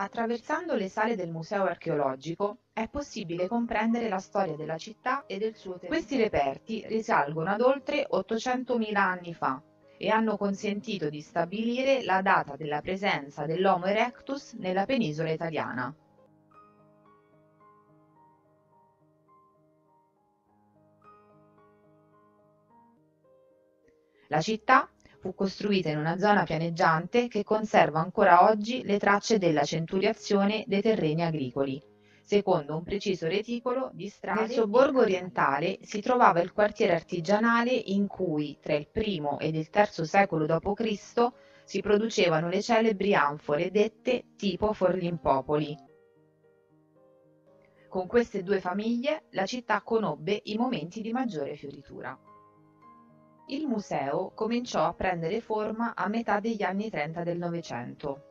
Attraversando le sale del museo archeologico è possibile comprendere la storia della città e del suo territorio. Questi reperti risalgono ad oltre 800.000 anni fa e hanno consentito di stabilire la data della presenza dell'Homo erectus nella penisola italiana. La città fu costruita in una zona pianeggiante che conserva ancora oggi le tracce della centuriazione dei terreni agricoli. Secondo un preciso reticolo di strade, nel sobborgo orientale si trovava il quartiere artigianale in cui, tra il I ed il III secolo d.C., si producevano le celebri anfore dette tipo Forlimpopoli. Con queste due famiglie la città conobbe i momenti di maggiore fioritura. Il museo cominciò a prendere forma a metà degli anni 30 del Novecento.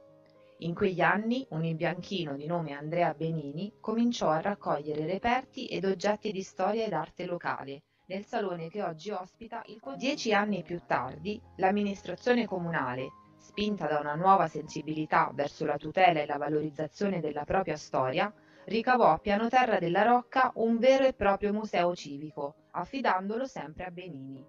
In quegli anni un imbianchino di nome Andrea Benini cominciò a raccogliere reperti ed oggetti di storia ed arte locale nel salone che oggi ospita il Consiglio. Dieci anni più tardi, l'amministrazione comunale, spinta da una nuova sensibilità verso la tutela e la valorizzazione della propria storia, ricavò a Piano Terra della Rocca un vero e proprio museo civico, affidandolo sempre a Benini.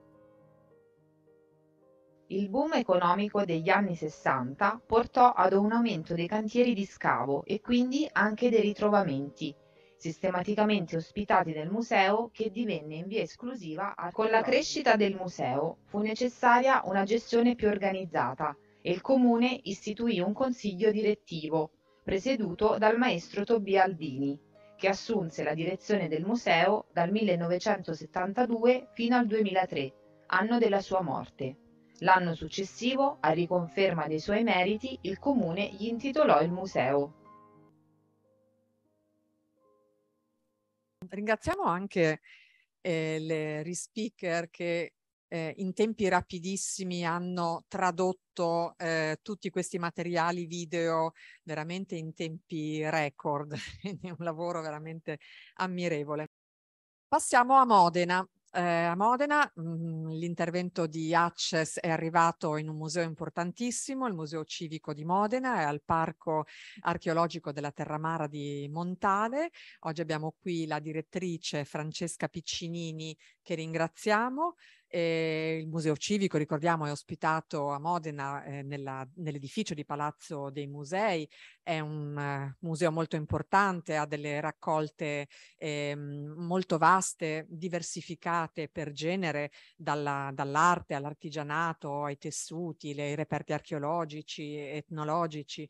Il boom economico degli anni 60 portò ad un aumento dei cantieri di scavo e quindi anche dei ritrovamenti, sistematicamente ospitati nel museo che divenne in via esclusiva archeologica. Con la crescita del museo fu necessaria una gestione più organizzata e il comune istituì un consiglio direttivo, presieduto dal maestro Tobia Aldini, che assunse la direzione del museo dal 1972 fino al 2003, anno della sua morte. L'anno successivo, a riconferma dei suoi meriti, il comune gli intitolò il museo. Ringraziamo anche eh, le rispeaker che eh, in tempi rapidissimi hanno tradotto eh, tutti questi materiali video veramente in tempi record, quindi un lavoro veramente ammirevole. Passiamo a Modena, eh, a Modena. Mm, l'intervento di Access è arrivato in un museo importantissimo, il Museo Civico di Modena, e al Parco Archeologico della Terramara di Montale. Oggi abbiamo qui la direttrice Francesca Piccinini che ringraziamo, eh, il Museo Civico, ricordiamo, è ospitato a Modena eh, nell'edificio di Palazzo dei Musei, è un eh, museo molto importante, ha delle raccolte ehm, molto vaste, diversificate per genere, dall'arte all'artigianato, ai tessuti, ai reperti archeologici, etnologici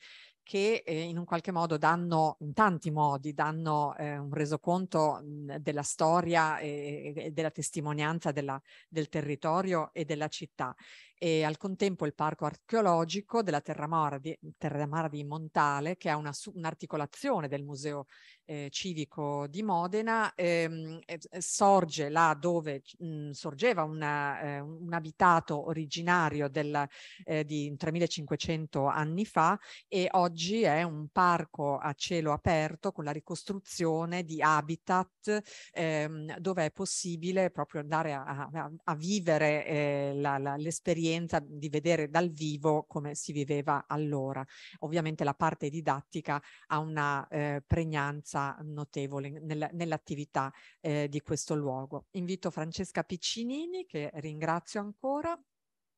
che eh, in un qualche modo danno, in tanti modi, danno eh, un resoconto mh, mhmm, della storia e, e, della testimonianza della, del territorio e della città e al contempo il parco archeologico della Terramara di, Terramara di Montale, che è una, un'articolazione del Museo eh, Civico di Modena, ehm, sorge là dove mh, sorgeva una, eh, un abitato originario del, eh, di 3500 anni fa e oggi è un parco a cielo aperto con la ricostruzione di habitat ehm, dove è possibile proprio andare a, a, a vivere eh, la, la, l'esperienza esperienza di vedere dal vivo come si viveva allora. Ovviamente la parte didattica ha una eh, pregnanza notevole nel, nell'attività eh, di questo luogo. Invito Francesca Piccinini, che ringrazio ancora.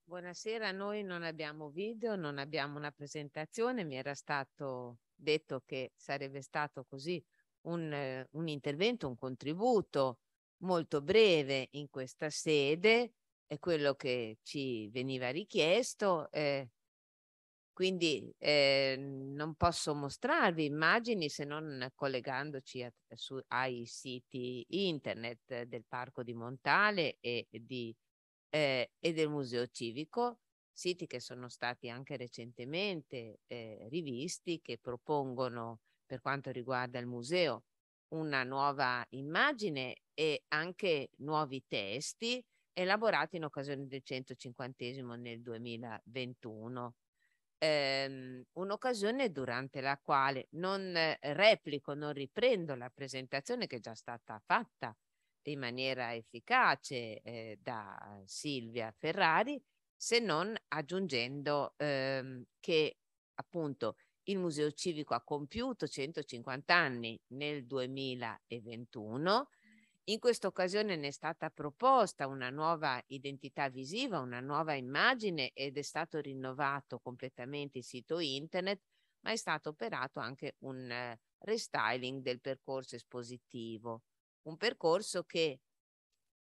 Buonasera, noi non abbiamo video, non abbiamo una presentazione, mi era stato detto che sarebbe stato così un, eh, un intervento, un contributo molto breve in questa sede è quello che ci veniva richiesto. Eh, quindi eh, non posso mostrarvi immagini se non collegandoci a, su, ai siti internet del Parco di Montale e, di, eh, e, del Museo Civico, siti che sono stati anche recentemente eh, rivisti, che propongono per quanto riguarda il museo una nuova immagine e anche nuovi testi elaborati in occasione del 150 nel 2021. Ehm, un'occasione durante la quale non eh, replico, non riprendo la presentazione che è già stata fatta in maniera efficace eh, da Silvia Ferrari, se non aggiungendo ehm, che appunto il Museo Civico ha compiuto 150 anni nel 2021 in questa occasione ne è stata proposta una nuova identità visiva, una nuova immagine ed è stato rinnovato completamente il sito internet, ma è stato operato anche un eh, restyling del percorso espositivo, un percorso che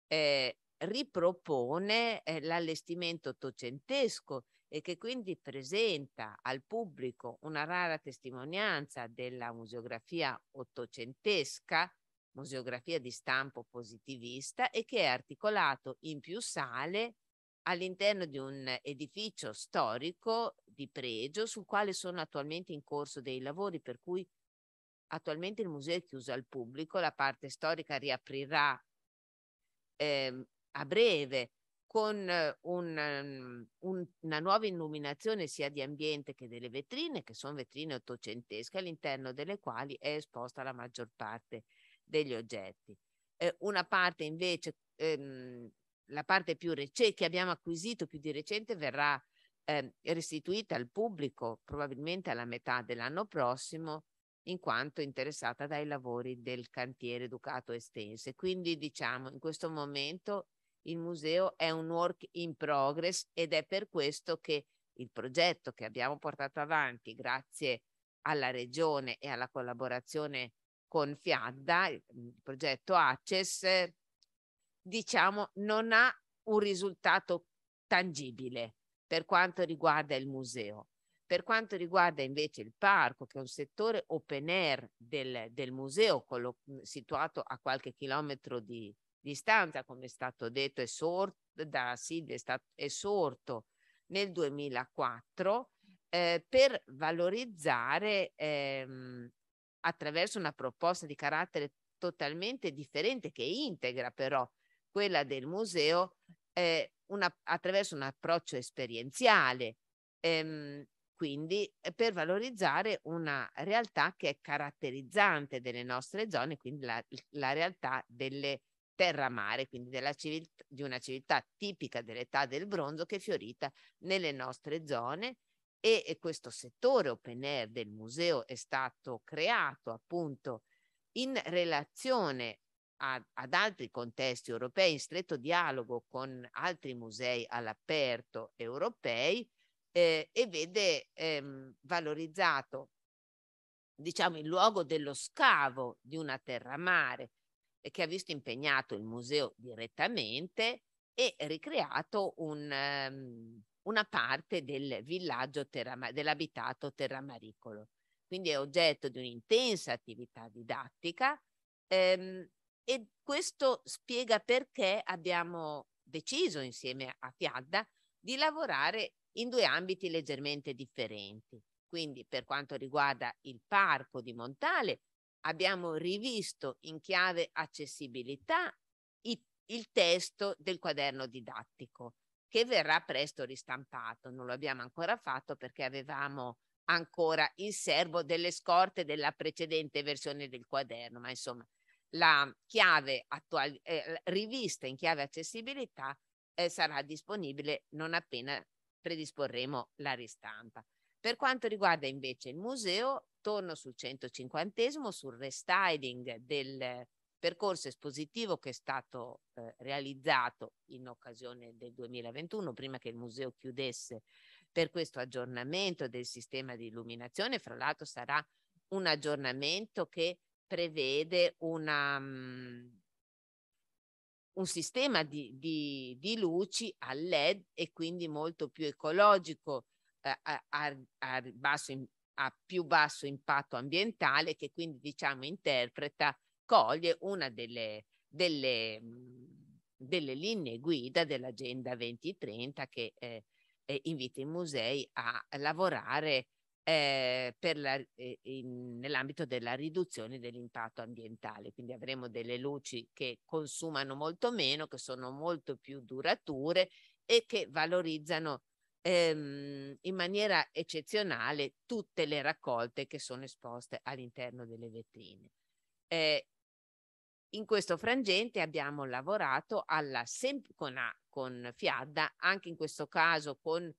eh, ripropone eh, l'allestimento ottocentesco e che quindi presenta al pubblico una rara testimonianza della museografia ottocentesca museografia di stampo positivista e che è articolato in più sale all'interno di un edificio storico di pregio sul quale sono attualmente in corso dei lavori per cui attualmente il museo è chiuso al pubblico, la parte storica riaprirà eh, a breve con un, un, una nuova illuminazione sia di ambiente che delle vetrine, che sono vetrine ottocentesche, all'interno delle quali è esposta la maggior parte degli oggetti. Eh, una parte invece, ehm, la parte più recente che abbiamo acquisito più di recente verrà eh, restituita al pubblico probabilmente alla metà dell'anno prossimo in quanto interessata dai lavori del cantiere Ducato Estense. Quindi diciamo in questo momento il museo è un work in progress ed è per questo che il progetto che abbiamo portato avanti grazie alla regione e alla collaborazione con Fiadda, mm, il progetto Access, diciamo, non ha un risultato tangibile per quanto riguarda il museo. Per quanto riguarda invece il parco, che è un settore open air del, del museo, lo, mm, situato a qualche chilometro di distanza, come è stato detto, è sorto, da Silvia è, stato, è sorto nel 2004, eh, per valorizzare ehm, attraverso una proposta di carattere totalmente differente che integra però quella del museo eh, una, attraverso un approccio esperienziale, ehm, quindi eh, per valorizzare una realtà che è caratterizzante delle nostre zone, quindi la, la realtà delle terra-mare, quindi civiltà, di una civiltà tipica dell'età del bronzo che è fiorita nelle nostre zone e, e questo settore open air del museo è stato creato appunto in relazione a, ad altri contesti europei, in stretto dialogo con altri musei all'aperto europei eh, e vede ehm, valorizzato diciamo il luogo dello scavo di una terra mare che ha visto impegnato il museo direttamente e ricreato un, um, una parte del villaggio terra, dell'abitato terramaricolo. Quindi è oggetto di un'intensa attività didattica ehm, e questo spiega perché abbiamo deciso insieme a Fiadda di lavorare in due ambiti leggermente differenti. Quindi per quanto riguarda il parco di Montale abbiamo rivisto in chiave accessibilità il, il testo del quaderno didattico che verrà presto ristampato. Non lo abbiamo ancora fatto perché avevamo ancora in serbo delle scorte della precedente versione del quaderno, ma insomma la chiave attuale, eh, rivista in chiave accessibilità eh, sarà disponibile non appena predisporremo la ristampa. Per quanto riguarda invece il museo, torno sul 150 sul restyling del percorso espositivo che è stato eh, realizzato in occasione del 2021, prima che il museo chiudesse per questo aggiornamento del sistema di illuminazione. Fra l'altro sarà un aggiornamento che prevede una, um, un sistema di, di, di, luci a LED e quindi molto più ecologico eh, a, a, a, basso, a più basso impatto ambientale che quindi diciamo interpreta raccoglie una delle, delle, delle linee guida dell'Agenda 2030 che eh, eh, invita i musei a lavorare eh, eh, nell'ambito della riduzione dell'impatto ambientale. Quindi avremo delle luci che consumano molto meno, che sono molto più durature e che valorizzano ehm, in maniera eccezionale tutte le raccolte che sono esposte all'interno delle vetrine. Eh, in questo frangente abbiamo lavorato alla sem- con, a, con Fiadda, anche in questo caso con,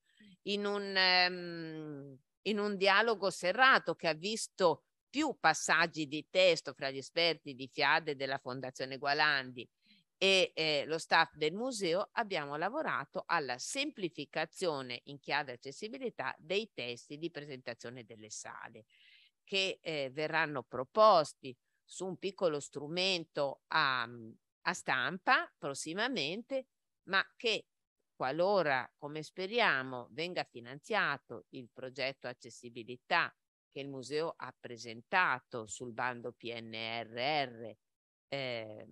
in, un, um, in un dialogo serrato che ha visto più passaggi di testo fra gli esperti di Fiadda e della Fondazione Gualandi e eh, lo staff del museo abbiamo lavorato alla semplificazione in chiave accessibilità dei testi di presentazione delle sale che eh, verranno proposti su un piccolo strumento a, mm, a stampa prossimamente, ma che qualora, come speriamo, venga finanziato il progetto accessibilità che il museo ha presentato sul bando PNRR eh,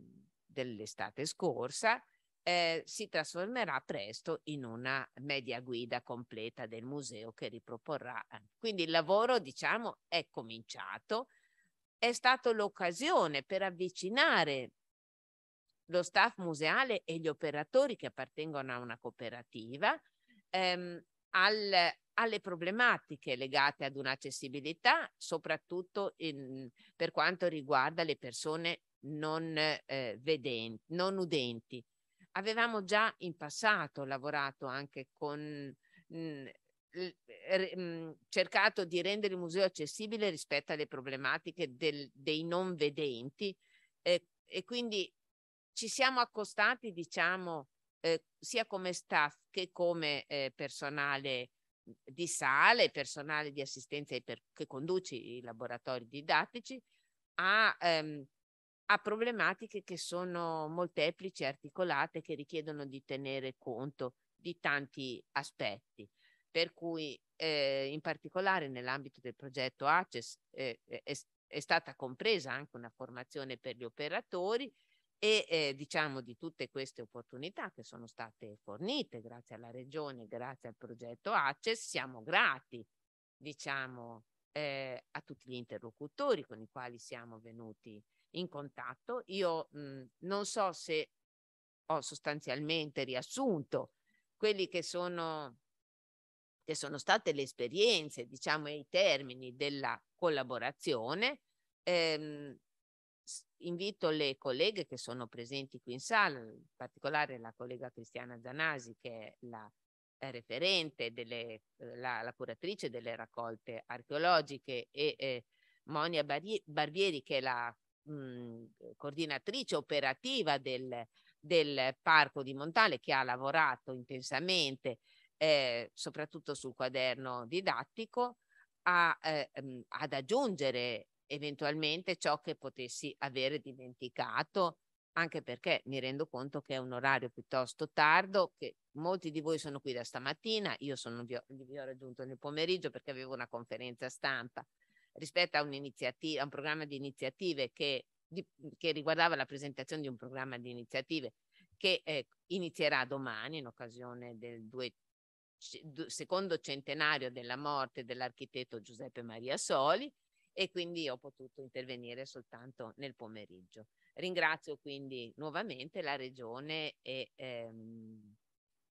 dell'estate scorsa, eh, si trasformerà presto in una media guida completa del museo che riproporrà. Quindi il lavoro, diciamo, è cominciato è stata l'occasione per avvicinare lo staff museale e gli operatori che appartengono a una cooperativa ehm, al, alle problematiche legate ad un'accessibilità, soprattutto in, per quanto riguarda le persone non, eh, vedenti, non udenti. Avevamo già in passato lavorato anche con mh, mm, Mhmm, cercato di rendere il museo accessibile rispetto alle problematiche del, dei non vedenti eh, e quindi ci siamo accostati, diciamo, eh, sia come staff che come eh, personale di sale, personale di assistenza per, che conduce i laboratori didattici, a, ehm, a problematiche che sono molteplici, articolate, che richiedono di tenere conto di tanti aspetti per cui eh, in particolare nell'ambito del progetto ACES eh, è, è, stata compresa anche una formazione per gli operatori e eh, diciamo di tutte queste opportunità che sono state fornite grazie alla regione, grazie al progetto ACES, siamo grati diciamo eh, a tutti gli interlocutori con i quali siamo venuti in contatto. Io mh, mm, non so se ho sostanzialmente riassunto quelli che sono che sono state le esperienze, diciamo, e i termini della collaborazione. Ehm, invito le colleghe che sono presenti qui in sala, in particolare la collega Cristiana Zanasi, che è la referente, delle, eh, la, la, curatrice delle raccolte archeologiche, e eh, Monia Barbieri, che è la mh, mm, coordinatrice operativa del, del, parco di Montale, che ha lavorato intensamente eh, soprattutto sul quaderno didattico, a, eh, ad aggiungere eventualmente ciò che potessi avere dimenticato, anche perché mi rendo conto che è un orario piuttosto tardo, che molti di voi sono qui da stamattina, io sono, vi, ho, vi ho raggiunto nel pomeriggio perché avevo una conferenza stampa rispetto a, un'iniziativa, a un programma di iniziative che, di, che riguardava la presentazione di un programma di iniziative che eh, inizierà domani in occasione del 2 secondo centenario della morte dell'architetto Giuseppe Maria Soli e quindi ho potuto intervenire soltanto nel pomeriggio. Ringrazio quindi nuovamente la Regione e ehm,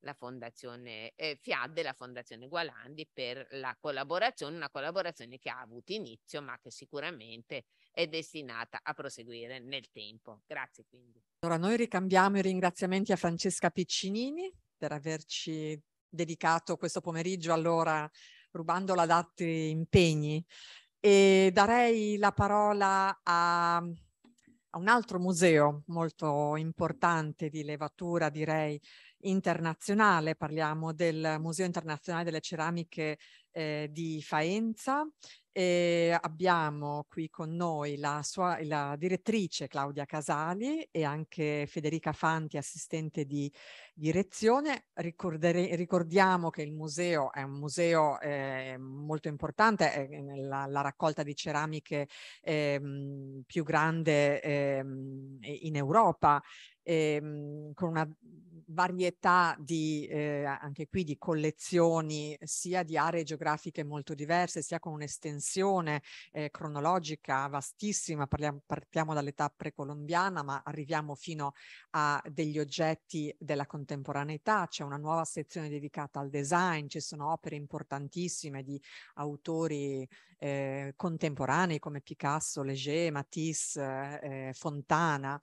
la Fondazione eh, FIAD e la Fondazione Gualandi per la collaborazione, una collaborazione che ha avuto inizio ma che sicuramente è destinata a proseguire nel tempo. Grazie quindi. Allora noi ricambiamo i ringraziamenti a Francesca Piccinini per averci dedicato questo pomeriggio, allora rubandola ad altri impegni. E darei la parola a, a un altro museo molto importante di levatura, direi internazionale, parliamo del Museo Internazionale delle Ceramiche eh, di Faenza e abbiamo qui con noi la, sua, la direttrice Claudia Casali e anche Federica Fanti, assistente di direzione. Ricordere, ricordiamo che il museo è un museo eh, molto importante, è eh, eh, la, la raccolta di ceramiche eh, più grande eh, in Europa ehm, con una varietà di, eh, anche qui, di collezioni sia di aree geografiche molto diverse, sia con un'estensione eh, cronologica vastissima, Parliamo, partiamo dall'età precolombiana ma arriviamo fino a degli oggetti della contemporaneità, c'è una nuova sezione dedicata al design, ci sono opere importantissime di autori eh, contemporanei come Picasso, Leger, Matisse, eh, Fontana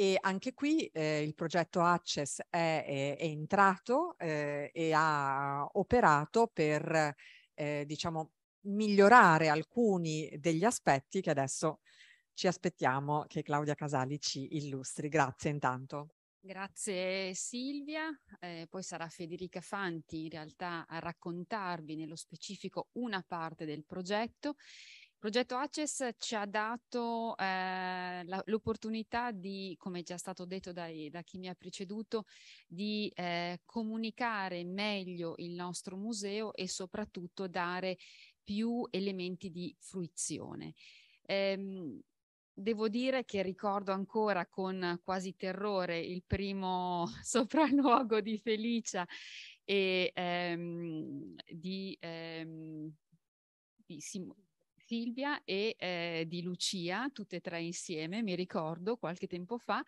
e anche qui eh, il progetto Access è, è, è entrato eh, e ha operato per eh, diciamo, migliorare alcuni degli aspetti che adesso ci aspettiamo che Claudia Casali ci illustri. Grazie intanto. Grazie Silvia, eh, poi sarà Federica Fanti in realtà a raccontarvi nello specifico una parte del progetto Progetto Access ci ha dato eh, la, l'opportunità di, come già stato detto dai, da chi mi ha preceduto, di eh, comunicare meglio il nostro museo e soprattutto dare più elementi di fruizione. Ehm, devo dire che ricordo ancora con quasi terrore il primo sopralluogo di Felicia e ehm, di, ehm, di Simone Silvia e eh, di Lucia, tutte e tre insieme, mi ricordo qualche tempo fa,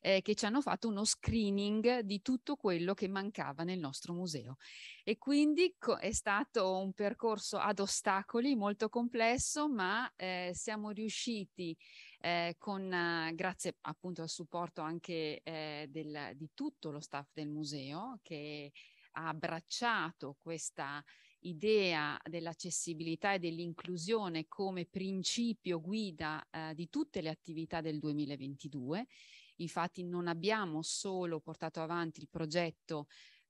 eh, che ci hanno fatto uno screening di tutto quello che mancava nel nostro museo. E quindi co- è stato un percorso ad ostacoli molto complesso, ma eh, siamo riusciti eh, con, grazie appunto al supporto anche eh, del, di tutto lo staff del museo che ha abbracciato questa idea dell'accessibilità e dell'inclusione come principio guida eh, di tutte le attività del 2022. Infatti non abbiamo solo portato avanti il progetto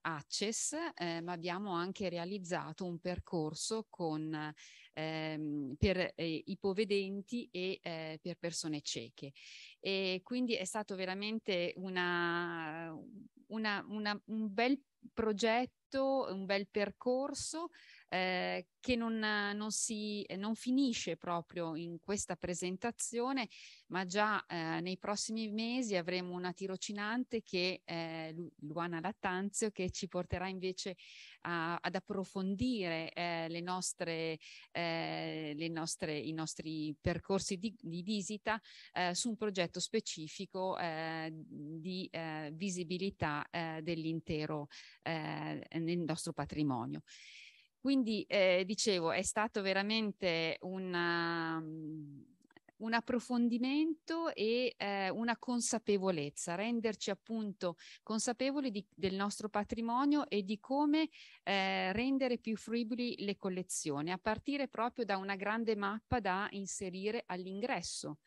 Access, eh, ma abbiamo anche realizzato un percorso con, ehm, per eh, ipovedenti e eh, per persone cieche e quindi è stato veramente una, una, una, un bel progetto, un bel percorso eh, che non, non, si, non, finisce proprio in questa presentazione, ma già eh, nei prossimi mesi avremo una tirocinante che eh, Luana Lattanzio che ci porterà invece a, ad approfondire eh, le nostre, eh, le nostre, i nostri percorsi di, di visita su un progetto specifico di visibilità dell'intero nel nostro patrimonio. Quindi, eh, dicevo, è stato veramente una, um, un approfondimento e eh, una consapevolezza, renderci appunto consapevoli di, del nostro patrimonio e di come eh, rendere più fruibili le collezioni, a partire proprio da una grande mappa da inserire all'ingresso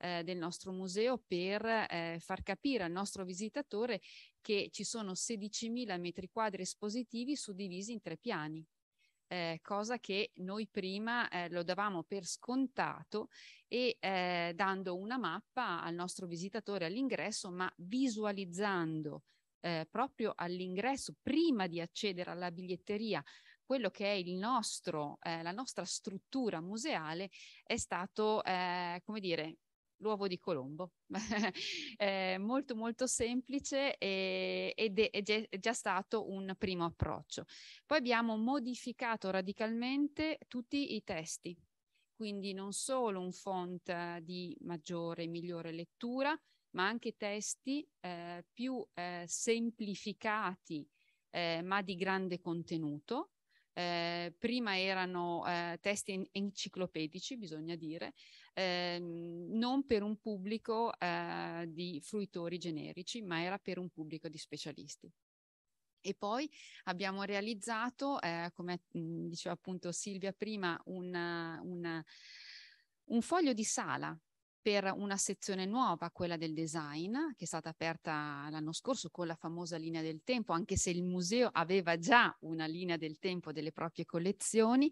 eh, del nostro museo per eh, far capire al nostro visitatore che ci sono 16.000 metri quadri espositivi suddivisi in tre piani eh, cosa che noi prima eh, lo davamo per scontato e eh, dando una mappa al nostro visitatore all'ingresso, ma visualizzando eh, proprio all'ingresso, prima di accedere alla biglietteria, quello che è nostro, eh, la nostra struttura museale, è stato, eh, come dire, l'uovo di Colombo, eh, molto molto semplice e, ed è, è, già stato un primo approccio. Poi abbiamo modificato radicalmente tutti i testi, quindi non solo un font eh, di maggiore e migliore lettura, ma anche testi eh, più eh, semplificati eh, ma di grande contenuto, eh, prima erano eh, testi enciclopedici, bisogna dire, eh, non per un pubblico eh, di fruitori generici, ma era per un pubblico di specialisti. E poi abbiamo realizzato, eh, come mh, diceva appunto Silvia prima, una, una, un foglio di sala per una sezione nuova, quella del design, che è stata aperta l'anno scorso con la famosa linea del tempo, anche se il museo aveva già una linea del tempo delle proprie collezioni.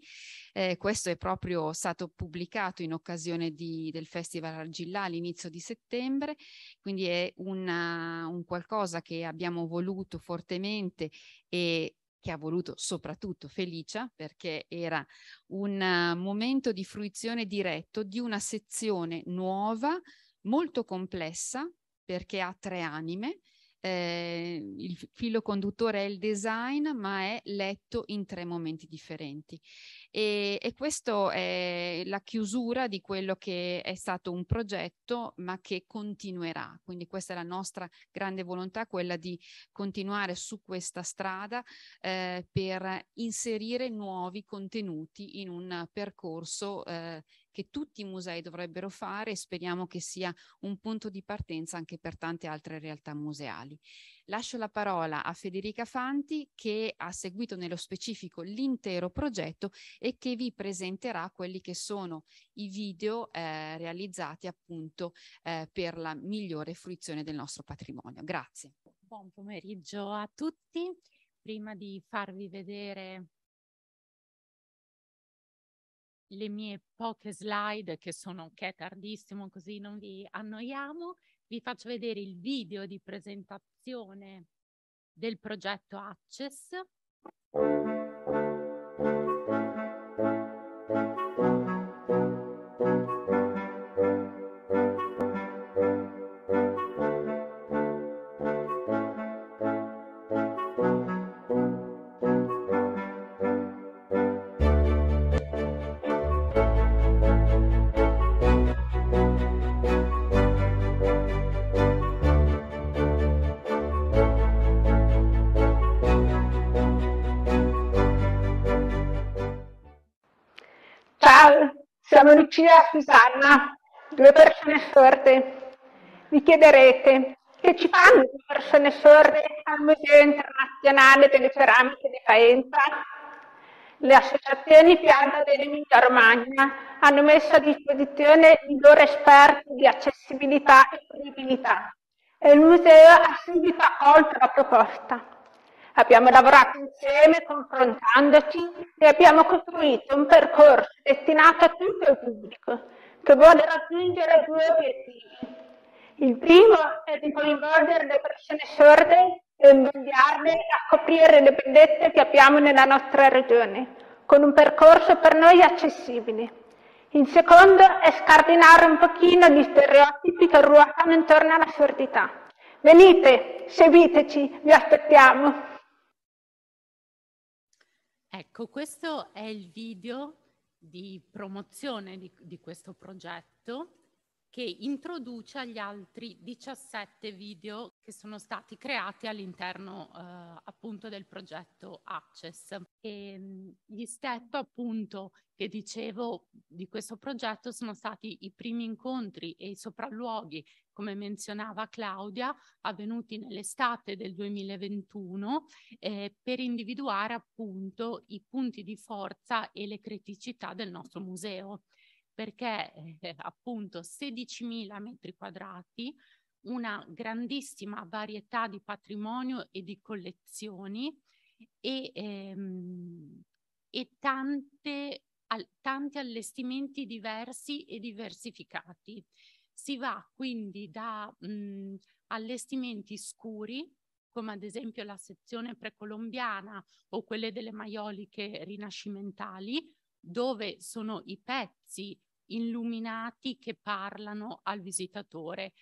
Eh, questo è proprio stato pubblicato in occasione di, del Festival Argillà all'inizio di settembre, quindi è una, un qualcosa che abbiamo voluto fortemente e che ha voluto soprattutto Felicia perché era un eh, momento di fruizione diretto di una sezione nuova, molto complessa perché ha tre anime. Eh, il filo conduttore è il design, ma è letto in tre momenti differenti. E, e questa è la chiusura di quello che è stato un progetto, ma che continuerà. Quindi questa è la nostra grande volontà, quella di continuare su questa strada eh, per inserire nuovi contenuti in un percorso eh, che tutti i musei dovrebbero fare e speriamo che sia un punto di partenza anche per tante altre realtà museali. Lascio la parola a Federica Fanti che ha seguito nello specifico l'intero progetto e che vi presenterà quelli che sono i video eh, realizzati appunto eh, per la migliore fruizione del nostro patrimonio. Grazie. Buon pomeriggio a tutti. Prima di farvi vedere le mie poche slide che sono che è tardissimo così non vi annoiamo, vi faccio vedere il video di presentazione presentazione del progetto Access. Lucia e Susanna, due persone sorde. Vi chiederete che ci fanno le persone sorde al Museo Internazionale delle Ceramiche di Faenza? Le associazioni Pianta dell'Emilia Romagna hanno messo a disposizione i loro esperti di accessibilità e fruibilità e il museo ha subito accolto la proposta. Abbiamo lavorato insieme, confrontandoci e abbiamo costruito un percorso destinato a tutto il pubblico, che vuole raggiungere due obiettivi. Il primo è di coinvolgere le persone sorde e invogliarle a coprire le bellezze che abbiamo nella nostra regione, con un percorso per noi accessibile. Il secondo è scardinare un pochino gli stereotipi che ruotano intorno alla sordità. Venite, seguiteci, vi aspettiamo. Ecco, questo è il video di promozione di, di questo progetto che introduce agli altri 17 video che sono stati creati all'interno eh, appunto del progetto Access. E, mm, gli step appunto che dicevo di questo progetto sono stati i primi incontri e i sopralluoghi come menzionava Claudia, avvenuti nell'estate del 2021 eh, per individuare appunto i punti di forza e le criticità del nostro museo, perché eh, appunto 16.000 metri quadrati, una grandissima varietà di patrimonio e di collezioni e, ehm, e tante, al, tanti allestimenti diversi e diversificati. Si va quindi da mh, mhmm, allestimenti scuri, come ad esempio la sezione precolombiana o quelle delle maioliche rinascimentali, dove sono i pezzi illuminati che parlano al visitatore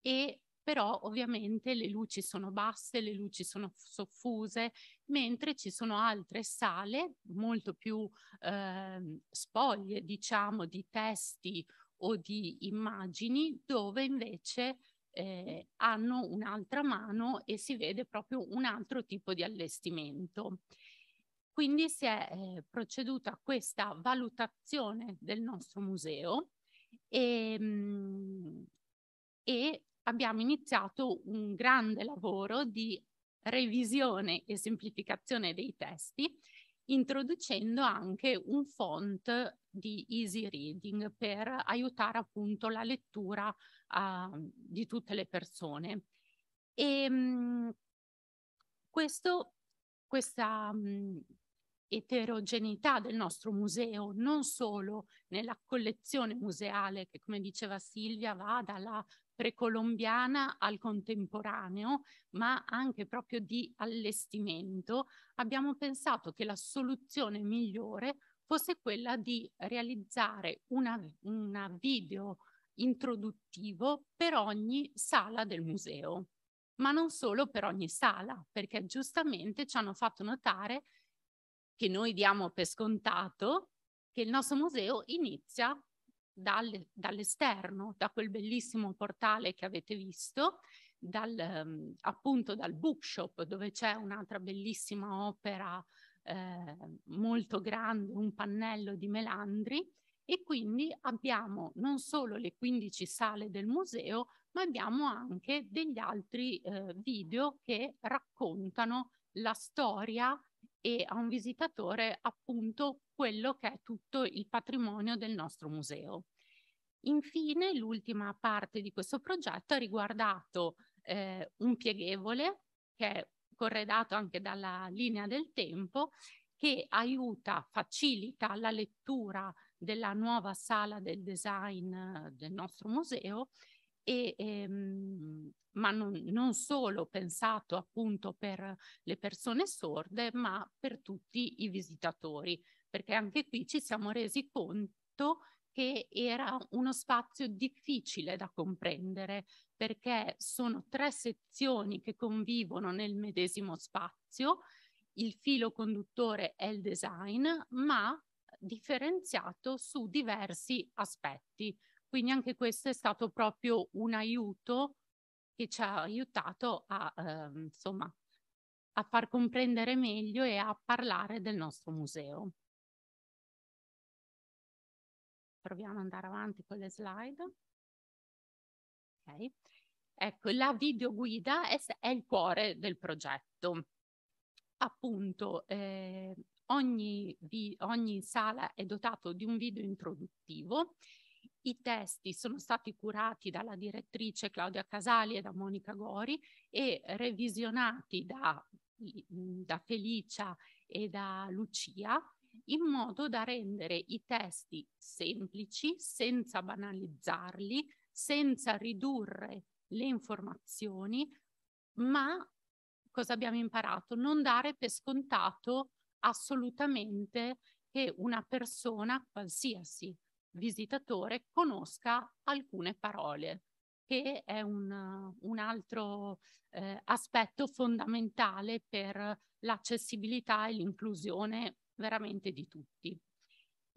e però ovviamente le luci sono basse, le luci sono soffuse, mentre ci sono altre sale molto più eh, spoglie, diciamo, di testi o di immagini dove invece eh, hanno un'altra mano e si vede proprio un altro tipo di allestimento. Quindi si è eh, proceduto a questa valutazione del nostro museo e, mh, mm, e abbiamo iniziato un grande lavoro di revisione e semplificazione dei testi, introducendo anche un font di easy reading per aiutare appunto la lettura uh, di tutte le persone. E, ehm, mh, questo, questa mh, mm, eterogeneità del nostro museo, non solo nella collezione museale che come diceva Silvia va dalla precolombiana al contemporaneo, ma anche proprio di allestimento, abbiamo pensato che la soluzione migliore fosse quella di realizzare una, una video introduttivo per ogni sala del museo, ma non solo per ogni sala, perché giustamente ci hanno fatto notare che noi diamo per scontato che il nostro museo inizia dal, dall'esterno, da quel bellissimo portale che avete visto, dal, ehm, appunto dal bookshop dove c'è un'altra bellissima opera eh, molto grande, un pannello di melandri e quindi abbiamo non solo le 15 sale del museo, ma abbiamo anche degli altri eh, video che raccontano la storia e a un visitatore appunto quello che è tutto il patrimonio del nostro museo. Infine, l'ultima parte di questo progetto ha riguardato eh, un pieghevole, che è corredato anche dalla linea del tempo, che aiuta, facilita la lettura della nuova sala del design eh, del nostro museo, e, ehm, ma non, non solo pensato appunto per le persone sorde, ma per tutti i visitatori, perché anche qui ci siamo resi conto che era uno spazio difficile da comprendere perché sono tre sezioni che convivono nel medesimo spazio, il filo conduttore è il design, ma differenziato su diversi aspetti. Quindi anche questo è stato proprio un aiuto che ci ha aiutato a, eh, insomma, a far comprendere meglio e a parlare del nostro museo. Proviamo ad andare avanti con le slide. Okay? Ecco, la videoguida è, è, il cuore del progetto. Appunto, eh, ogni, vi, ogni sala è dotato di un video introduttivo. I testi sono stati curati dalla direttrice Claudia Casali e da Monica Gori e revisionati da, da Felicia e da Lucia in modo da rendere i testi semplici, senza banalizzarli, senza ridurre le informazioni, ma cosa abbiamo imparato? Non dare per scontato assolutamente che una persona, qualsiasi visitatore, conosca alcune parole, che è un, un altro eh, aspetto fondamentale per l'accessibilità e l'inclusione veramente di tutti.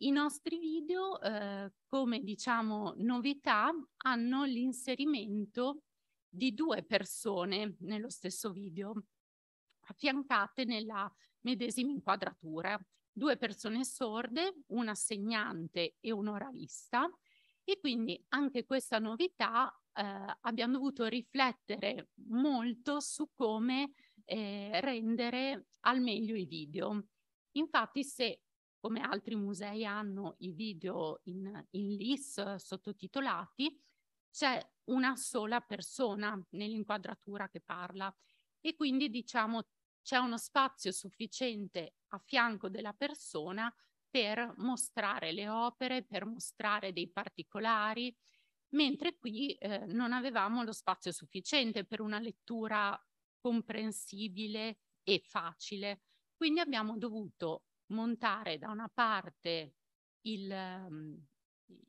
I nostri video, eh, come diciamo novità, hanno l'inserimento di due persone nello stesso video, affiancate nella medesima inquadratura. Due persone sorde, un assegnante e un oralista. E quindi anche questa novità eh, abbiamo dovuto riflettere molto su come eh, rendere al meglio i video. Infatti se come altri musei hanno i video in, in LIS sottotitolati, c'è una sola persona nell'inquadratura che parla e quindi diciamo c'è uno spazio sufficiente a fianco della persona per mostrare le opere, per mostrare dei particolari, mentre qui eh, non avevamo lo spazio sufficiente per una lettura comprensibile e facile. Quindi abbiamo dovuto montare da una parte il, ehm,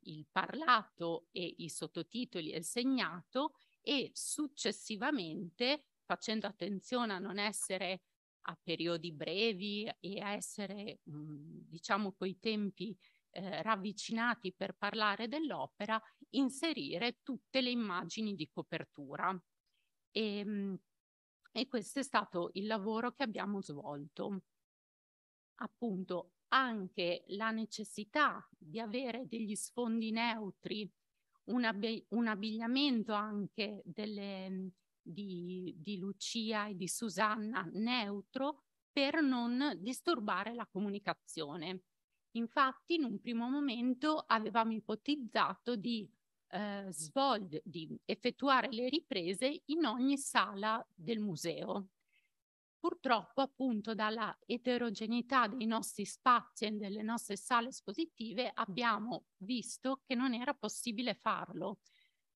il parlato e i sottotitoli e il segnato e successivamente, facendo attenzione a non essere a periodi brevi e a essere, mm, diciamo, coi tempi eh, ravvicinati per parlare dell'opera, inserire tutte le immagini di copertura. E, ehm, e questo è stato il lavoro che abbiamo svolto appunto anche la necessità di avere degli sfondi neutri, un, ab- un abbigliamento anche delle, mm, di, di Lucia e di Susanna neutro per non disturbare la comunicazione. Infatti, in un primo momento avevamo ipotizzato di, eh, svolg- di effettuare le riprese in ogni sala del museo purtroppo appunto dalla eterogeneità dei nostri spazi e delle nostre sale espositive abbiamo visto che non era possibile farlo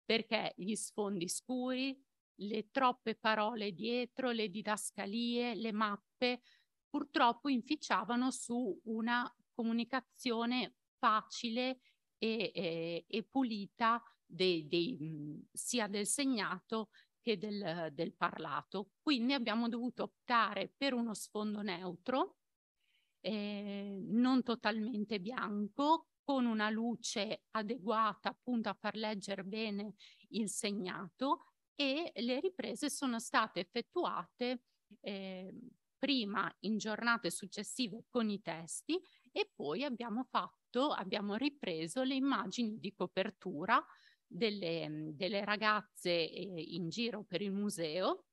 perché gli sfondi scuri, le troppe parole dietro, le didascalie, le mappe purtroppo inficiavano su una comunicazione facile e, e, e pulita dei, dei, sia del segnato che del, del parlato. Quindi abbiamo dovuto optare per uno sfondo neutro, eh, non totalmente bianco, con una luce adeguata appunto a far leggere bene il segnato e le riprese sono state effettuate eh, prima in giornate successive con i testi e poi abbiamo fatto, abbiamo ripreso le immagini di copertura delle, mm, delle ragazze eh, in giro per il museo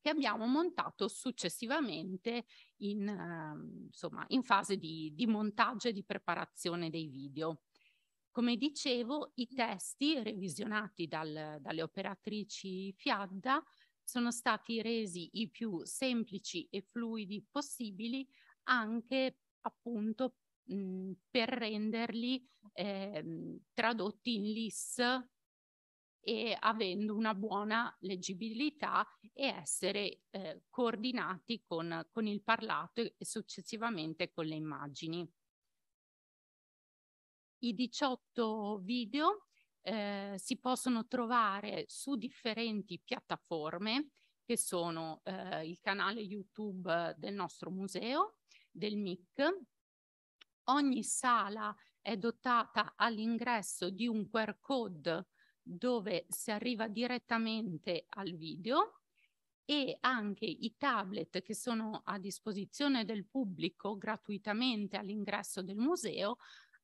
che abbiamo montato successivamente in, eh, insomma, in fase di, di montaggio e di preparazione dei video. Come dicevo, i testi revisionati dal, dalle operatrici Fiadda sono stati resi i più semplici e fluidi possibili anche appunto per renderli eh, tradotti in LIS e avendo una buona leggibilità e essere eh, coordinati con, con il parlato e successivamente con le immagini. I 18 video eh, si possono trovare su differenti piattaforme che sono eh, il canale YouTube del nostro museo, del MIC, Ogni sala è dotata all'ingresso di un QR code dove si arriva direttamente al video e anche i tablet che sono a disposizione del pubblico gratuitamente all'ingresso del museo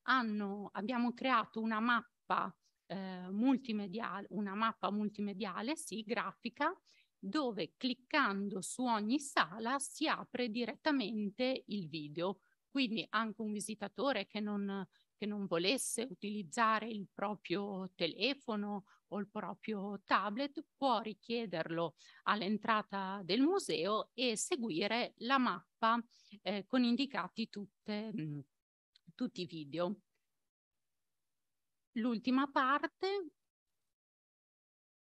hanno, abbiamo creato una mappa, eh, multimediale, una mappa multimediale, sì, grafica, dove cliccando su ogni sala si apre direttamente il video quindi anche un visitatore che non, che non volesse utilizzare il proprio telefono o il proprio tablet può richiederlo all'entrata del museo e seguire la mappa eh, con indicati tutte, mh, mm, tutti i video. L'ultima parte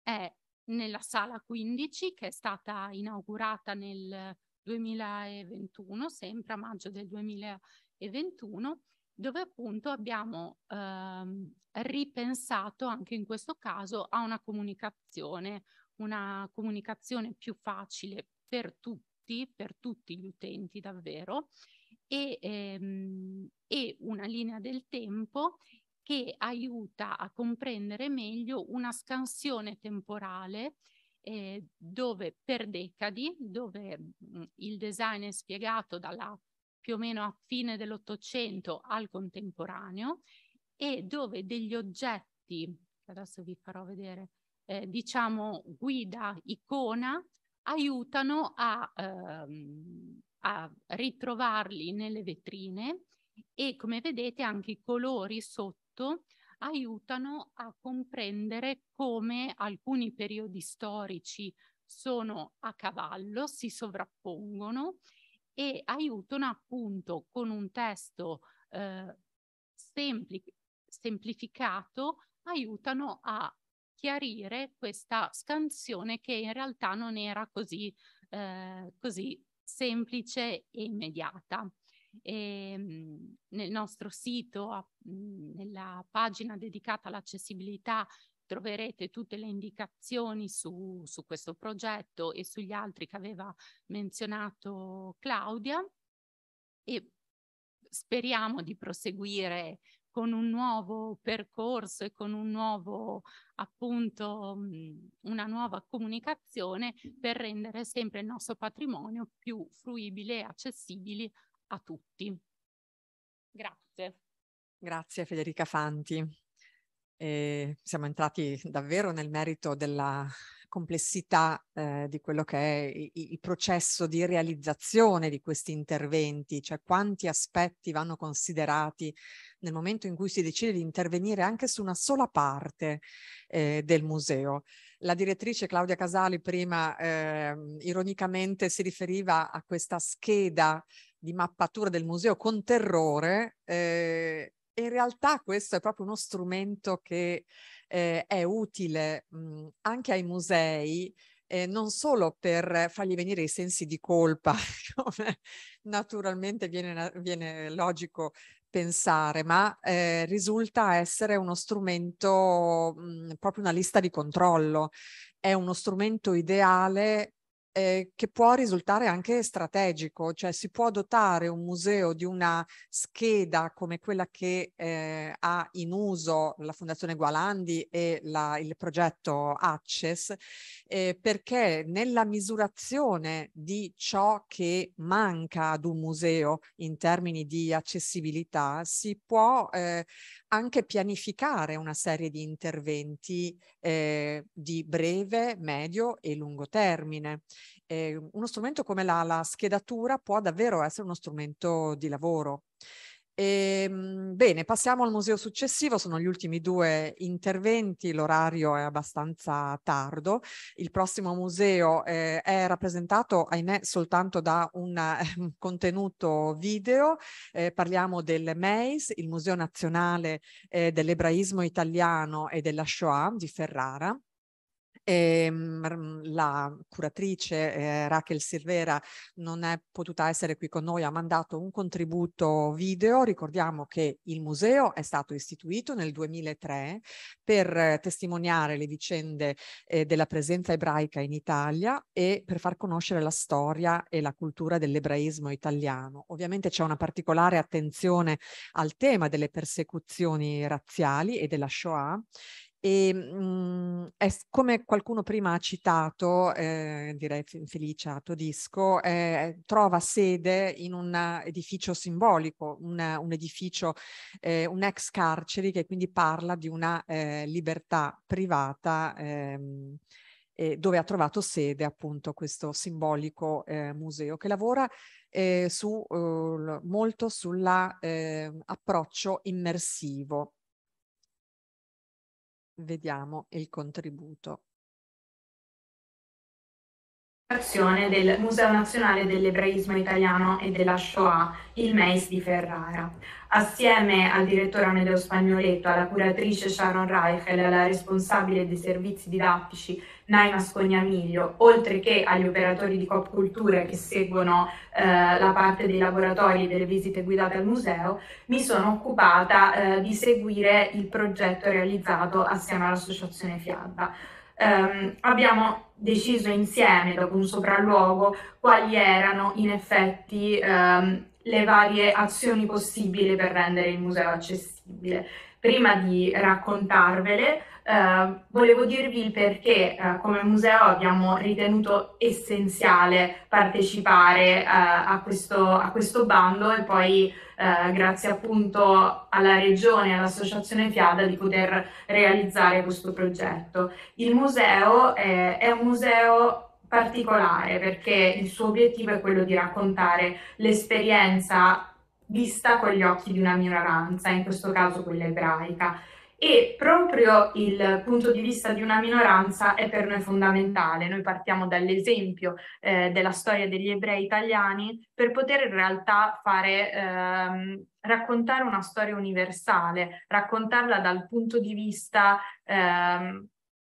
è nella sala 15 che è stata inaugurata nel 2021, sempre a maggio del 2021, dove appunto abbiamo ehm, ripensato anche in questo caso a una comunicazione, una comunicazione più facile per tutti, per tutti gli utenti davvero, e, ehm, e una linea del tempo che aiuta a comprendere meglio una scansione temporale eh, dove per decadi, dove mh, il design è spiegato dalla più o meno a fine dell'Ottocento al contemporaneo e dove degli oggetti, adesso vi farò vedere, eh, diciamo guida, icona, aiutano a, ehm, a ritrovarli nelle vetrine e come vedete anche i colori sotto aiutano a comprendere come alcuni periodi storici sono a cavallo, si sovrappongono e aiutano appunto con un testo eh, sempli- semplificato, aiutano a chiarire questa scansione che in realtà non era così, eh, così semplice e immediata e, mhmm, nel nostro sito, mhmm, nella pagina dedicata all'accessibilità, troverete tutte le indicazioni su, su questo progetto e sugli altri che aveva menzionato Claudia e speriamo di proseguire con un nuovo percorso e con un nuovo appunto mhmm, una nuova comunicazione per rendere sempre il nostro patrimonio più fruibile e accessibile a tutti. Grazie. Grazie Federica Fanti. E siamo entrati davvero nel merito della complessità eh, di quello che è il, il processo di realizzazione di questi interventi, cioè quanti aspetti vanno considerati nel momento in cui si decide di intervenire anche su una sola parte eh, del museo. La direttrice Claudia Casali prima eh, ironicamente si riferiva a questa scheda di mappatura del museo con terrore, eh, in realtà questo è proprio uno strumento che eh, è utile mh, anche ai musei eh, non solo per fargli venire i sensi di colpa, come naturalmente viene, viene logico pensare, ma eh, risulta essere uno strumento, mh, proprio una lista di controllo. È uno strumento ideale eh, che può risultare anche strategico, cioè si può dotare un museo di una scheda come quella che eh, ha in uso la Fondazione Gualandi e la, il progetto Access, eh, perché nella misurazione di ciò che manca ad un museo in termini di accessibilità si può eh, anche pianificare una serie di interventi eh, di breve, medio e lungo termine. Eh, uno strumento come la, la schedatura può davvero essere uno strumento di lavoro. E, ehm, bene, passiamo al museo successivo, sono gli ultimi due interventi, l'orario è abbastanza tardo. Il prossimo museo eh, è rappresentato, ahimè, soltanto da un eh, contenuto video. Eh, parliamo del MEIS, il Museo Nazionale eh, dell'Ebraismo Italiano e della Shoah di Ferrara e ehm, la curatrice eh, Raquel Silvera non è potuta essere qui con noi, ha mandato un contributo video, ricordiamo che il museo è stato istituito nel 2003 per testimoniare le vicende eh, della presenza ebraica in Italia e per far conoscere la storia e la cultura dell'ebraismo italiano. Ovviamente c'è una particolare attenzione al tema delle persecuzioni razziali e della Shoah e, mh, mhmm, è, come qualcuno prima ha citato, eh, direi Felicia Todisco, eh, trova sede in un edificio simbolico, una, un edificio, eh, un ex carceri che quindi parla di una eh, libertà privata ehm, dove ha trovato sede appunto questo simbolico eh, museo che lavora eh, su, molto sull'approccio immersivo vediamo il contributo del Museo Nazionale dell'Ebraismo Italiano e della Shoah, il MEIS di Ferrara. Assieme al direttore Amedeo Spagnoletto, alla curatrice Sharon Reichel alla responsabile dei servizi didattici Naima Scognamiglio, oltre che agli operatori di Cop Culture che seguono eh, la parte dei laboratori e delle visite guidate al museo, mi sono occupata eh, di seguire il progetto realizzato assieme all'Associazione Fiadda ehm, abbiamo deciso insieme, dopo un sopralluogo, quali erano in effetti ehm, le varie azioni possibili per rendere il museo accessibile. Prima di raccontarvele, eh, volevo dirvi il perché eh, come museo abbiamo ritenuto essenziale partecipare eh, a, questo, a questo bando e poi eh, grazie appunto alla Regione e all'Associazione Fiada, di poter realizzare questo progetto. Il museo eh, è un museo particolare perché il suo obiettivo è quello di raccontare l'esperienza vista con gli occhi di una minoranza, in questo caso quella ebraica e proprio il punto di vista di una minoranza è per noi fondamentale. Noi partiamo dall'esempio eh, della storia degli ebrei italiani per poter in realtà fare, ehm, raccontare una storia universale, raccontarla dal punto di vista ehm,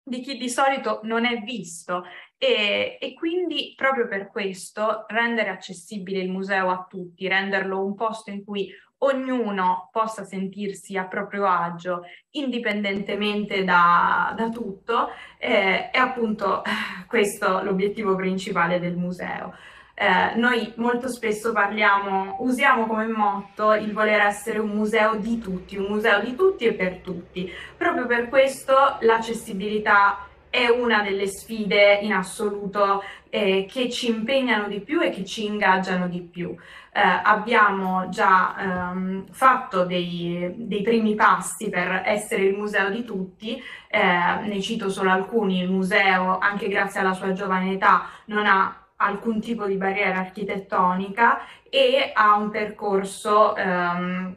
di chi di solito non è visto e, e, quindi proprio per questo rendere accessibile il museo a tutti, renderlo un posto in cui ognuno possa sentirsi a proprio agio indipendentemente da, da tutto eh, è appunto eh, questo l'obiettivo principale del museo. Eh, noi molto spesso parliamo, usiamo come motto il voler essere un museo di tutti, un museo di tutti e per tutti. Proprio per questo l'accessibilità è una delle sfide in assoluto eh, che ci impegnano di più e che ci ingaggiano di più eh, abbiamo già ehm, fatto dei, dei, primi passi per essere il museo di tutti, eh, ne cito solo alcuni, il museo anche grazie alla sua giovane età non ha alcun tipo di barriera architettonica e ha un percorso ehm,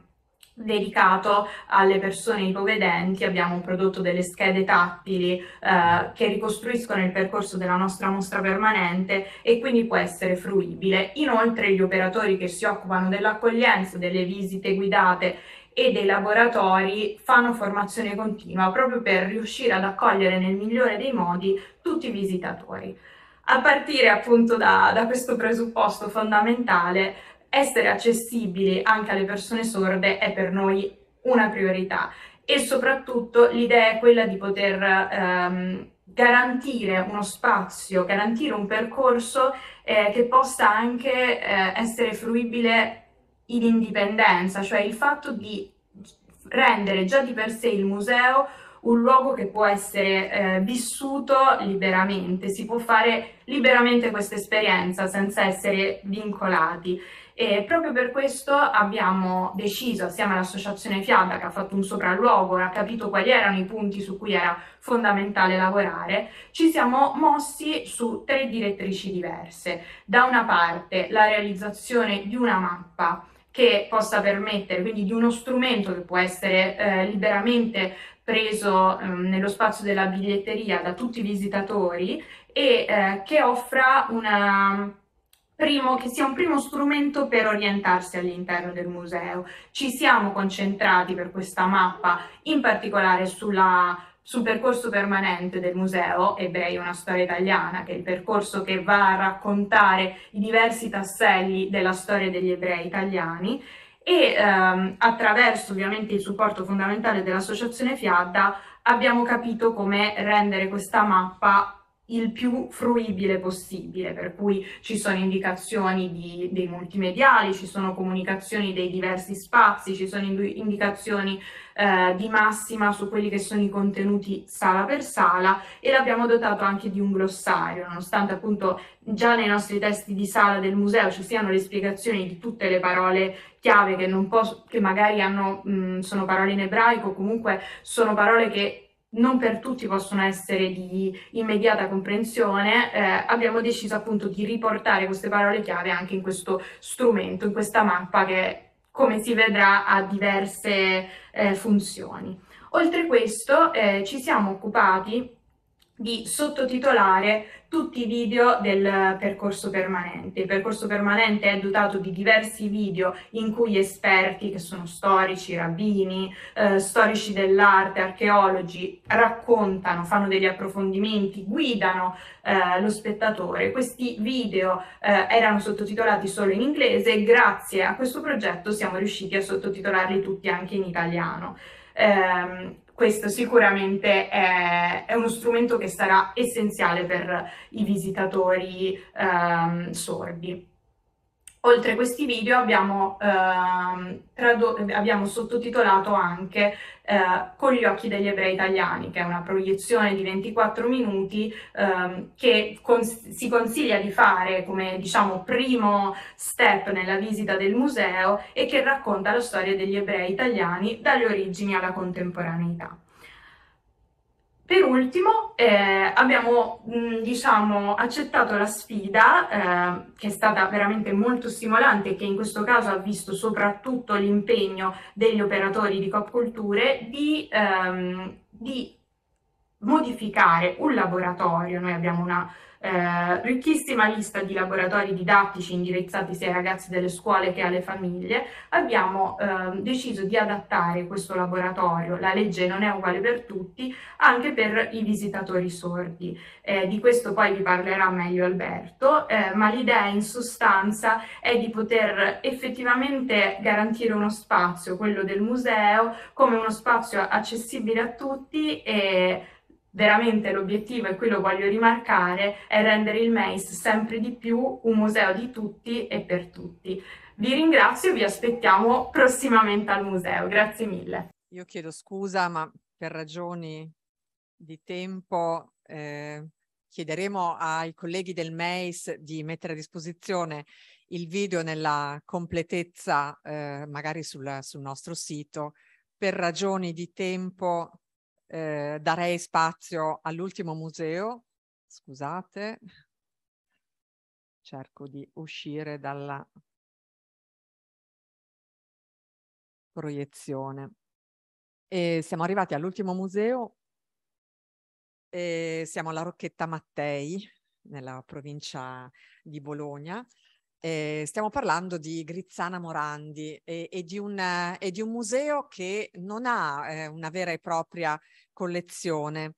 dedicato alle persone ipovedenti, abbiamo prodotto delle schede tattili eh, che ricostruiscono il percorso della nostra mostra permanente e quindi può essere fruibile. Inoltre gli operatori che si occupano dell'accoglienza, delle visite guidate e dei laboratori fanno formazione continua proprio per riuscire ad accogliere nel migliore dei modi tutti i visitatori. A partire appunto da, da questo presupposto fondamentale essere accessibili anche alle persone sorde è per noi una priorità e soprattutto l'idea è quella di poter ehm, garantire uno spazio, garantire un percorso eh, che possa anche eh, essere fruibile in indipendenza, cioè il fatto di rendere già di per sé il museo un luogo che può essere eh, vissuto liberamente, si può fare liberamente questa esperienza senza essere vincolati e proprio per questo abbiamo deciso, assieme all'Associazione Fiata, che ha fatto un sopralluogo e ha capito quali erano i punti su cui era fondamentale lavorare, ci siamo mossi su tre direttrici diverse. Da una parte la realizzazione di una mappa che possa permettere, quindi di uno strumento che può essere eh, liberamente preso eh, nello spazio della biglietteria da tutti i visitatori e eh, che offra una primo, che sia un primo strumento per orientarsi all'interno del museo. Ci siamo concentrati per questa mappa in particolare sulla sul percorso permanente del museo ebrei una storia italiana, che è il percorso che va a raccontare i diversi tasselli della storia degli ebrei italiani e ehm, attraverso ovviamente il supporto fondamentale dell'associazione Fiadda abbiamo capito come rendere questa mappa il più fruibile possibile, per cui ci sono indicazioni di, dei multimediali, ci sono comunicazioni dei diversi spazi, ci sono indicazioni eh, di massima su quelli che sono i contenuti sala per sala e l'abbiamo dotato anche di un glossario, nonostante appunto già nei nostri testi di sala del museo ci siano le spiegazioni di tutte le parole chiave che, che magari hanno, mh, sono parole in ebraico, comunque sono parole che non per tutti possono essere di immediata comprensione, eh, abbiamo deciso appunto di riportare queste parole chiave anche in questo strumento, in questa mappa che come si vedrà ha diverse eh, funzioni. Oltre questo eh, ci siamo occupati di sottotitolare tutti i video del percorso permanente. Il percorso permanente è dotato di diversi video in cui esperti, che sono storici, rabbini, eh, storici dell'arte, archeologi, raccontano, fanno degli approfondimenti, guidano eh, lo spettatore. Questi video eh, erano sottotitolati solo in inglese e grazie a questo progetto siamo riusciti a sottotitolarli tutti anche in italiano. Eh, questo sicuramente è, è, uno strumento che sarà essenziale per i visitatori ehm, sordi. Oltre a questi video abbiamo, eh, tradu- abbiamo sottotitolato anche eh, Con gli occhi degli ebrei italiani, che è una proiezione di 24 minuti eh, che cons- si consiglia di fare come diciamo, primo step nella visita del museo e che racconta la storia degli ebrei italiani dalle origini alla contemporaneità. Per ultimo eh, abbiamo mm, diciamo, accettato la sfida eh, che è stata veramente molto stimolante e che in questo caso ha visto soprattutto l'impegno degli operatori di Cop Culture di, ehm, di modificare un laboratorio. Noi abbiamo una eh, ricchissima lista di laboratori didattici indirizzati sia ai ragazzi delle scuole che alle famiglie, abbiamo eh, deciso di adattare questo laboratorio, la legge non è uguale per tutti, anche per i visitatori sordi. Eh, di questo poi vi parlerà meglio Alberto, eh, ma l'idea in sostanza è di poter effettivamente garantire uno spazio, quello del museo, come uno spazio accessibile a tutti e veramente l'obiettivo, e qui lo voglio rimarcare, è rendere il MACE sempre di più un museo di tutti e per tutti. Vi ringrazio e vi aspettiamo prossimamente al museo. Grazie mille. Io chiedo scusa, ma per ragioni di tempo eh, chiederemo ai colleghi del MACE di mettere a disposizione il video nella completezza, eh, magari sul, sul nostro sito. Per ragioni di tempo eh, darei spazio all'ultimo museo, scusate, cerco di uscire dalla proiezione. E siamo arrivati all'ultimo museo, e siamo alla Rocchetta Mattei, nella provincia di Bologna, eh, stiamo parlando di Grizzana Morandi e, e, di, un, e di, un, museo che non ha eh, una vera e propria collezione.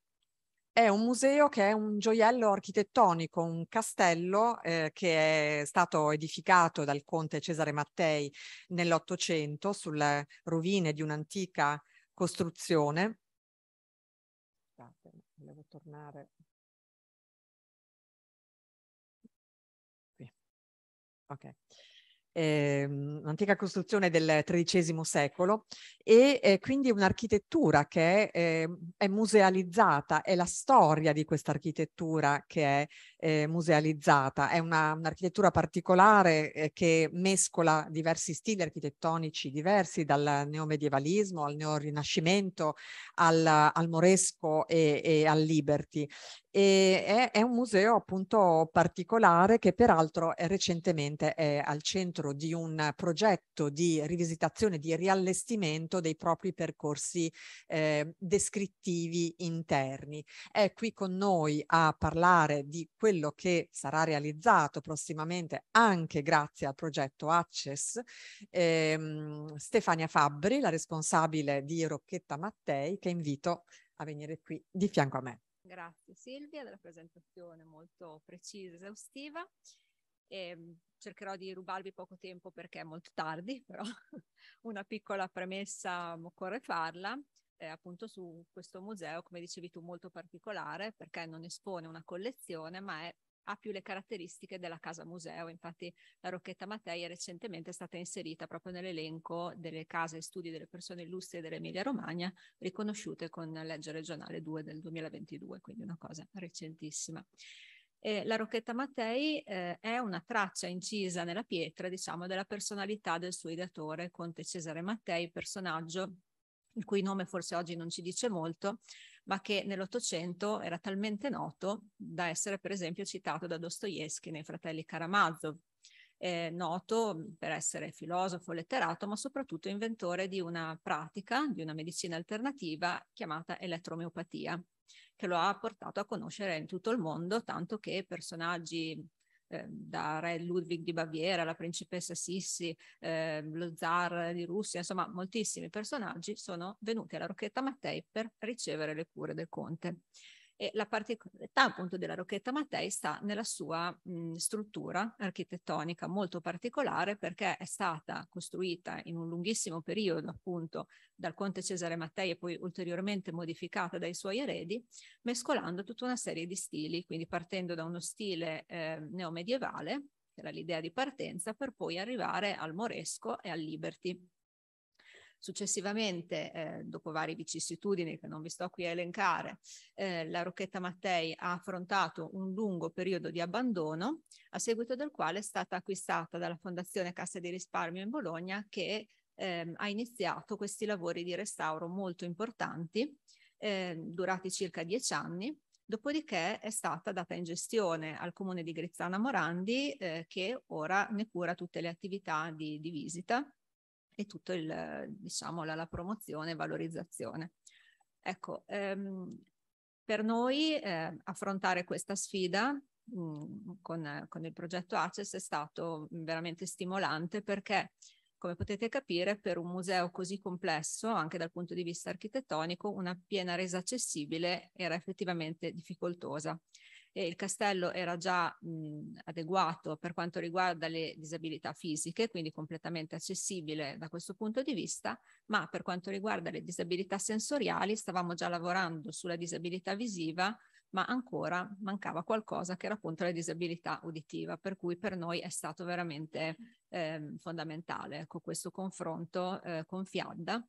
È un museo che è un gioiello architettonico, un castello eh, che è stato edificato dal conte Cesare Mattei nell'Ottocento sulle rovine di un'antica costruzione. Scusate, tornare Okay. Eh, un'antica costruzione del XIII secolo e eh, quindi un'architettura che è, eh, è musealizzata, è la storia di questa architettura che è eh, musealizzata. È una, un'architettura particolare eh, che mescola diversi stili architettonici diversi, dal neomedievalismo al neorinascimento, al, al moresco e, e, al liberty. E è, è, un museo appunto particolare che peraltro è recentemente è al centro di un progetto di rivisitazione, di riallestimento dei propri percorsi eh, descrittivi interni. È qui con noi a parlare di questo quello che sarà realizzato prossimamente anche grazie al progetto Access, ehm, Stefania Fabbri, la responsabile di Rocchetta Mattei, che invito a venire qui di fianco a me. Grazie Silvia della presentazione molto precisa esaustiva. e ehm, esaustiva. cercherò di rubarvi poco tempo perché è molto tardi, però una piccola premessa occorre farla eh, appunto su questo museo, come dicevi tu, molto particolare perché non espone una collezione, ma è, ha più le caratteristiche della casa museo. Infatti la Rocchetta Mattei è recentemente stata inserita proprio nell'elenco delle case e studi delle persone illustri dell'Emilia Romagna riconosciute con legge regionale 2 del 2022, quindi una cosa recentissima. Eh, la Rocchetta Mattei eh, è una traccia incisa nella pietra, diciamo, della personalità del suo ideatore, Conte Cesare Mattei, personaggio il cui nome forse oggi non ci dice molto, ma che nell'Ottocento era talmente noto da essere per esempio citato da Dostoevsky nei Fratelli Karamazov, eh, noto per essere filosofo, letterato, ma soprattutto inventore di una pratica, di una medicina alternativa chiamata elettromeopatia, che lo ha portato a conoscere in tutto il mondo, tanto che personaggi Ehm, da re Ludwig di Baviera, la principessa Sissi, eh, lo zar di Russia, insomma moltissimi personaggi sono venuti alla Rocchetta Mattei per ricevere le cure del conte. E la particolarità appunto della Rocchetta Mattei sta nella sua mh, struttura architettonica molto particolare perché è stata costruita in un lunghissimo periodo appunto dal conte Cesare Mattei e poi ulteriormente modificata dai suoi eredi, mescolando tutta una serie di stili, quindi partendo da uno stile eh, neomedievale, che era l'idea di partenza, per poi arrivare al moresco e al liberty Successivamente, eh, dopo varie vicissitudini che non vi sto qui a elencare, eh, la Rocchetta Mattei ha affrontato un lungo periodo di abbandono, a seguito del quale è stata acquistata dalla Fondazione Cassa di Risparmio in Bologna che ehm, ha iniziato questi lavori di restauro molto importanti, eh, durati circa dieci anni, Dopodiché è stata data in gestione al comune di Grizzana Morandi eh, che ora ne cura tutte le attività di, di visita e tutta diciamo, la, la, promozione e valorizzazione. Ecco, ehm, per noi eh, affrontare questa sfida mh, mm, con, con, il progetto ACES è stato veramente stimolante perché, come potete capire, per un museo così complesso, anche dal punto di vista architettonico, una piena resa accessibile era effettivamente difficoltosa e il castello era già mh, mhmm, adeguato per quanto riguarda le disabilità fisiche, quindi completamente accessibile da questo punto di vista, ma per quanto riguarda le disabilità sensoriali stavamo già lavorando sulla disabilità visiva, ma ancora mancava qualcosa che era appunto la disabilità uditiva, per cui per noi è stato veramente eh, fondamentale ecco, questo confronto eh, con Fiadda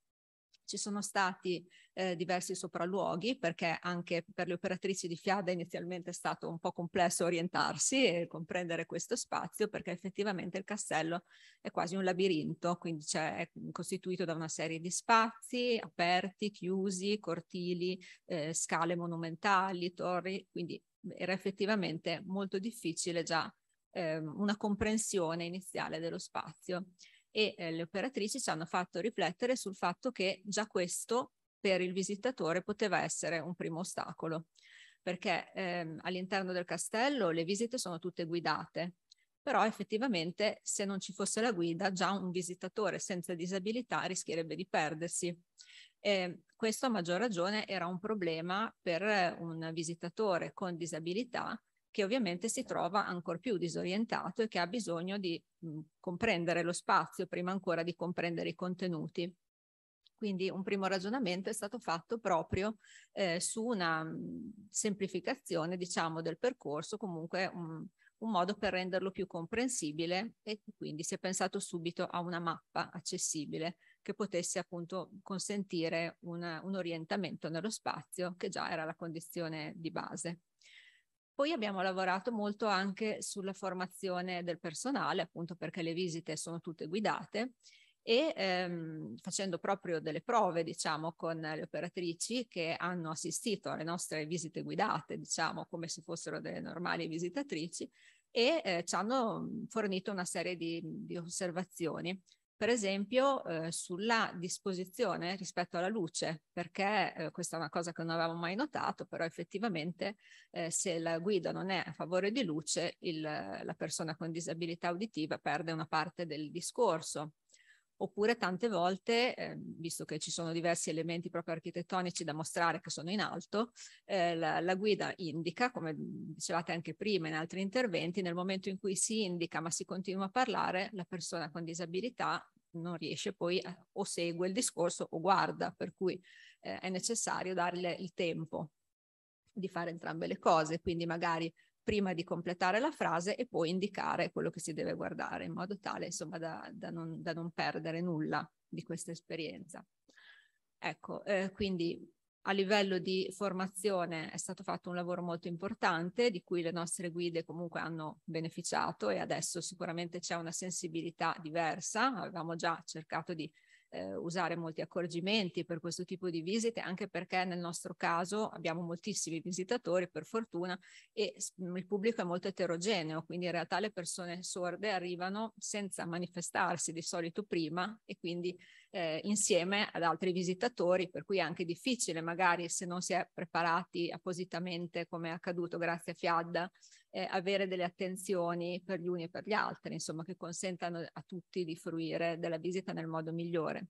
ci sono stati eh, diversi sopralluoghi perché anche per le operatrici di Fiada inizialmente è stato un po' complesso orientarsi e comprendere questo spazio perché effettivamente il castello è quasi un labirinto, quindi è costituito da una serie di spazi aperti, chiusi, cortili, eh, scale monumentali, torri, quindi era effettivamente molto difficile già eh, una comprensione iniziale dello spazio e eh, le operatrici ci hanno fatto riflettere sul fatto che già questo per il visitatore poteva essere un primo ostacolo, perché ehm, all'interno del castello le visite sono tutte guidate, però effettivamente se non ci fosse la guida già un visitatore senza disabilità rischierebbe di perdersi. E ehm, questo a maggior ragione era un problema per un visitatore con disabilità che ovviamente si trova ancora più disorientato e che ha bisogno di mh, comprendere lo spazio prima ancora di comprendere i contenuti. Quindi un primo ragionamento è stato fatto proprio eh, su una mh, semplificazione, diciamo, del percorso, comunque un, un modo per renderlo più comprensibile e quindi si è pensato subito a una mappa accessibile che potesse appunto consentire una, un orientamento nello spazio che già era la condizione di base. Poi abbiamo lavorato molto anche sulla formazione del personale, appunto perché le visite sono tutte guidate e ehm, facendo proprio delle prove, diciamo, con le operatrici che hanno assistito alle nostre visite guidate, diciamo, come se fossero delle normali visitatrici e eh, ci hanno fornito una serie di, di osservazioni per esempio eh, sulla disposizione rispetto alla luce, perché eh, questa è una cosa che non avevamo mai notato, però effettivamente eh, se la guida non è a favore di luce, il, la persona con disabilità uditiva perde una parte del discorso oppure tante volte, eh, visto che ci sono diversi elementi proprio architettonici da mostrare che sono in alto, eh, la, la, guida indica, come dicevate anche prima in altri interventi, nel momento in cui si indica ma si continua a parlare, la persona con disabilità non riesce poi a, o segue il discorso o guarda, per cui eh, è necessario darle il tempo di fare entrambe le cose, quindi magari prima di completare la frase e poi indicare quello che si deve guardare in modo tale insomma da, da, non, da non, perdere nulla di questa esperienza. Ecco, eh, quindi a livello di formazione è stato fatto un lavoro molto importante di cui le nostre guide comunque hanno beneficiato e adesso sicuramente c'è una sensibilità diversa, avevamo già cercato di eh, usare molti accorgimenti per questo tipo di visite, anche perché nel nostro caso abbiamo moltissimi visitatori, per fortuna, e mm, il pubblico è molto eterogeneo, quindi in realtà le persone sorde arrivano senza manifestarsi di solito prima e quindi eh, insieme ad altri visitatori, per cui è anche difficile magari se non si è preparati appositamente come è accaduto grazie a Fiadda eh, avere delle attenzioni per gli uni e per gli altri, insomma, che consentano a tutti di fruire della visita nel modo migliore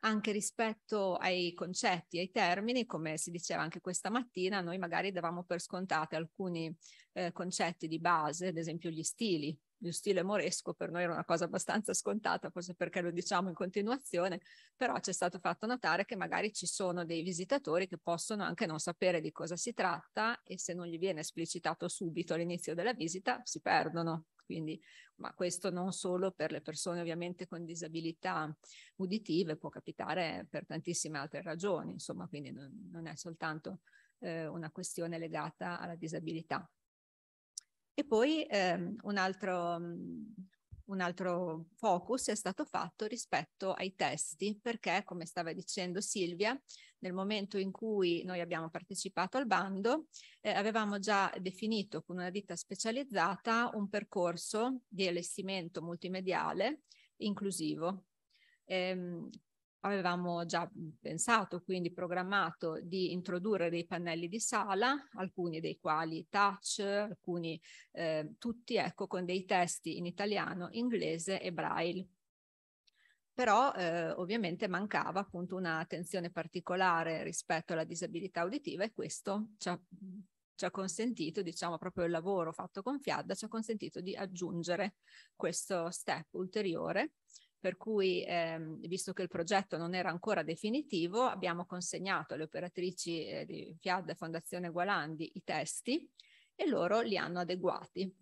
anche rispetto ai concetti, ai termini, come si diceva anche questa mattina, noi magari davamo per scontate alcuni eh, concetti di base, ad esempio gli stili. Lo stile moresco per noi era una cosa abbastanza scontata, forse perché lo diciamo in continuazione, però ci è stato fatto notare che magari ci sono dei visitatori che possono anche non sapere di cosa si tratta e se non gli viene esplicitato subito all'inizio della visita si perdono quindi, ma questo non solo per le persone ovviamente con disabilità uditive, può capitare per tantissime altre ragioni, insomma, quindi non, non è soltanto eh, una questione legata alla disabilità. E poi eh, un altro, un altro focus è stato fatto rispetto ai testi, perché, come stava dicendo Silvia, nel momento in cui noi abbiamo partecipato al bando, eh, avevamo già definito con una ditta specializzata un percorso di allestimento multimediale inclusivo. Ehm, avevamo già mhmm, pensato, quindi programmato di introdurre dei pannelli di sala, alcuni dei quali touch, alcuni eh, tutti ecco con dei testi in italiano, inglese e braille. Però eh, ovviamente mancava appunto un'attenzione particolare rispetto alla disabilità uditiva e questo ci ha, mhmm, ci ha consentito, diciamo proprio il lavoro fatto con Fiadda, ci ha consentito di aggiungere questo step ulteriore per cui ehm, visto che il progetto non era ancora definitivo abbiamo consegnato alle operatrici eh, di FIAD e Fondazione Gualandi i testi e loro li hanno adeguati.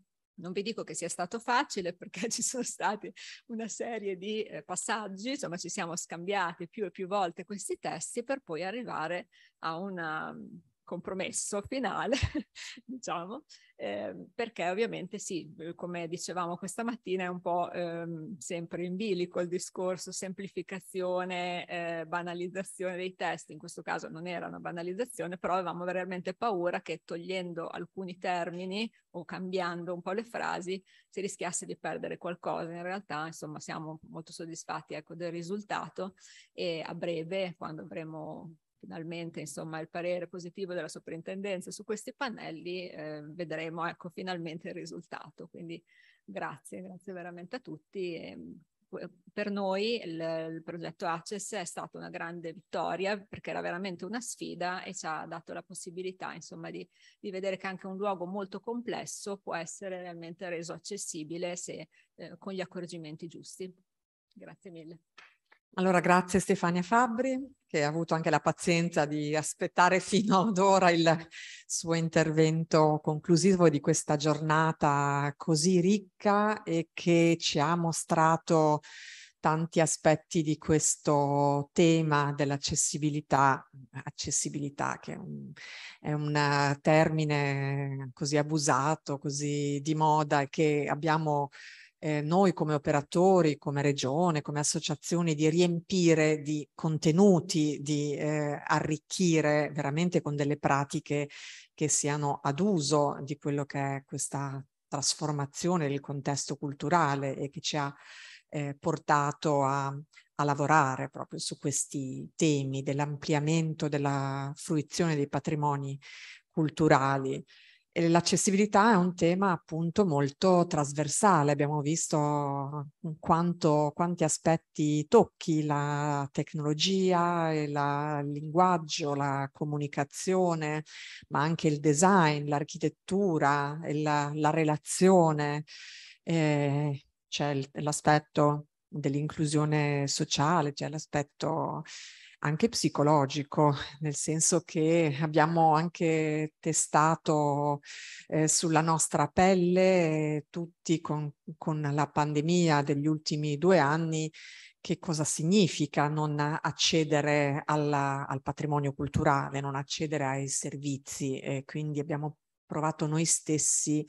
Non vi dico che sia stato facile perché ci sono stati una serie di eh, passaggi, insomma ci siamo scambiati più e più volte questi testi per poi arrivare a una compromesso finale, diciamo, eh, perché ovviamente sì, eh, come dicevamo questa mattina è un po' ehm, sempre in bilico il discorso semplificazione, eh, banalizzazione dei test, in questo caso non era una banalizzazione, però avevamo veramente paura che togliendo alcuni termini o cambiando un po' le frasi si rischiasse di perdere qualcosa. In realtà, insomma, siamo molto soddisfatti ecco, del risultato e a breve, quando avremo finalmente insomma, il parere positivo della soprintendenza su questi pannelli, eh, vedremo ecco, finalmente il risultato. Quindi grazie, grazie veramente a tutti. Ehm, e, per noi il, il, progetto Access è stata una grande vittoria perché era veramente una sfida e ci ha dato la possibilità insomma, di, di, vedere che anche un luogo molto complesso può essere realmente reso accessibile se, eh, con gli accorgimenti giusti. Grazie mille. Allora, grazie Stefania Fabbri che ha avuto anche la pazienza di aspettare fino ad ora il suo intervento conclusivo di questa giornata così ricca e che ci ha mostrato tanti aspetti di questo tema dell'accessibilità, accessibilità che è un, è un, termine così abusato, così di moda e che abbiamo eh, noi come operatori, come regione, come associazioni di riempire di contenuti, di eh, arricchire veramente con delle pratiche che siano ad uso di quello che è questa trasformazione del contesto culturale e che ci ha eh, portato a, a lavorare proprio su questi temi dell'ampliamento della fruizione dei patrimoni culturali l'accessibilità è un tema appunto molto trasversale, abbiamo visto quanto, quanti aspetti tocchi la tecnologia, il linguaggio, la comunicazione, ma anche il design, l'architettura, la, la, relazione, eh, c'è l'aspetto dell'inclusione sociale, c'è l'aspetto anche psicologico, nel senso che abbiamo anche testato eh, sulla nostra pelle, tutti con, con la pandemia degli ultimi due anni, che cosa significa non accedere alla, al patrimonio culturale, non accedere ai servizi. E quindi abbiamo provato noi stessi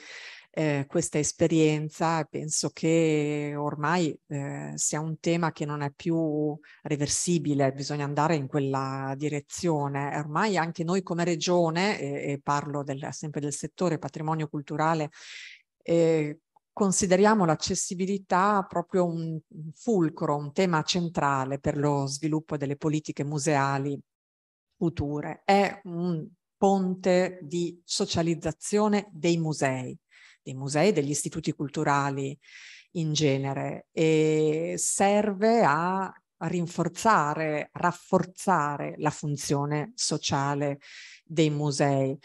eh, questa esperienza penso che ormai eh, sia un tema che non è più reversibile, bisogna andare in quella direzione. Eh, ormai anche noi come regione, e, e parlo del, sempre del settore patrimonio culturale, eh, consideriamo l'accessibilità proprio un fulcro, un tema centrale per lo sviluppo delle politiche museali future. È un ponte di socializzazione dei musei dei musei, degli istituti culturali in genere e serve a rinforzare, rafforzare la funzione sociale dei musei.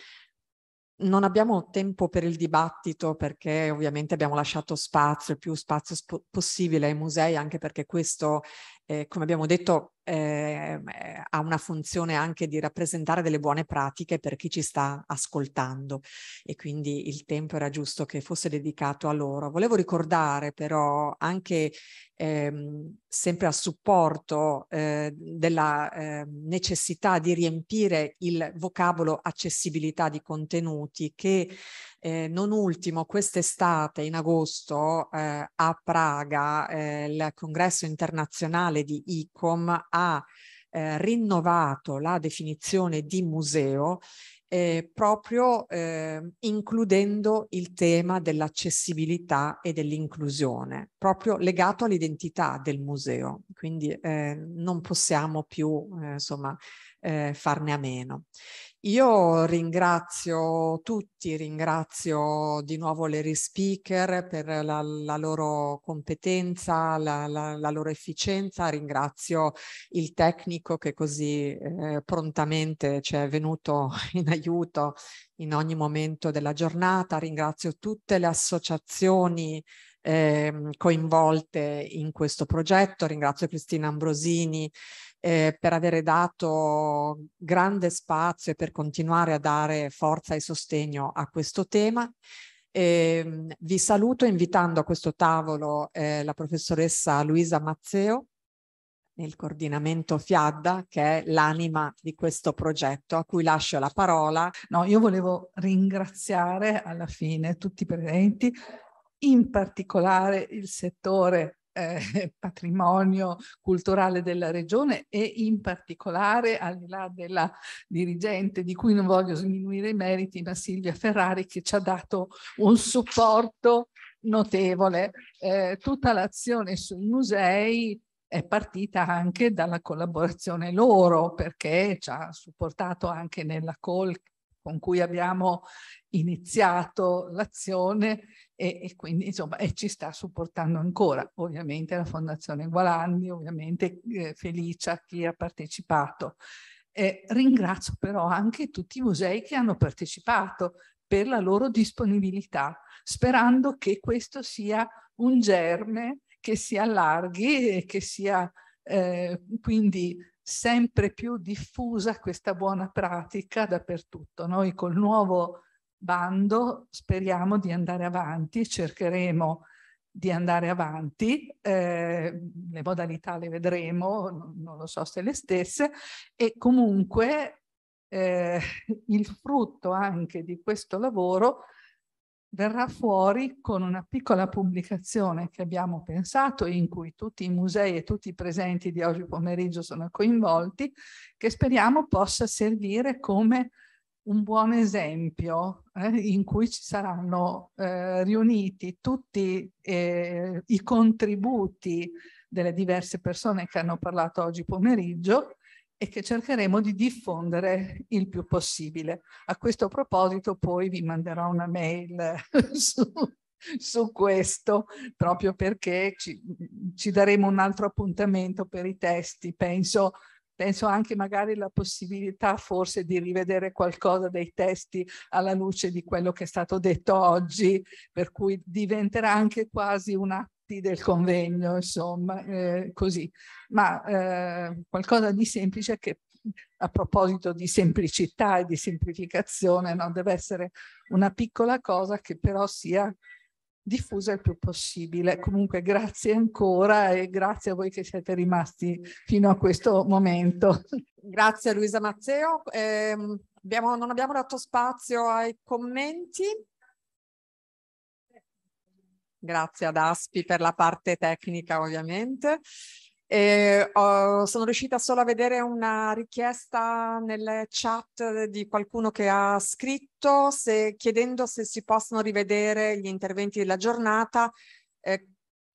Non abbiamo tempo per il dibattito perché ovviamente abbiamo lasciato spazio, il più spazio sp- possibile ai musei, anche perché questo eh, come abbiamo detto, ehm, eh, ha una funzione anche di rappresentare delle buone pratiche per chi ci sta ascoltando e quindi il tempo era giusto che fosse dedicato a loro. Volevo ricordare però anche ehm, sempre a supporto eh, della eh, necessità di riempire il vocabolo accessibilità di contenuti che eh, non ultimo quest'estate in agosto eh, a Praga eh, il congresso internazionale nazionale di ICOM ha eh, rinnovato la definizione di museo eh, proprio eh, includendo il tema dell'accessibilità e dell'inclusione, proprio legato all'identità del museo. Quindi eh, non possiamo più eh, insomma, eh, farne a meno. Io ringrazio tutti, ringrazio di nuovo le re-speaker per la, la, loro competenza, la, la, la, loro efficienza, ringrazio il tecnico che così eh, prontamente ci è venuto in aiuto in ogni momento della giornata, ringrazio tutte le associazioni eh, coinvolte in questo progetto, ringrazio Cristina Ambrosini eh, per avere dato grande spazio e per continuare a dare forza e sostegno a questo tema. E, ehm, vi saluto invitando a questo tavolo eh, la professoressa Luisa Mazzeo nel coordinamento Fiadda, che è l'anima di questo progetto, a cui lascio la parola. No, io volevo ringraziare alla fine tutti i presenti, in particolare il settore eh, patrimonio culturale della regione e in particolare, al di là della dirigente di cui non voglio sminuire i meriti, ma Silvia Ferrari che ci ha dato un supporto notevole. Eh, tutta l'azione sui musei è partita anche dalla collaborazione loro perché ci ha supportato anche nella call con cui abbiamo iniziato l'azione e, e, quindi insomma e ci sta supportando ancora ovviamente la Fondazione Gualandi, ovviamente eh, Felicia chi ha partecipato. Eh, ringrazio però anche tutti i musei che hanno partecipato per la loro disponibilità, sperando che questo sia un germe che si allarghi e che sia eh, quindi sempre più diffusa questa buona pratica dappertutto. Noi col nuovo bando speriamo di andare avanti, cercheremo di andare avanti, eh, le modalità le vedremo, non lo so se le stesse, e comunque eh, il frutto anche di questo lavoro verrà fuori con una piccola pubblicazione che abbiamo pensato in cui tutti i musei e tutti i presenti di oggi pomeriggio sono coinvolti, che speriamo possa servire come un buon esempio eh, in cui ci saranno eh, riuniti tutti eh, i contributi delle diverse persone che hanno parlato oggi pomeriggio e che cercheremo di diffondere il più possibile. A questo proposito poi vi manderò una mail su, su questo, proprio perché ci, ci, daremo un altro appuntamento per i testi. Penso, penso anche magari alla possibilità forse di rivedere qualcosa dei testi alla luce di quello che è stato detto oggi, per cui diventerà anche quasi una parti del convegno, insomma, eh, così. Ma eh, qualcosa di semplice che a proposito di semplicità e di semplificazione, no? deve essere una piccola cosa che però sia diffusa il più possibile. Comunque grazie ancora e grazie a voi che siete rimasti fino a questo momento. Grazie Luisa Matteo. Eh, abbiamo, non abbiamo dato spazio ai commenti grazie ad Aspi per la parte tecnica ovviamente. E, oh, sono riuscita solo a vedere una richiesta nelle chat di qualcuno che ha scritto se, chiedendo se si possono rivedere gli interventi della giornata. Eh,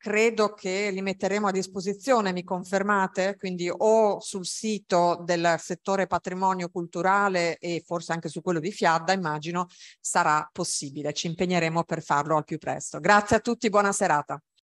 credo che li metteremo a disposizione, mi confermate? Quindi o sul sito del settore patrimonio culturale e forse anche su quello di Fiadda, immagino sarà possibile. Ci impegneremo per farlo al più presto. Grazie a tutti, buona serata.